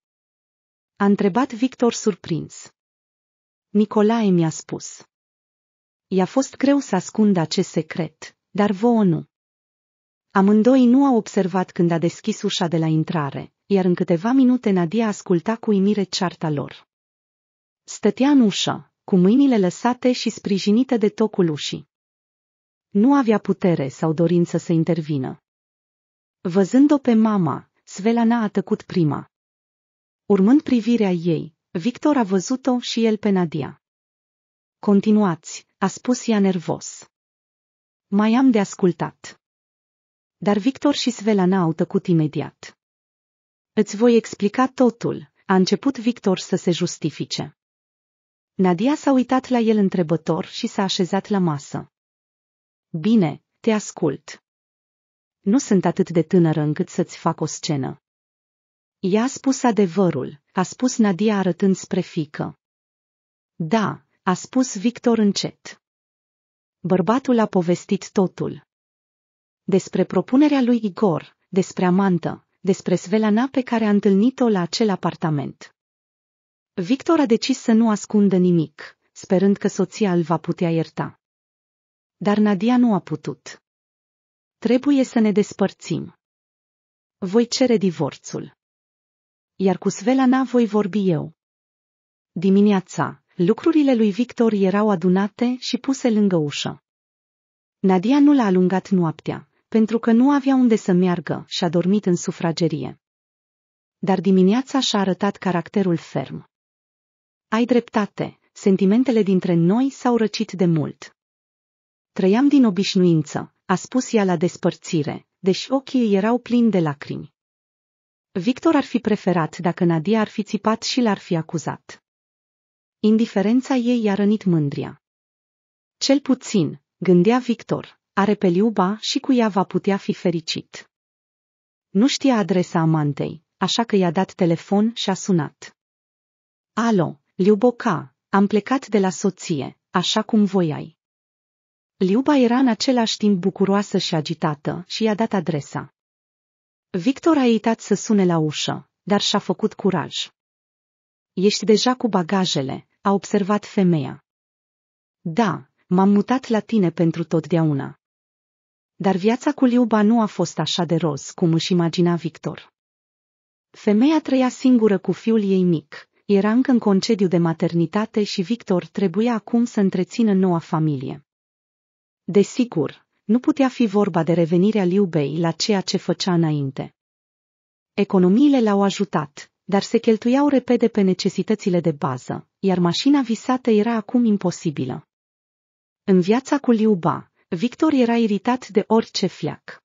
[SPEAKER 1] A întrebat Victor surprins. Nicolae mi-a spus. I-a fost greu să ascundă acest secret, dar vouă nu. Amândoi nu au observat când a deschis ușa de la intrare, iar în câteva minute Nadia asculta cu imire cearta lor. Stătea în ușă, cu mâinile lăsate și sprijinite de tocul ușii. Nu avea putere sau dorință să intervină. Văzând-o pe mama, Svelana a tăcut prima. Urmând privirea ei, Victor a văzut-o și el pe Nadia. Continuați, a spus ea nervos. Mai am de ascultat. Dar Victor și Svelana au tăcut imediat. Îți voi explica totul, a început Victor să se justifice. Nadia s-a uitat la el întrebător și s-a așezat la masă. Bine, te ascult. Nu sunt atât de tânără încât să-ți fac o scenă. Ea a spus adevărul, a spus Nadia arătând spre fică. Da, a spus Victor încet. Bărbatul a povestit totul. Despre propunerea lui Igor, despre amantă, despre Svelana pe care a întâlnit-o la acel apartament. Victor a decis să nu ascundă nimic, sperând că soția îl va putea ierta. Dar Nadia nu a putut. Trebuie să ne despărțim. Voi cere divorțul. Iar cu Svelana voi vorbi eu. Dimineața, lucrurile lui Victor erau adunate și puse lângă ușă. Nadia nu l-a alungat noaptea pentru că nu avea unde să meargă și a dormit în sufragerie. Dar dimineața și-a arătat caracterul ferm. Ai dreptate, sentimentele dintre noi s-au răcit de mult. Trăiam din obișnuință, a spus ea la despărțire, deși ochii erau plini de lacrimi. Victor ar fi preferat dacă Nadia ar fi țipat și l-ar fi acuzat. Indiferența ei i-a rănit mândria. Cel puțin, gândea Victor, are pe Liuba și cu ea va putea fi fericit. Nu știa adresa amantei, așa că i-a dat telefon și a sunat. Alo, Liuboca, am plecat de la soție, așa cum voiai. Liuba era în același timp bucuroasă și agitată și i-a dat adresa. Victor a uitat să sune la ușă, dar și-a făcut curaj. Ești deja cu bagajele, a observat femeia. Da, m-am mutat la tine pentru totdeauna. Dar viața cu Liuba nu a fost așa de roz cum își imagina Victor. Femeia trăia singură cu fiul ei mic, era încă în concediu de maternitate și Victor trebuia acum să întrețină noua familie. Desigur, nu putea fi vorba de revenirea Liubei la ceea ce făcea înainte. Economiile l-au ajutat, dar se cheltuiau repede pe necesitățile de bază, iar mașina visată era acum imposibilă. În viața cu Liuba, Victor era iritat de orice fleac.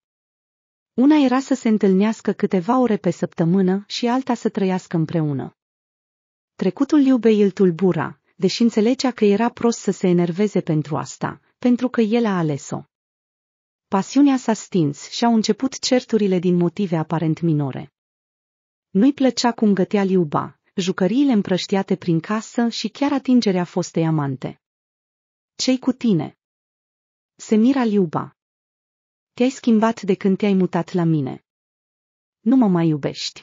[SPEAKER 1] Una era să se întâlnească câteva ore pe săptămână și alta să trăiască împreună. Trecutul iubei îl tulbura, deși înțelegea că era prost să se enerveze pentru asta, pentru că el a ales-o. Pasiunea s-a stins și au început certurile din motive aparent minore. Nu-i plăcea cum gătea Liuba, jucăriile împrăștiate prin casă și chiar atingerea fostei amante. Cei cu tine? Semira Liuba. Te-ai schimbat de când te-ai mutat la mine. Nu mă mai iubești.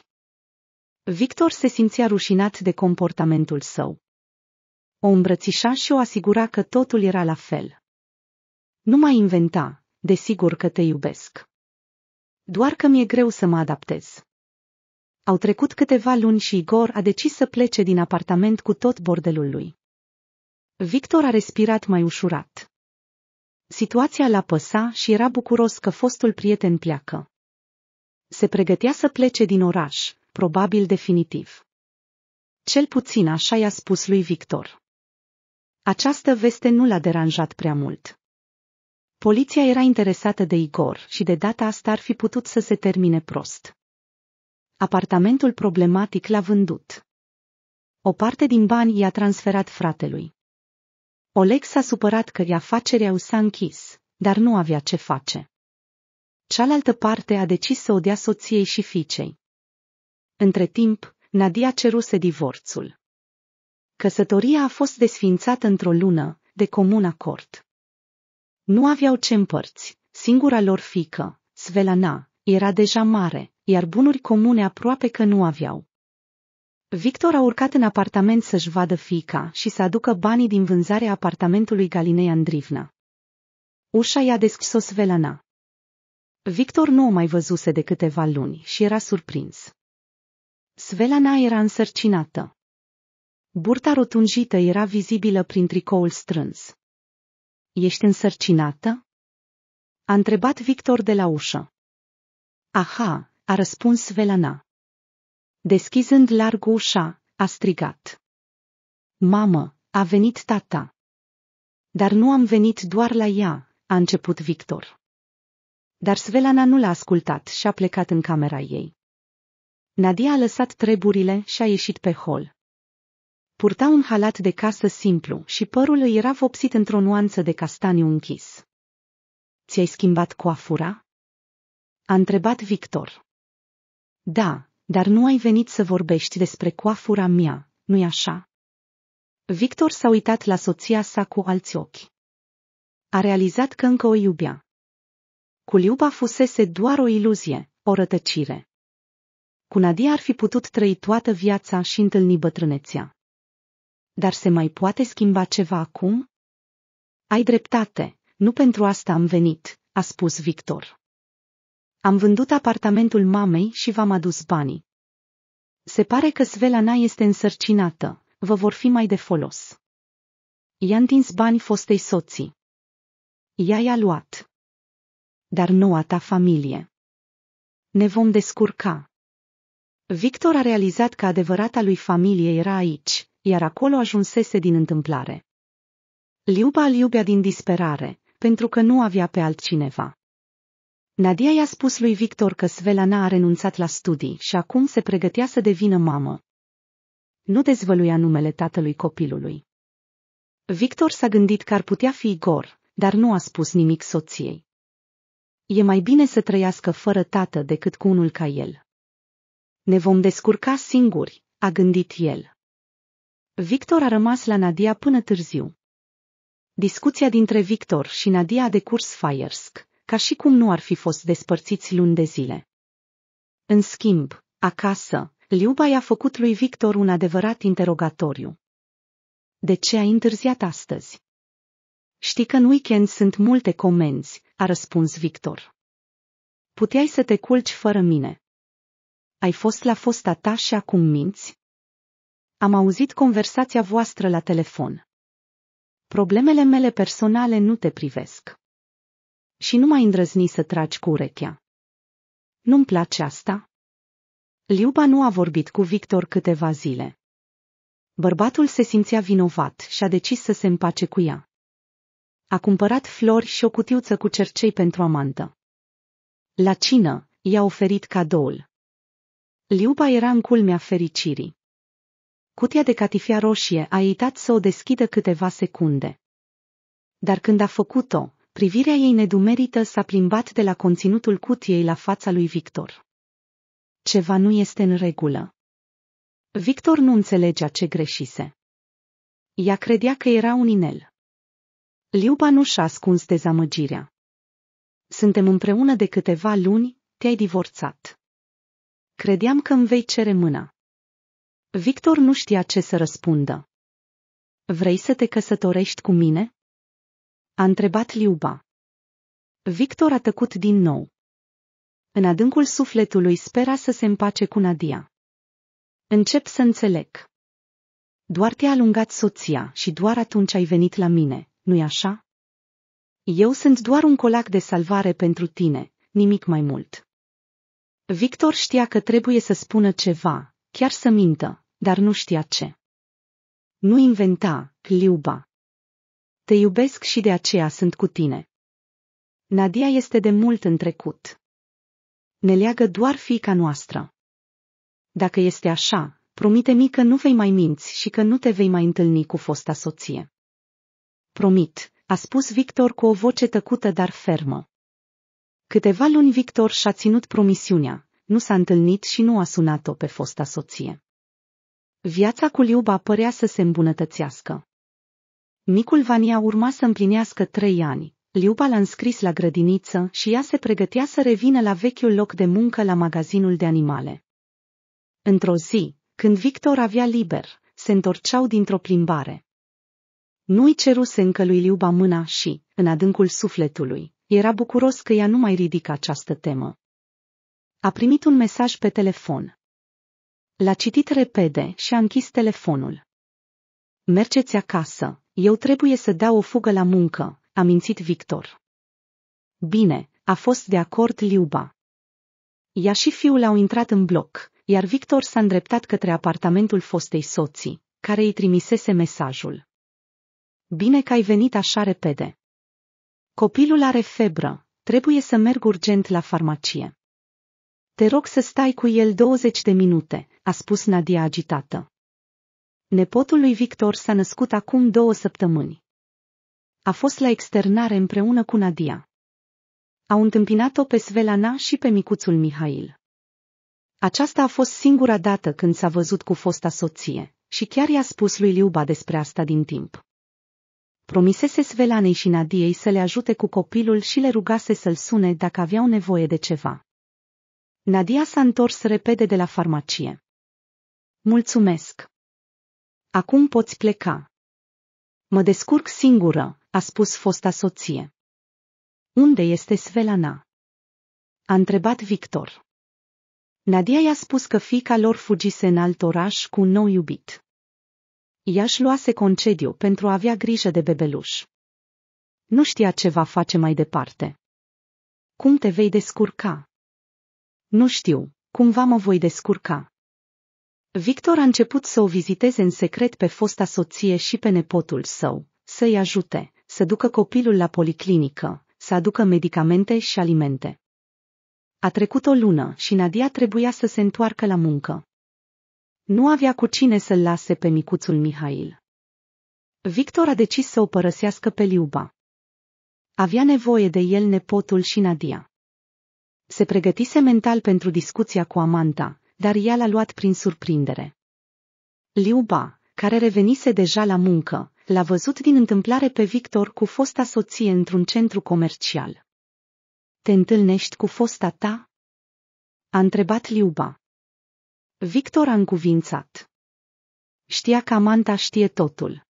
[SPEAKER 1] Victor se simțea rușinat de comportamentul său. O îmbrățișa și o asigura că totul era la fel. Nu mai inventa, desigur că te iubesc. Doar că mi-e greu să mă adaptez. Au trecut câteva luni și Igor a decis să plece din apartament cu tot bordelul lui. Victor a respirat mai ușurat. Situația la păsa și era bucuros că fostul prieten pleacă. Se pregătea să plece din oraș, probabil definitiv. Cel puțin așa i-a spus lui Victor. Această veste nu l-a deranjat prea mult. Poliția era interesată de Igor și de data asta ar fi putut să se termine prost. Apartamentul problematic l-a vândut. O parte din bani i-a transferat fratelui. Oleg s-a supărat că afacerea s-a închis, dar nu avea ce face. Cealaltă parte a decis să o dea soției și fiicei. Între timp, Nadia ceruse divorțul. Căsătoria a fost desfințată într-o lună, de comun acord. Nu aveau ce împărți, singura lor fică, Svelana, era deja mare, iar bunuri comune aproape că nu aveau. Victor a urcat în apartament să-și vadă fica și să aducă banii din vânzarea apartamentului Galinei Andrivna. Ușa i-a deschis Svelana. Victor nu o mai văzuse de câteva luni și era surprins. Svelana era însărcinată. Burta rotunjită era vizibilă prin tricoul strâns. Ești însărcinată?" A întrebat Victor de la ușă. Aha, a răspuns Svelana. Deschizând larg ușa, a strigat. Mamă, a venit tata. Dar nu am venit doar la ea, a început Victor. Dar Svelana nu l-a ascultat și a plecat în camera ei. Nadia a lăsat treburile și a ieșit pe hol. Purta un halat de casă simplu și părul îi era vopsit într-o nuanță de castaniu închis. Ți-ai schimbat coafura? A întrebat Victor. Da, dar nu ai venit să vorbești despre coafura mea, nu-i așa? Victor s-a uitat la soția sa cu alți ochi. A realizat că încă o iubea. Culiuba fusese doar o iluzie, o rătăcire. Cu Nadia ar fi putut trăi toată viața și întâlni bătrânețea. Dar se mai poate schimba ceva acum? Ai dreptate, nu pentru asta am venit, a spus Victor. Am vândut apartamentul mamei și v-am adus banii. Se pare că Svelana este însărcinată, vă vor fi mai de folos. I-a întins bani fostei soții. Ea i-a luat. Dar noua ta familie. Ne vom descurca. Victor a realizat că adevărata lui familie era aici, iar acolo ajunsese din întâmplare. Liuba îl iubea din disperare, pentru că nu avea pe altcineva. Nadia i-a spus lui Victor că Svelana a renunțat la studii și acum se pregătea să devină mamă. Nu dezvăluia numele tatălui copilului. Victor s-a gândit că ar putea fi Igor, dar nu a spus nimic soției. E mai bine să trăiască fără tată decât cu unul ca el. Ne vom descurca singuri, a gândit el. Victor a rămas la Nadia până târziu. Discuția dintre Victor și Nadia a decurs faiersk ca și cum nu ar fi fost despărțiți luni de zile. În schimb, acasă, Liuba i-a făcut lui Victor un adevărat interogatoriu. De ce ai întârziat astăzi? Știi că în weekend sunt multe comenzi, a răspuns Victor. Puteai să te culci fără mine. Ai fost la fosta ta și acum minți? Am auzit conversația voastră la telefon. Problemele mele personale nu te privesc și nu mai îndrăzni să tragi cu urechea. Nu-mi place asta? Liuba nu a vorbit cu Victor câteva zile. Bărbatul se simțea vinovat și a decis să se împace cu ea. A cumpărat flori și o cutiuță cu cercei pentru amantă. La cină, i-a oferit cadoul. Liuba era în culmea fericirii. Cutia de catifia roșie a uitat să o deschidă câteva secunde. Dar când a făcut-o, privirea ei nedumerită s-a plimbat de la conținutul cutiei la fața lui Victor. Ceva nu este în regulă. Victor nu înțelegea ce greșise. Ea credea că era un inel. Liuba nu și-a ascuns dezamăgirea. Suntem împreună de câteva luni, te-ai divorțat. Credeam că îmi vei cere mâna. Victor nu știa ce să răspundă. Vrei să te căsătorești cu mine? A întrebat Liuba. Victor a tăcut din nou. În adâncul sufletului spera să se împace cu Nadia. Încep să înțeleg. Doar te-a alungat soția și doar atunci ai venit la mine, nu-i așa? Eu sunt doar un colac de salvare pentru tine, nimic mai mult. Victor știa că trebuie să spună ceva, chiar să mintă, dar nu știa ce. Nu inventa, Liuba. Te iubesc și de aceea sunt cu tine. Nadia este de mult în trecut. Ne leagă doar fiica noastră. Dacă este așa, promite-mi că nu vei mai minți și că nu te vei mai întâlni cu fosta soție. Promit, a spus Victor cu o voce tăcută dar fermă. Câteva luni Victor și-a ținut promisiunea, nu s-a întâlnit și nu a sunat-o pe fosta soție. Viața cu Liuba părea să se îmbunătățească. Micul Vania urma să împlinească trei ani. Liuba l-a înscris la grădiniță și ea se pregătea să revină la vechiul loc de muncă la magazinul de animale. Într-o zi, când Victor avea liber, se întorceau dintr-o plimbare. Nu-i ceruse încă lui Liuba mâna și, în adâncul sufletului, era bucuros că ea nu mai ridică această temă. A primit un mesaj pe telefon. L-a citit repede și a închis telefonul. Mergeți acasă, eu trebuie să dau o fugă la muncă, a mințit Victor. Bine, a fost de acord Liuba. Ea și fiul au intrat în bloc, iar Victor s-a îndreptat către apartamentul fostei soții, care îi trimisese mesajul. Bine că ai venit așa repede. Copilul are febră, trebuie să merg urgent la farmacie. Te rog să stai cu el 20 de minute, a spus Nadia agitată. Nepotul lui Victor s-a născut acum două săptămâni. A fost la externare împreună cu Nadia. Au întâmpinat-o pe Svelana și pe micuțul Mihail. Aceasta a fost singura dată când s-a văzut cu fosta soție și chiar i-a spus lui Liuba despre asta din timp. Promisese Svelanei și Nadiei să le ajute cu copilul și le rugase să-l sune dacă aveau nevoie de ceva. Nadia s-a întors repede de la farmacie. Mulțumesc! Acum poți pleca. Mă descurc singură, a spus fosta soție. Unde este Svelana? A întrebat Victor. Nadia i-a spus că fica lor fugise în alt oraș cu un nou iubit. Ea își luase concediu pentru a avea grijă de bebeluș. Nu știa ce va face mai departe. Cum te vei descurca? Nu știu, cumva mă voi descurca. Victor a început să o viziteze în secret pe fosta soție și pe nepotul său, să-i ajute, să ducă copilul la policlinică, să aducă medicamente și alimente. A trecut o lună și Nadia trebuia să se întoarcă la muncă. Nu avea cu cine să-l lase pe micuțul Mihail. Victor a decis să o părăsească pe Liuba. Avea nevoie de el nepotul și Nadia. Se pregătise mental pentru discuția cu amanta, dar ea l-a luat prin surprindere. Liuba, care revenise deja la muncă, l-a văzut din întâmplare pe Victor cu fosta soție într-un centru comercial. Te întâlnești cu fosta ta? A întrebat Liuba. Victor a încuvințat. Știa că Amanda știe totul.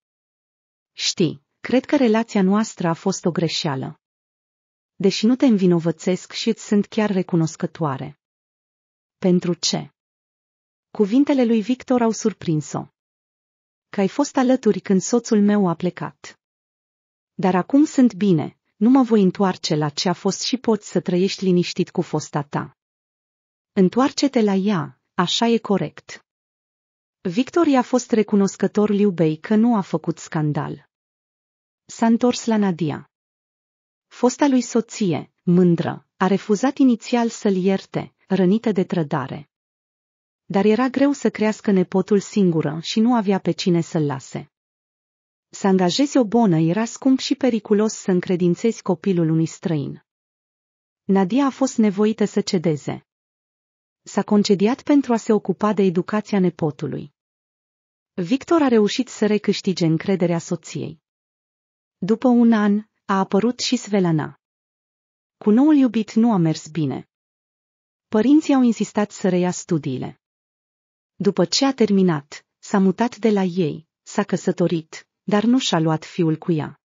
[SPEAKER 1] Știi, cred că relația noastră a fost o greșeală. Deși nu te învinovățesc și îți sunt chiar recunoscătoare. Pentru ce? Cuvintele lui Victor au surprins-o. Că ai fost alături când soțul meu a plecat. Dar acum sunt bine, nu mă voi întoarce la ce a fost și poți să trăiești liniștit cu fosta ta. Întoarce-te la ea, așa e corect. Victor i-a fost recunoscător Liubei că nu a făcut scandal. S-a întors la Nadia. Fosta lui soție, mândră, a refuzat inițial să-l ierte, rănită de trădare dar era greu să crească nepotul singură și nu avea pe cine să-l lase. Să angajezi o bonă era scump și periculos să încredințezi copilul unui străin. Nadia a fost nevoită să cedeze. S-a concediat pentru a se ocupa de educația nepotului. Victor a reușit să recâștige încrederea soției. După un an, a apărut și Svelana. Cu noul iubit nu a mers bine. Părinții au insistat să reia studiile. După ce a terminat, s-a mutat de la ei, s-a căsătorit, dar nu și-a luat fiul cu ea.